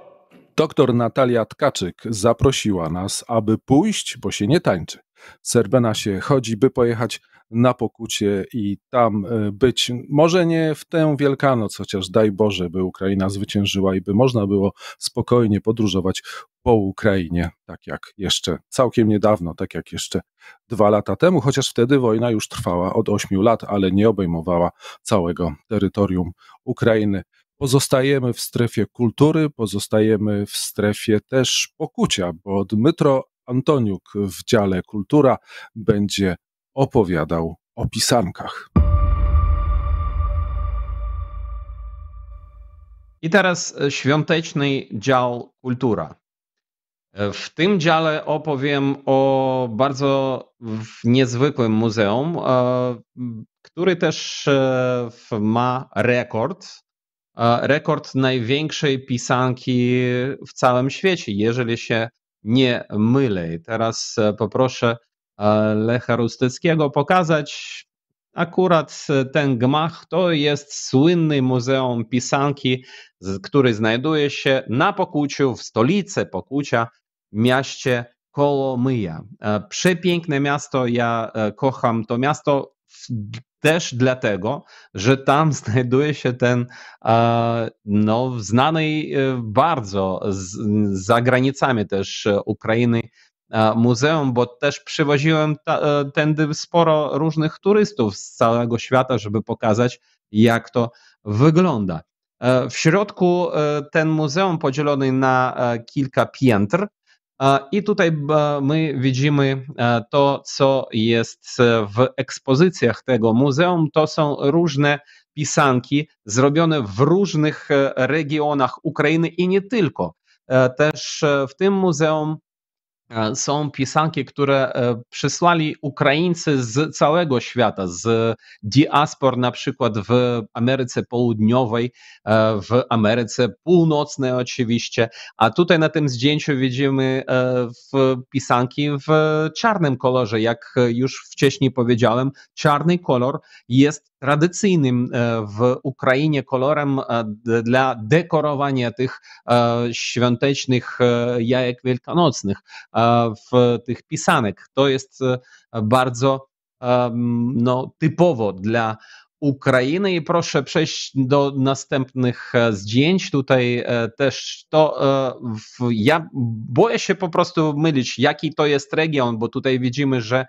Doktor Natalia Tkaczyk zaprosiła nas, aby pójść, bo się nie tańczy. Serbena się chodzi, by pojechać na pokucie i tam e, być. Może nie w tę Wielkanoc, chociaż daj Boże, by Ukraina zwyciężyła i by można było spokojnie podróżować po Ukrainie, tak jak jeszcze całkiem niedawno, tak jak jeszcze dwa lata temu, chociaż wtedy wojna już trwała od ośmiu lat, ale nie obejmowała całego terytorium Ukrainy pozostajemy w strefie kultury, pozostajemy w strefie też pokucia, bo Dmytro Antoniuk w dziale kultura będzie opowiadał o pisankach. I teraz e, świąteczny dział kultura. E, w tym dziale opowiem o bardzo niezwykłym muzeum, e, który też ma rekord. Rekord największej pisanki w całym świecie, jeżeli się nie mylę. Teraz poproszę E, Lecha Rusteckiego pokazać. Akurat ten gmach to jest słynny muzeum pisanki, który znajduje się na Pokuciu, w stolicy Pokucia, mieście Kolomyja. E, przepiękne miasto, ja e, kocham to miasto też dlatego, że tam znajduje się ten no, znany bardzo za granicami też Ukrainy E, muzeum, bo też przywoziłem ta, e, tędy sporo różnych turystów z całego świata, żeby pokazać, jak to wygląda. E, w środku ten muzeum podzielony na kilka piętr. I tutaj my widzimy to, co jest w ekspozycjach tego muzeum. To są różne pisanki zrobione w różnych regionach Ukrainy i nie tylko. Też w tym muzeum E, są pisanki, które e, przysłali Ukraińcy z całego świata, z diaspor na przykład w Ameryce Południowej, e, w Ameryce Północnej oczywiście, a tutaj na tym zdjęciu widzimy pisanki w czarnym kolorze, jak już wcześniej powiedziałem, czarny kolor jest tradycyjnym e, w Ukrainie kolorem e, dla dekorowania tych e, świątecznych jajek wielkanocnych, w tych pisanek. To jest bardzo no, typowo dla Ukrainy. I proszę przejść do następnych e, zdjęć. Tutaj e, też to e, ja boję się po prostu mylić, jaki to jest region, bo tutaj widzimy, że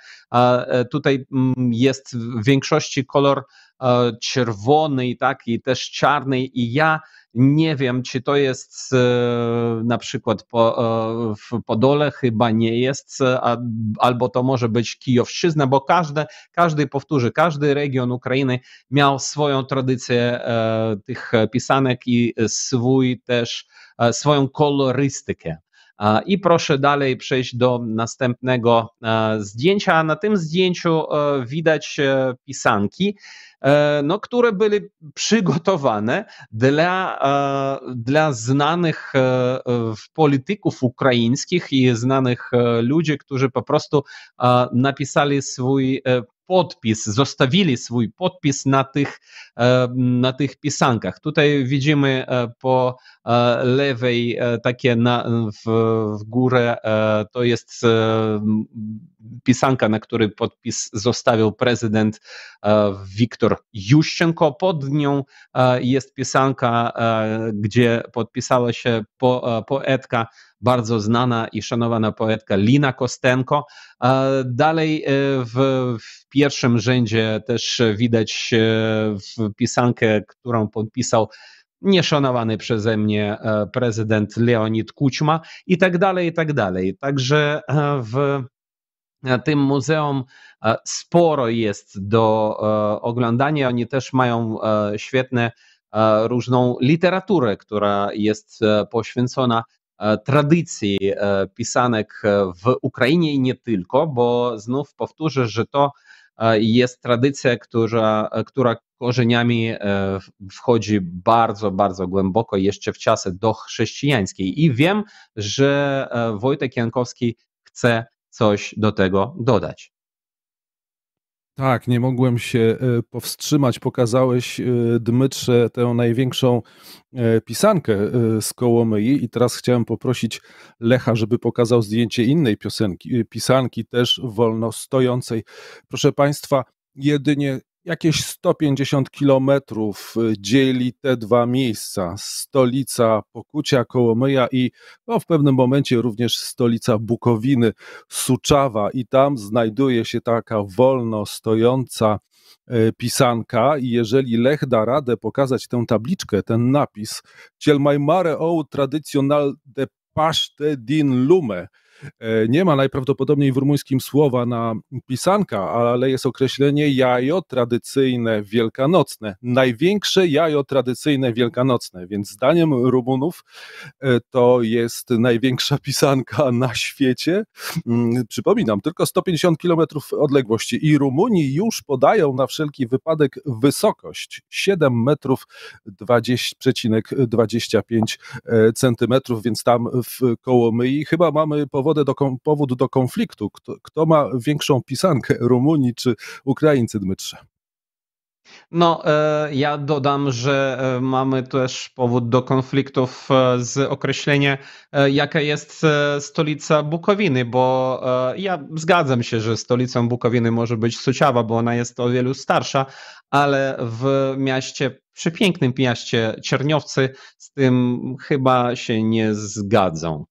tutaj mm, jest w większości kolor E, czerwony, tak, i też czarny, i ja nie wiem, czy to jest e, na przykład po, e, w Podole, chyba nie jest, albo to może być Kijowszczyzna, bo każdy, każdy, powtórzy, każdy region Ukrainy miał swoją tradycję tych pisanek i swój też, swoją kolorystykę. I proszę dalej przejść do następnego zdjęcia. Na tym zdjęciu widać pisanki. E, no, które były przygotowane dla, e, dla znanych e, polityków ukraińskich i znanych ludzi, którzy po prostu napisali swój podpis, zostawili swój podpis na tych, e, na tych pisankach. Tutaj widzimy e, po e, lewej takie na, w, w górę, to jest pisanka, na której podpis zostawił prezydent Wiktor Juszczenko. Pod nią jest pisanka, gdzie podpisała się poetka bardzo znana i szanowana poetka Lina Kostenko. Dalej e, w, w pierwszym rzędzie też widać e, pisankę, którą podpisał nieszanowany przeze mnie e, prezydent Leonid Kućma i tak dalej, i tak dalej. Także w tym muzeum sporo jest do oglądania. Oni też mają świetne różną literaturę, która jest poświęcona E, tradycji e, pisanek w Ukrainie i nie tylko, bo znów powtórzę, że to e, jest tradycja, która, która korzeniami wchodzi bardzo, bardzo głęboko jeszcze w czasy dochrześcijańskie. I wiem, że Wojtek Jankowski chce coś do tego dodać. Tak, nie mogłem się e, powstrzymać. Pokazałeś e, Dmytrze tę największą e, pisankę z Kołomyi i teraz chciałem poprosić Lecha, żeby pokazał zdjęcie innej piosenki, pisanki też wolno stojącej. Proszę Państwa, jedynie Jakieś 150 kilometrów y, dzieli te dwa miejsca, stolica Pokucia Kołomyja i no, w pewnym momencie również stolica Bukowiny, Suczawa i tam znajduje się taka wolno stojąca y, pisanka i jeżeli Lech da radę pokazać tę tabliczkę, ten napis Cielmajmare o tradicional de paste din lume, E, nie ma najprawdopodobniej w rumuńskim słowa na pisanka, ale jest określenie jajo tradycyjne wielkanocne. Największe jajo tradycyjne wielkanocne, więc zdaniem Rumunów e, to jest największa pisanka na świecie. Mm, przypominam, tylko 150 km odległości i Rumuni już podają na wszelki wypadek wysokość 7 metrów 20,25 e, centymetrów, więc tam w koło my i chyba mamy powody powody do, powód do konfliktu. Kto, kto ma większą pisankę, Rumuni czy Ukraińcy, Dmytrze? No, e, ja dodam, że e, mamy też powód do konfliktów e, z określeniem, jaka jest stolica Bukowiny, bo ja zgadzam się, że stolicą Bukowiny może być Suciawa, bo ona jest o wielu starsza, ale w miaście, przepięknym miaście Czerniowcy z tym chyba się nie zgadzą.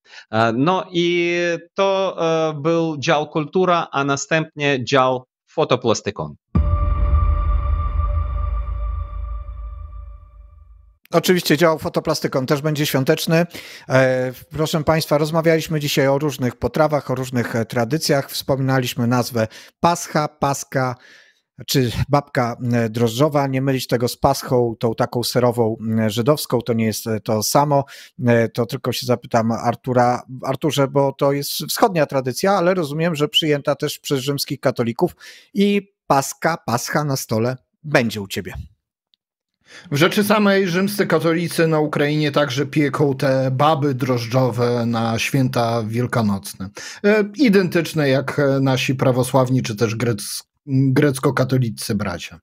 No i to był dział kultura, a następnie dział fotoplastykon. Oczywiście dział fotoplastyką też będzie świąteczny. E, proszę Państwa, rozmawialiśmy dzisiaj o różnych potrawach, o różnych e, tradycjach. Wspominaliśmy nazwę Pascha, Paska czy babka e, drożdżowa, nie mylić tego z paschą, tą taką serową żydowską, to nie jest to samo, to tylko się zapytam Artura, Arturze, bo to jest wschodnia tradycja, ale rozumiem, że przyjęta też przez rzymskich katolików i paska, pascha na stole będzie u Ciebie. W rzeczy samej rzymscy katolicy na Ukrainie także pieką te baby drożdżowe na święta wielkanocne. E, identyczne jak e, nasi prawosławni czy też grec grecko-katolicy bracia.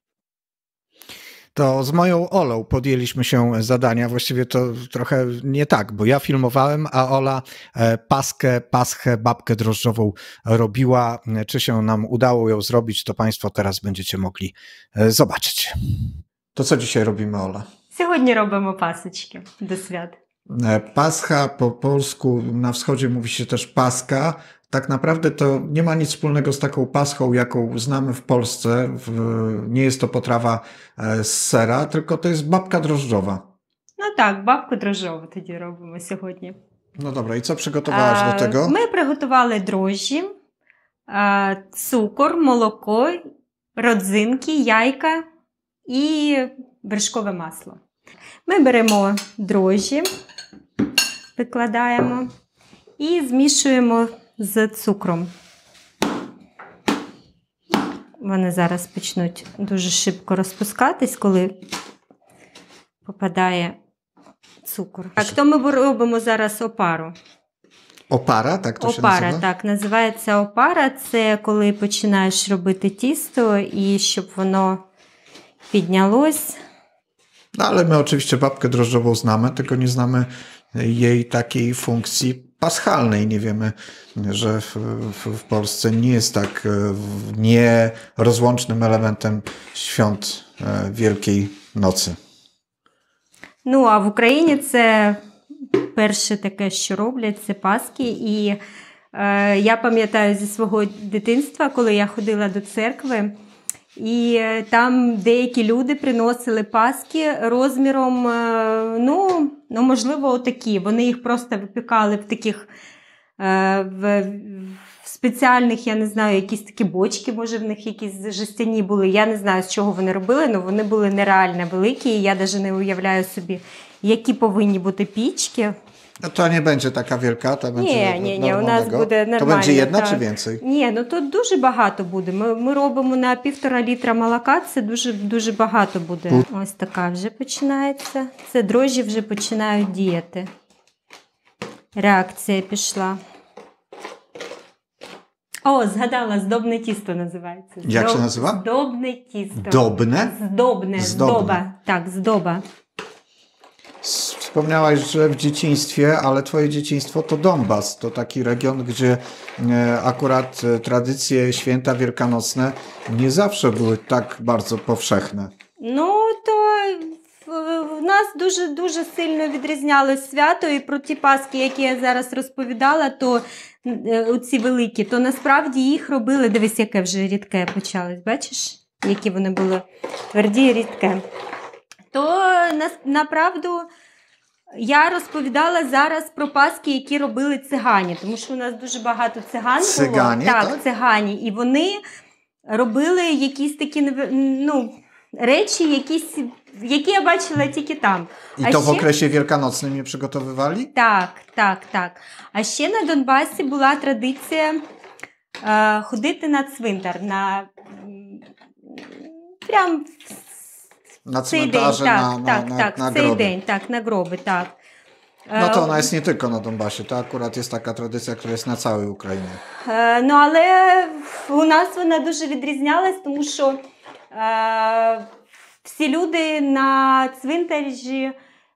To z moją Olą podjęliśmy się zadania. Właściwie to trochę nie tak, bo ja filmowałem, a Ola e, paskę, paschę, babkę drożdżową robiła. Czy się nam udało ją zrobić, to Państwo teraz będziecie mogli zobaczyć. To co dzisiaj robimy, Ola? Сьогодні robimy пасочки до свят. Pascha po polsku na wschodzie mówi się też paska. Tak naprawdę to nie ma nic wspólnego z taką paschą, jaką znamy w Polsce. nie jest to potrawa e, z sera, tylko to jest babka drożdżowa. No tak, babkę drożdżową тоді robimy сьогодні. No dobra, i co przygotowałaś do tego? My przygotowali drożdże, cukier, mleko, rodzynki, jajka і вершкове масло. Ми беремо дрожжі, викладаємо і змішуємо з цукром. Вони зараз почнуть дуже шибко розпускатись, коли попадає цукор. Так, то ми робимо зараз опару. Опара, так то Опара, ще так, називається опара. Це коли починаєш робити тісто, і щоб воно Піднялось. No ale my oczywiście babkę drożdżową znamy, tylko nie znamy jej takiej funkcji paschalnej. Nie wiemy, że w, w, w Polsce nie jest tak e, nierozłącznym elementem świąt e, Wielkiej Nocy. Ну, а в Україні це перше таке, що роблять, це Пасхи. І е, я пам'ятаю зі свого дитинства, коли я ходила до церкви. І е, там деякі люди приносили паски розміром, е, ну, ну можливо, отакі. Вони їх просто випікали в таких е, в, в спеціальних, я не знаю, якісь такі бочки, може, в них якісь жестяні були. Я не знаю, з чого вони робили, але вони були нереально великі. і Я навіть не уявляю собі, які повинні бути пічки. No to nie będzie taka wielka, to będzie Nie, nie, nie, u nas буде нормально. То będzie jedna так. чи więcej? Ні, ну тут дуже багато буде. Ми, ми робимо на півтора літра молока, це дуже, дуже багато буде. Ось така вже починається. Це дрожжі вже починають діяти. Реакція пішла. О, згадала, здобне тісто називається. Здоб... Як це називає? Здобне тісто. Добне? Здобне, здоба. Так, здоба. Wspomniałaś, że w dzieciństwie, ale twoje dzieciństwo to Donbas. To taki region, gdzie akurat tradycje święta wielkanocne nie zawsze były tak bardzo powszechne. No to в нас дуже дуже сильно відрізняло свято, і про ті паски, які я зараз розповідала, то ці великі, то насправді їх робили. Дивись, яке вже рідке почалось. Бачиш, які вони були тверді і рідке. То на, направду я розповідала зараз про паски, які робили цигані, тому що у нас дуже багато циган було. Цигані, так, так, цигані. І вони робили якісь такі ну, речі, якісь, які я бачила тільки там. І а то ще... в окресі Вірканоцним przygotowywali? Так, так, так. А ще на Донбасі була традиція е, ходити на цвинтар. на... Прям на цвинтарі, на, так, на, так, на, цей groby. день, так, на гроби. tak. No to ona jest nie tylko na Donbasie, to akurat jest taka tradycja, która jest na całej Ну, але у нас вона дуже відрізнялась, тому що е, всі люди на цвинтарі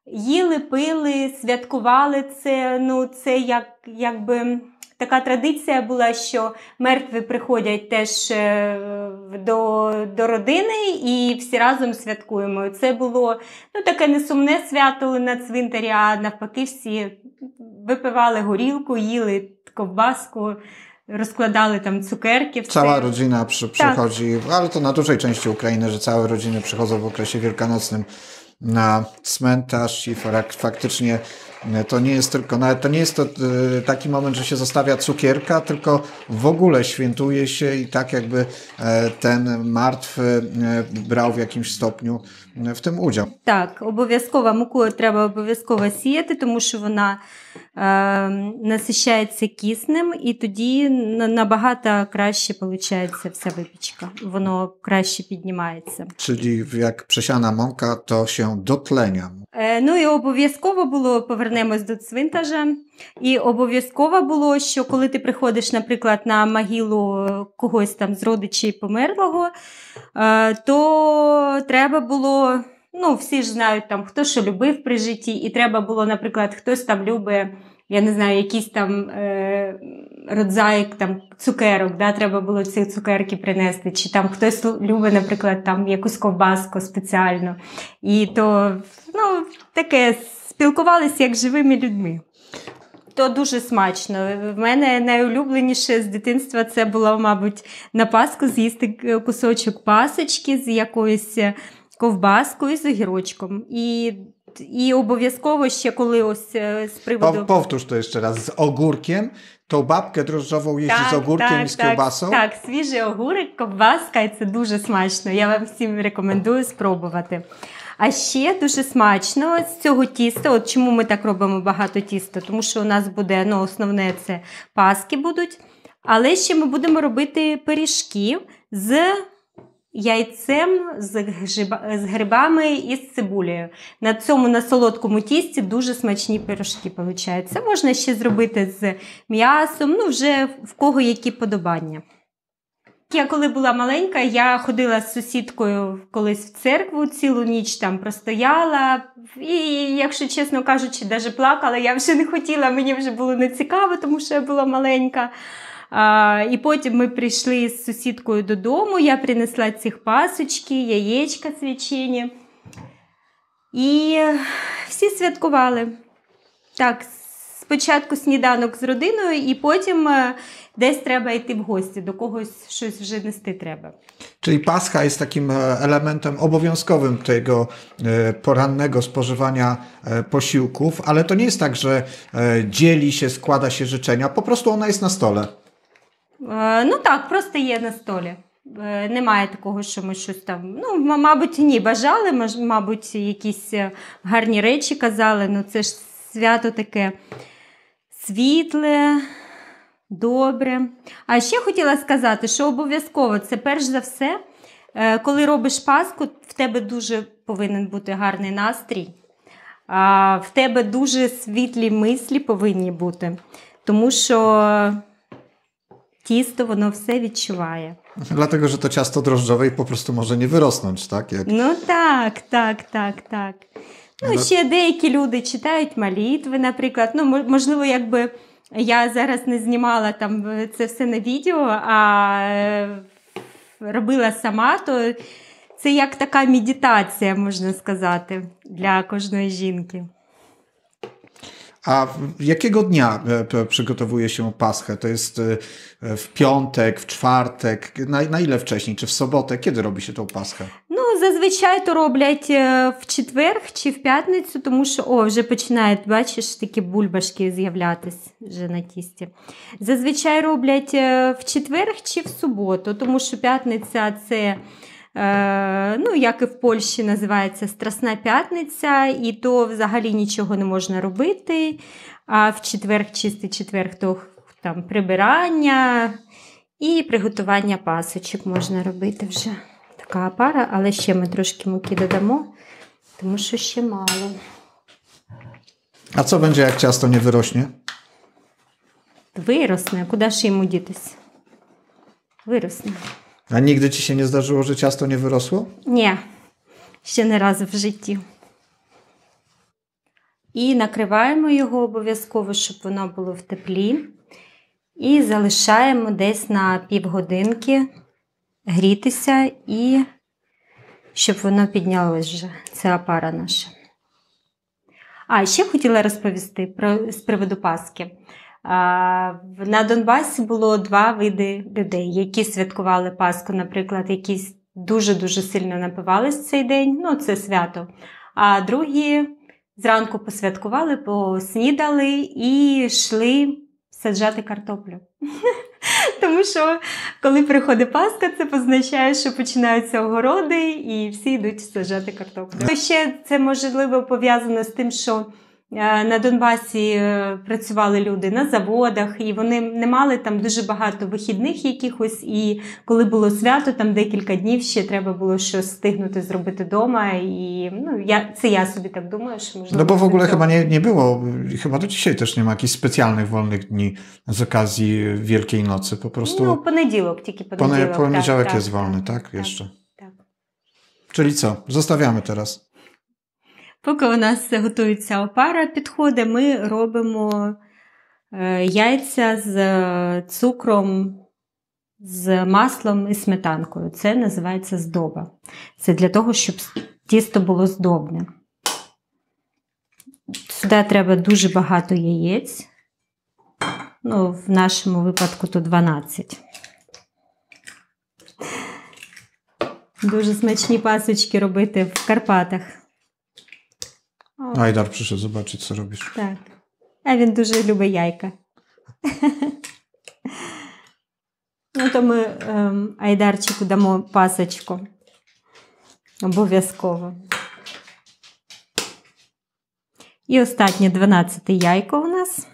їли, пили, святкували це. Ну, це як, якби така традиція була, що мертві приходять теж е, до до родини і всі разом святкуємо. Це було ну, таке несумне свято на цвинтарі, а навпаки, всі випивали горілку, їли ковбаску. Rozkładali tam cukierki. Cała rodzina przy, przychodzi, ale to na dużej części Ukrainy, że całe rodziny przychodzą w okresie wielkanocnym na cmentarz i faktycznie e, to nie jest tylko, nawet to nie jest to e, taki moment, że się zostawia cukierka, tylko w ogóle świętuje się i tak jakby e, ten martwy brał w jakimś stopniu Е, в тим уджа. Так, обов'язкова мукою треба обов'язково сіяти, тому що вона е, насищається киснем, і тоді набагато краще виходить вся випічка. Воно краще піднімається. Чи як присяна mąka, то się dotlenia Е, ну і обов'язково було повернемось до цвинтажа. І обов'язково було, що коли ти приходиш, наприклад, на могилу когось там з родичів померлого, е, то треба було. Ну, всі ж знають там, хто що любив при житті, і треба було, наприклад, хтось там любить, я не знаю, якісь там. Е- родзаїк там цукерок, да, треба було ці цукерки принести, чи там хтось любить, наприклад, там якусь ковбаску спеціально. І то ну, таке спілкувалися як живими людьми. То дуже смачно. В мене найулюбленіше з дитинства це було, мабуть, на Пасху з'їсти кусочок пасочки з якоюсь е, ковбаскою з огірочком. І і обов'язково ще коли ось е, з приводу... Powtórz to jeszcze raz, z ogórkiem, Tą babkę drożdżową jeździ tak, z ogórkiem tak, i z Так, так, свіжий огурик, кобаска, і це дуже смачно. Я вам всім рекомендую спробувати. А ще дуже смачно з цього тіста. От чому ми так робимо багато тіста? Тому що у нас буде ну, основне це паски будуть. Але ще ми будемо робити пиріжки з яйцем з, грибами і з цибулею. На цьому на солодкому тісті дуже смачні пирожки. виходить. Це можна ще зробити з м'ясом, ну вже в кого які подобання. Я коли була маленька, я ходила з сусідкою колись в церкву, цілу ніч там простояла. І, якщо чесно кажучи, навіть плакала, я вже не хотіла, мені вже було нецікаво, тому що я була маленька. І потім ми прийшли з сусідкою додому. Я принесла цих пасочки, яєчка свячені. І всі святкували. Так, спочатку сніданок з родиною, і потім десь треба йти в гості, до когось щось вже нести треба. Czyli Pascha jest takim elementem obowiązkowym tego porannego spożywania posiłków, ale to nie jest tak, że dzieli się, składa się życzenia, po prostu ona jest na stole. Е, ну так, просто є на столі. Е, немає такого, що ми щось там. Ну, мабуть, ні, бажали, мабуть, якісь е, гарні речі казали. Ну, це ж свято таке світле, добре. А ще хотіла сказати, що обов'язково це перш за все, коли робиш паску, в тебе дуже повинен бути гарний настрій. В тебе дуже світлі мислі повинні бути. Тому що. Тісто, воно все відчуває. Dlatego, że to ciasto drożdżowe i po prostu może nie wyrosnąć, tak? Jak... No tak, tak, tak, Ну, ну ще деякі люди читають молитви, наприклад. Ну, можливо, якби я зараз не знімала там е, це все на відео, а е, робила сама, то це як така медитація, можна сказати, для кожної жінки. A jakiego dnia e, przygotowuje się Paschę? To jest e, w piątek, w czwartek, na, ile wcześniej, czy w sobotę? Kiedy robi się tą Paschę? No, zazwyczaj to robią e, w czwartek czy w piątek, to muszę, o, już zaczynają, widzisz, takie bulbaszki zjawiać że na tiście. Zazwyczaj robią w czwartek czy w sobotę, to muszę piątek, to Е, ну, як і в Польщі називається Страсна п'ятниця, і то взагалі нічого не можна робити. А в четвер, чистий четвер, то там прибирання і приготування пасочок можна робити вже. Така пара, але ще ми трошки муки додамо, тому що ще мало. А це będzie, як часто не wyrośnie? Виросне, куди ж йому дітись? Виросне. A nigdy ci się nie zdarzyło, że ciasto nie wyrosło? Nie. Ще не раз в житті. І накриваємо його обов'язково, щоб воно було в теплі. І залишаємо десь на півгодинки грітися і щоб воно піднялося вже. Це опара наша. А ще хотіла розповісти про, з приводу паски. На Донбасі було два види людей, які святкували Пасху, наприклад, якісь дуже-дуже сильно напивались цей день, ну це свято. А другі зранку посвяткували, поснідали і йшли саджати картоплю. Тому що коли приходить Пасха, це позначає, що починаються огороди і всі йдуть саджати картоплю. Ще це можливо пов'язано з тим, що На Донбасі працювали люди на заводах, і вони не мали там дуже багато вихідних якихось. І коли було свято, там декілька днів ще треба було щось встигнути зробити вдома. І ну я це я собі tak думаю, що можливо. No bo w ogóle chyba nie, nie było, chyba do dzisiaj też nie ma jakichś specjalnych wolnych dni z okazji Wielkiej Nocy. Po prostu. No, poniedziałek, tylko poniedziałek. jest wolny, tak? jeszcze. Tak. Czyli co? Zostawiamy teraz. Поки у нас готується опара, підходи, ми робимо е, яйця з е, цукром, з маслом і сметанкою. Це називається здоба. Це для того, щоб тісто було здобне. Сюди треба дуже багато яєць. Ну, В нашому випадку то 12. Дуже смачні пасочки робити в Карпатах. O. Ajdar przyszedł zobaczyć, co robisz. Tak. A więc dużo lubię jajka. no to my um, Ajdarczyku damy paseczko. Обов'язково. І останнє 12 яйко у нас.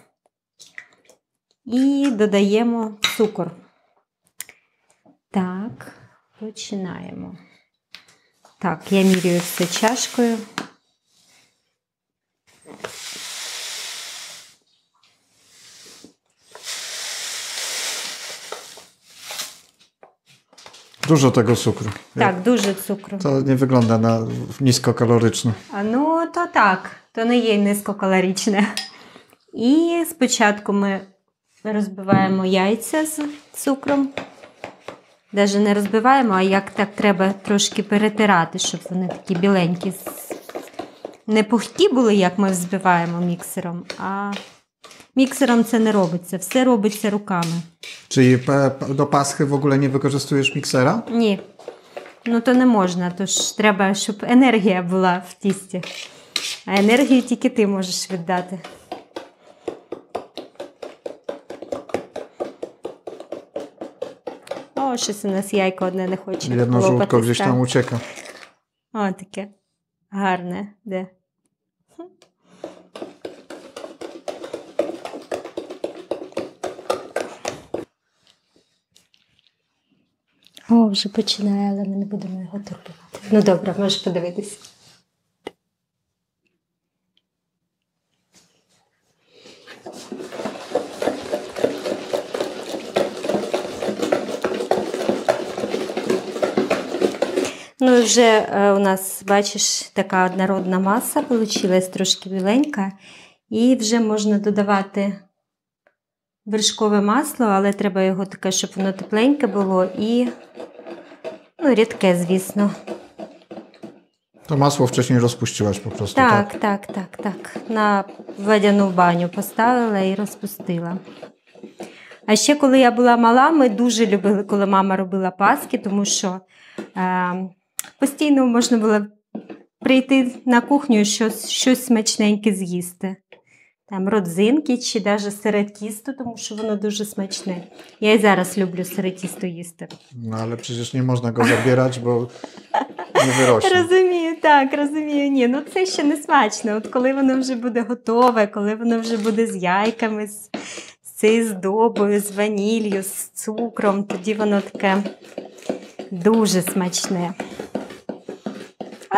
І додаємо цукор. Так, починаємо. Так, я мірюю все чашкою. Dużo tego cukru. Tak, duży cukru. To nie wygląda na niskokaloryczne. А, Ну, то так, то не є низькокалорічне. І спочатку ми розбиваємо яйця з цукром. Даже не розбиваємо, а як так треба трошки перетирати, щоб вони такі біленькі з- не пухкі були, як ми взбиваємо міксером, а міксером це не робиться. Все робиться руками. Чи до Пасхи в ogóle nie wykorzystujesz miksera? Ні. Ну то не можна, то ж треба, щоб енергія була в тісті. А енергію тільки ти можеш віддати. О, щось у нас яйко одне не хоче. Jedno żółtko лопатись, gdzieś tak. tam О, таке гарне, де. О, вже починає, але ми не будемо його турбувати. Ну добре, можеш подивитися. Ну, вже е, у нас, бачиш, така однородна маса вийшла, трошки біленька, і вже можна додавати вершкове масло, але треба його таке, щоб воно тепленьке було і ну, рідке, звісно. То масло вчасні rozpuściłaś po prostu. так, так, так. tak. tak. На введену баню поставила і розпустила. А ще коли я була мала, ми дуже любили, коли мама робила паски, тому що е, постійно можна було прийти на кухню і щось, щось смачненьке з'їсти там родзинки чи навіть сире тісто, тому що воно дуже смачне. Я і зараз люблю сире тісто їсти. No ale przecież nie można go zabierać, bo не вирощує. Розумію, так, розумію. Ні, ну це ще не смачно. От коли воно вже буде готове, коли воно вже буде з яйками, з, з цією здобою, з ваніллю, з цукром, тоді воно таке дуже смачне.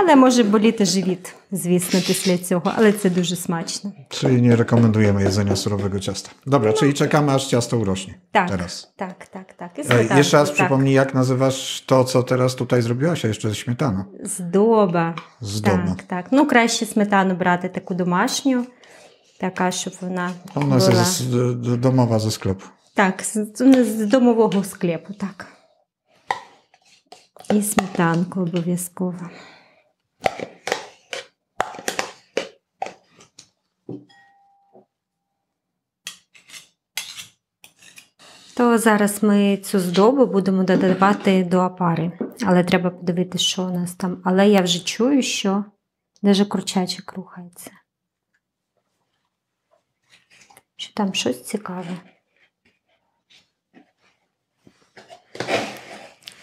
Але може боліти живіт, звісно, після цього, але це дуже smaczne. Czyli nie rekomendujemy jedzenia surowego ciasta. Dobra, czyli czekamy aż ciasto urośnie. Tak, teraz. tak, tak. tak. Jeszcze raz tak. przypomnij, jak nazywasz to, co teraz tutaj zrobiłaś, a jeszcze śmietana. Здоба. Zdobna. Так, Tak. Ну, краще сметану брати таку домашню, така, щоб вона U нас jest z- d- domowa ze sklepu. Tak, z з sklepu, tak. I І сметанку То зараз ми цю здобу будемо додавати до опари. Але треба подивитися, що у нас там. Але я вже чую, що даже курчачик рухається. Що там щось цікаве.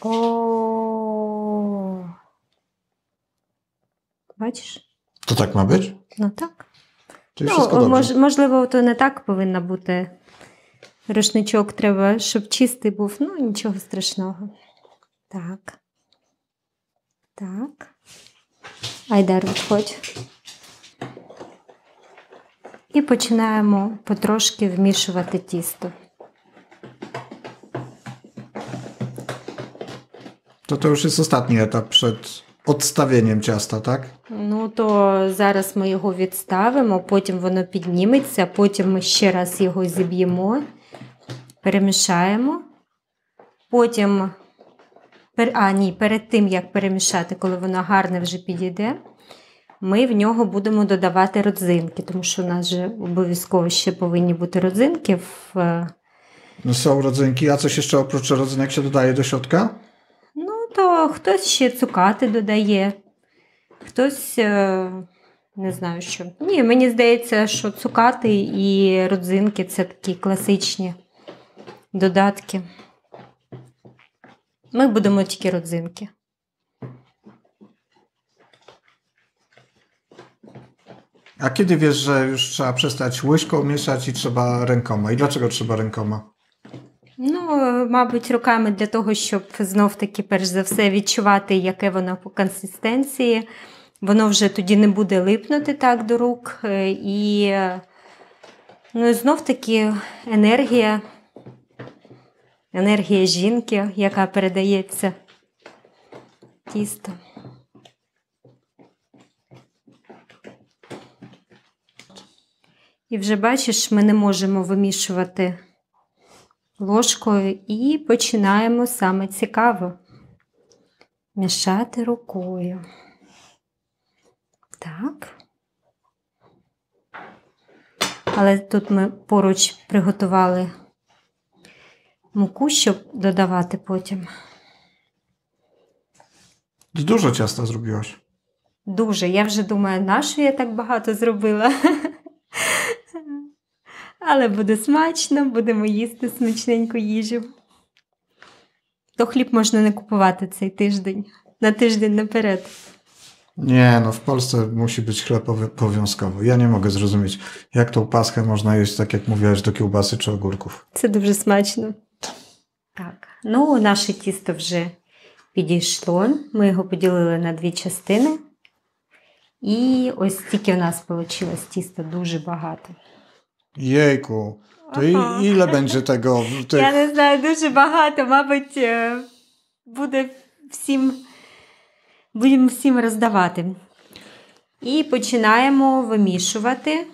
О! Бачиш? То так, ma być? No tak. Czyli no, moż, Можливо, то не так повинна бути. Рушничок треба, щоб чистий був, ну нічого страшного. Так. Так. Айдар відходь. І починаємо потрошки вмішувати тісто. To to już jest ostatni etap przed Подставленням часто, так? Ну то зараз ми його відставимо, потім воно підніметься, потім ми ще раз його зіб'ємо, перемішаємо. Потім, а ні, перед тим як перемішати, коли воно гарне вже підійде, ми в нього будемо додавати родзинки, тому що у нас же обов'язково ще повинні бути родзинки. В... Е, ну, Są родзинки, а це ще, ще, опrócz родзинок, ще додає до щотка? то тобто хтось ще цукати додає, хтось е, не знаю що. Ні, мені здається, що цукати і родзинки це такі класичні додатки. Ми будемо тільки родзинки. A kiedy wiesz, że już trzeba przestać łyżką mieszać i trzeba rękoma? I dlaczego trzeba rękoma? Ну, е, мабуть, руками для того, щоб знов-таки, перш за все, відчувати, яке воно по консистенції. Воно вже тоді не буде липнути так до рук. Е, і е, ну, знов-таки енергія, енергія жінки, яка передається тісто. І вже бачиш, ми не можемо вимішувати ложкою і починаємо саме цікаво мішати рукою. Так. Але тут ми поруч приготували муку, щоб додавати потім. Ти дуже часто зробилась? Дуже. Я вже думаю, нащо я так багато зробила? Але буде смачно, будемо їсти смачненьку їжу. То хліб можна не купувати цей тиждень, на tиждень naперед. Nie, no w Polsce musi być chleb obowiązkowy. Ja nie mogę zrozumieć, jak tą paskę можна їсти, так як мовляєш, до кілбаси чи огурків. Це дуже смачно. Так, ну наше тісто вже підійшло. Ми його поділили на дві частини. І ось тільки в нас вийшло тісто дуже багато. Jejku, to Aha. ile będzie tego? Tych... Я не знаю, дуже багато, мабуть, буде всім, будемо всім роздавати. І починаємо вимішувати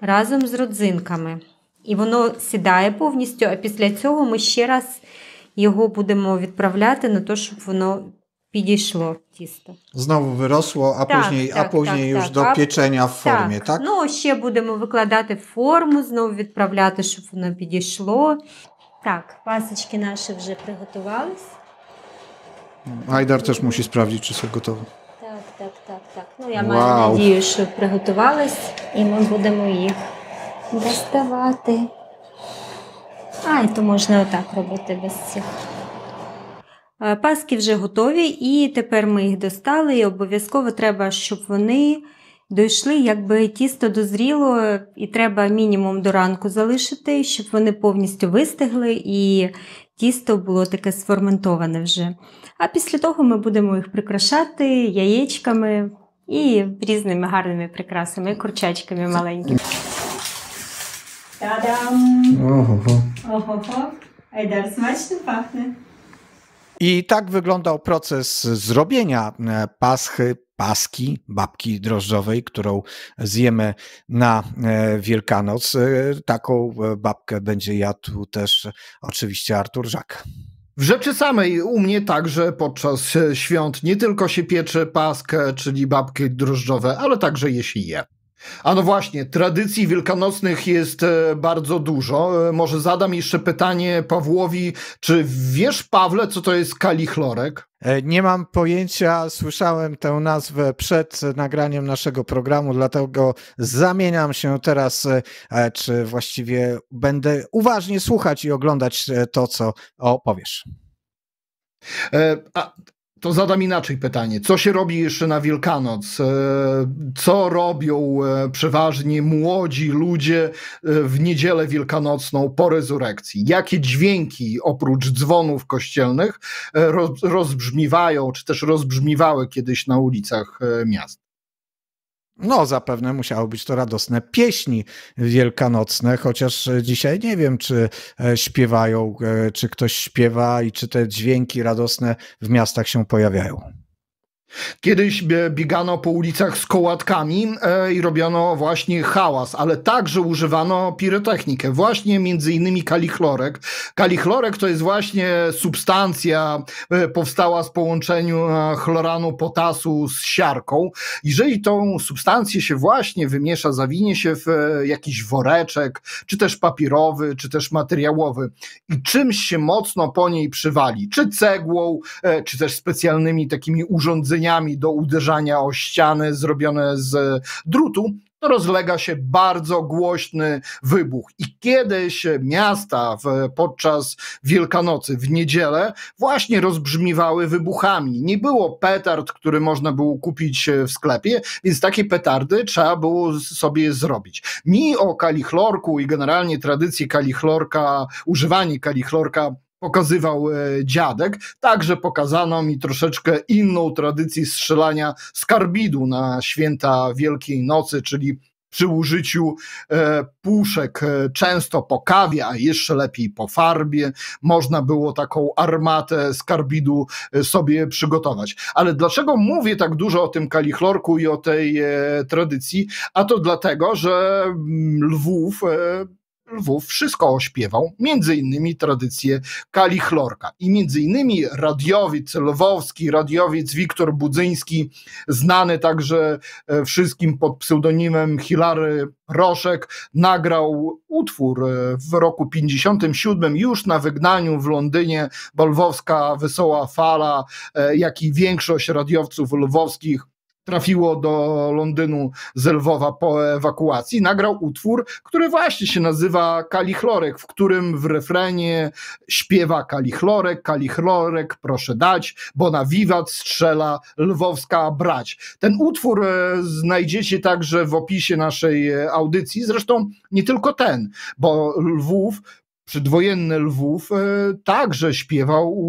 разом з родзинками. І воно сідає повністю, а після цього ми ще раз його будемо відправляти на те, щоб воно Підійшло тісто. Знову виросло, а так, później, так, а później так, już до печення в формі, так? Ну, ще будемо викладати форму, знову відправляти, щоб воно підійшло. Так, пасочки наші вже приготувались. Гайдар теж мусі sprawdzić, чи все готово. Так, так, так, так. Ну, я маю надію, що приготувались, і ми будемо їх доставати. А, і то можна отак робити без цих. Е, паски вже готові, і тепер ми їх достали. І обов'язково треба, щоб вони дійшли, якби тісто дозріло, і треба мінімум до ранку залишити, щоб вони повністю вистигли і тісто було таке сферментоване вже. А після того ми будемо їх прикрашати яєчками і різними гарними прикрасами, курчачками маленькими. Та-дам! Ого-го! Ого-го! Айдар смачно пахне! I tak wyglądał proces zrobienia e, paschy, paski, babki drożdżowej, którą zjemy na e, Wielkanoc. E, taką babkę będzie jadł też oczywiście Artur Żak. W rzeczy samej u mnie także podczas świąt nie tylko się pieczy paskę, czyli babki drożdżowe, ale także je się je. A no właśnie, tradycji wielkanocnych jest e, bardzo dużo. E, może zadam jeszcze pytanie Pawłowi, czy wiesz, Pawle, co to jest kalichlorek? E, nie mam pojęcia, słyszałem tę nazwę przed nagraniem naszego programu, dlatego zamieniam się teraz, czy właściwie będę uważnie słuchać i oglądać to, co opowiesz. A to zadam inaczej pytanie. Co się robi jeszcze na Wielkanoc? E, co robią e, przeważnie młodzi ludzie e, w niedzielę wielkanocną po rezurekcji? Jakie dźwięki oprócz dzwonów kościelnych rozbrzmiewają, czy też rozbrzmiewały kiedyś na ulicach miast? No, zapewne musiało być to radosne pieśni wielkanocne, chociaż dzisiaj nie wiem, czy e, śpiewają, e, czy ktoś śpiewa i czy te dźwięki radosne w miastach się pojawiają. Kiedyś biegano po ulicach z kołatkami e, i robiono właśnie hałas, ale także używano pirotechnikę, właśnie między innymi kalichlorek. Kalichlorek to jest właśnie substancja e, powstała z połączeniu e, chloranu potasu z siarką. Jeżeli tą substancję się właśnie wymiesza, zawinie się w jakiś woreczek, czy też papirowy, czy też materiałowy i czymś się mocno po niej przywali, czy cegłą, czy też specjalnymi takimi urządzeniami, do uderzania o ściany zrobione z drutu, to rozlega się bardzo głośny wybuch. I kiedyś miasta w, podczas Wielkanocy, w niedzielę, właśnie rozbrzmiewały wybuchami. Nie było petard, który można było kupić w sklepie, więc takie petardy trzeba było sobie zrobić. Mi o kalichlorku i generalnie tradycji kalichlorka, używanie kalichlorka pokazywał e, dziadek. Także pokazano mi troszeczkę inną tradycję strzelania skarbidu na święta Wielkiej Nocy, czyli przy użyciu e, puszek, e, często po kawie, a jeszcze lepiej po farbie, można było taką armatę skarbidu sobie przygotować. Ale dlaczego mówię tak dużo o tym kalichlorku i o tej tradycji? A to dlatego, że mm, Lwów Lwów wszystko ośpiewał, między innymi tradycję Kalichlorka. I między innymi radiowic lwowski, radiowiec Wiktor Budzyński, znany także e, wszystkim pod pseudonimem Hilary Roszek, nagrał utwór e, w roku 57 już na wygnaniu w Londynie, bo lwowska wesoła fala, e, jak i większość radiowców lwowskich trafiło do Londynu z Lwowa po ewakuacji, nagrał utwór, który właśnie się nazywa Kalichlorek, w którym w refrenie śpiewa Kalichlorek, Kalichlorek, proszę dać, bo na wiwat strzela lwowska brać. Ten utwór e, znajdziecie także w opisie naszej e, audycji, zresztą nie tylko ten, bo Lwów Przedwojenny Lwów e, także śpiewał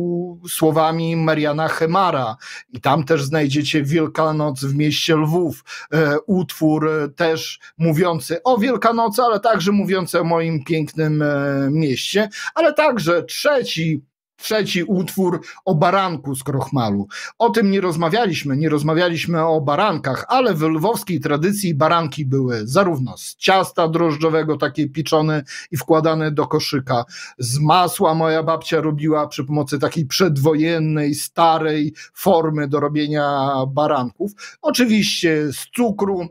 słowami Mariana Chemara i tam też znajdziecie Wielkanoc w mieście Lwów, e, utwór e, też mówiący o Wielkanocy, ale także mówiący o moim pięknym mieście, ale także trzeci trzeci utwór o baranku z krochmalu. O tym nie rozmawialiśmy, nie rozmawialiśmy o barankach, ale w lwowskiej tradycji baranki były zarówno z ciasta drożdżowego, takie pieczone i wkładane do koszyka, z masła moja babcia robiła przy pomocy takiej przedwojennej, starej formy do robienia baranków. Oczywiście z cukru,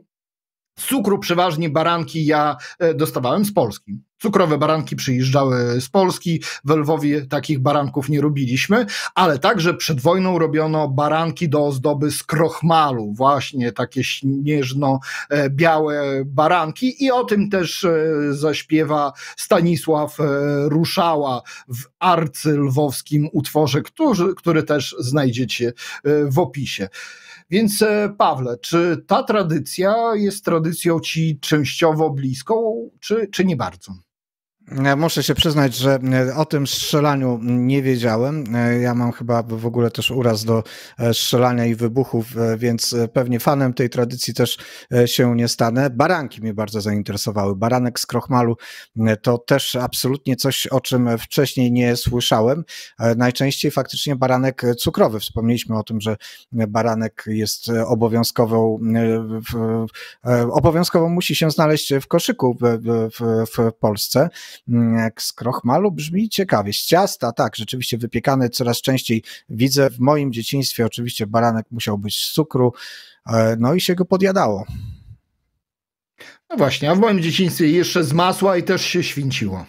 z cukru przeważnie baranki ja e, dostawałem z Polski. Cukrowe baranki przyjeżdżały z Polski, W Lwowie takich baranków nie robiliśmy, ale także przed wojną robiono baranki do ozdoby z krochmalu, właśnie takie śnieżno-białe e, baranki i o tym też e, zaśpiewa Stanisław e, Ruszała w arcylwowskim utworze, który, który też znajdziecie w opisie. Więc Pawle, czy ta tradycja jest tradycją ci częściowo bliską, czy, czy nie bardzo? muszę się przyznać, że e, o tym strzelaniu nie wiedziałem. E, ja mam chyba w ogóle też uraz do e, strzelania i wybuchów, więc pewnie fanem tej tradycji też się nie stanę. Baranki mnie bardzo zainteresowały. Baranek z krochmalu to też absolutnie coś, o czym wcześniej nie słyszałem. Najczęściej faktycznie baranek cukrowy. Wspomnieliśmy o tym, że baranek jest obowiązkową, obowiązkowo musi się znaleźć w koszyku w, w, w Polsce. Mm, jak z krochmalu brzmi ciekawie, z ciasta, tak, rzeczywiście wypiekane coraz częściej widzę. W moim dzieciństwie oczywiście baranek musiał być z cukru, e, no i się go podjadało. No właśnie, a w moim dzieciństwie jeszcze z masła i też się święciło.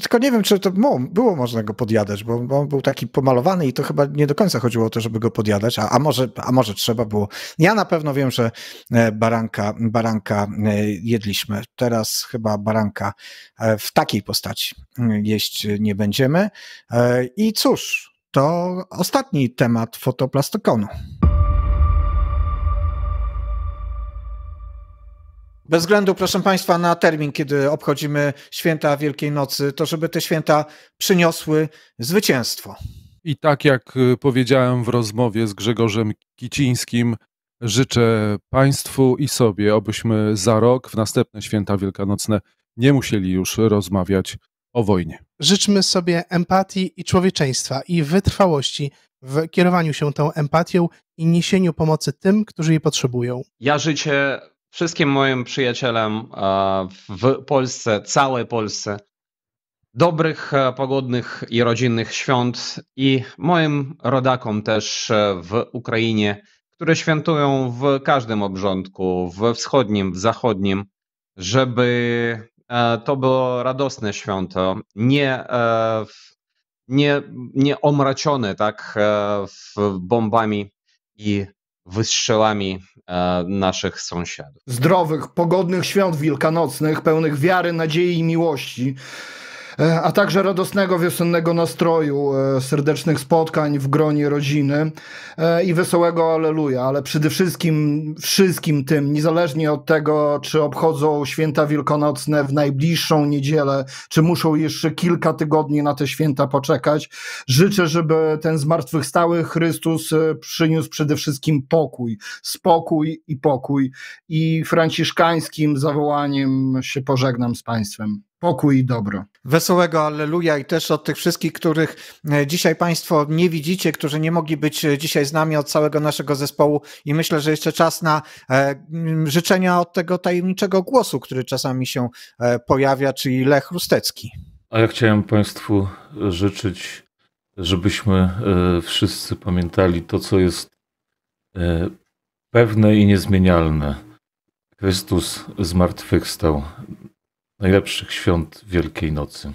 Tylko nie wiem, czy to było można go podjadać, bo on był taki pomalowany i to chyba nie do końca chodziło o to, żeby go podjadać, a, a, może, a może trzeba było. Ja na pewno wiem, że e, baranka, baranka e, jedliśmy. Teraz chyba baranka e, w takiej postaci mm, jeść nie będziemy. I cóż, to ostatni temat fotoplastikonu. Bez względu, proszę Państwa, na termin, kiedy obchodzimy święta Wielkiej Nocy, to żeby te święta przyniosły zwycięstwo. I tak jak y, powiedziałem w rozmowie z Grzegorzem Kicińskim, życzę Państwu i sobie, abyśmy za rok, w następne święta wielkanocne, nie musieli już rozmawiać o wojnie. Życzmy sobie empatii i człowieczeństwa i wytrwałości w kierowaniu się tą empatią i niesieniu pomocy tym, którzy jej potrzebują. Ja życzę wszystkim moim przyjacielom e, w Polsce, całej Polsce, dobrych, e, pogodnych i rodzinnych świąt i moim rodakom też e, w Ukrainie, które świętują w każdym obrządku, we wschodnim, w zachodnim, żeby to było radosne święto, nie, nie, nie omraczone tak bombami i wystrzelami e, naszych sąsiadów. Zdrowych, pogodnych świąt wielkanocnych, pełnych wiary, nadziei i miłości. E, a także radosnego wiosennego nastroju, e, serdecznych spotkań w gronie rodziny e, i wesołego aleluja, ale przede wszystkim wszystkim tym, niezależnie od tego, czy obchodzą święta wielkanocne w najbliższą niedzielę, czy muszą jeszcze kilka tygodni na te święta poczekać, życzę, żeby ten zmartwychwstały Chrystus przyniósł przede wszystkim pokój, spokój i pokój i franciszkańskim zawołaniem się pożegnam z Państwem pokój i dobro. Wesołego Alleluja i też od tych wszystkich, których e, dzisiaj Państwo nie widzicie, którzy nie mogli być e, dzisiaj z nami od całego naszego zespołu i myślę, że jeszcze czas na e, życzenia od tego tajemniczego głosu, który czasami się pojawia, czyli Lech Rustecki. A ja chciałem Państwu życzyć, żebyśmy wszyscy pamiętali to, co jest pewne i niezmienialne. Chrystus zmartwychwstał najlepszych świąt Wielkiej Nocy.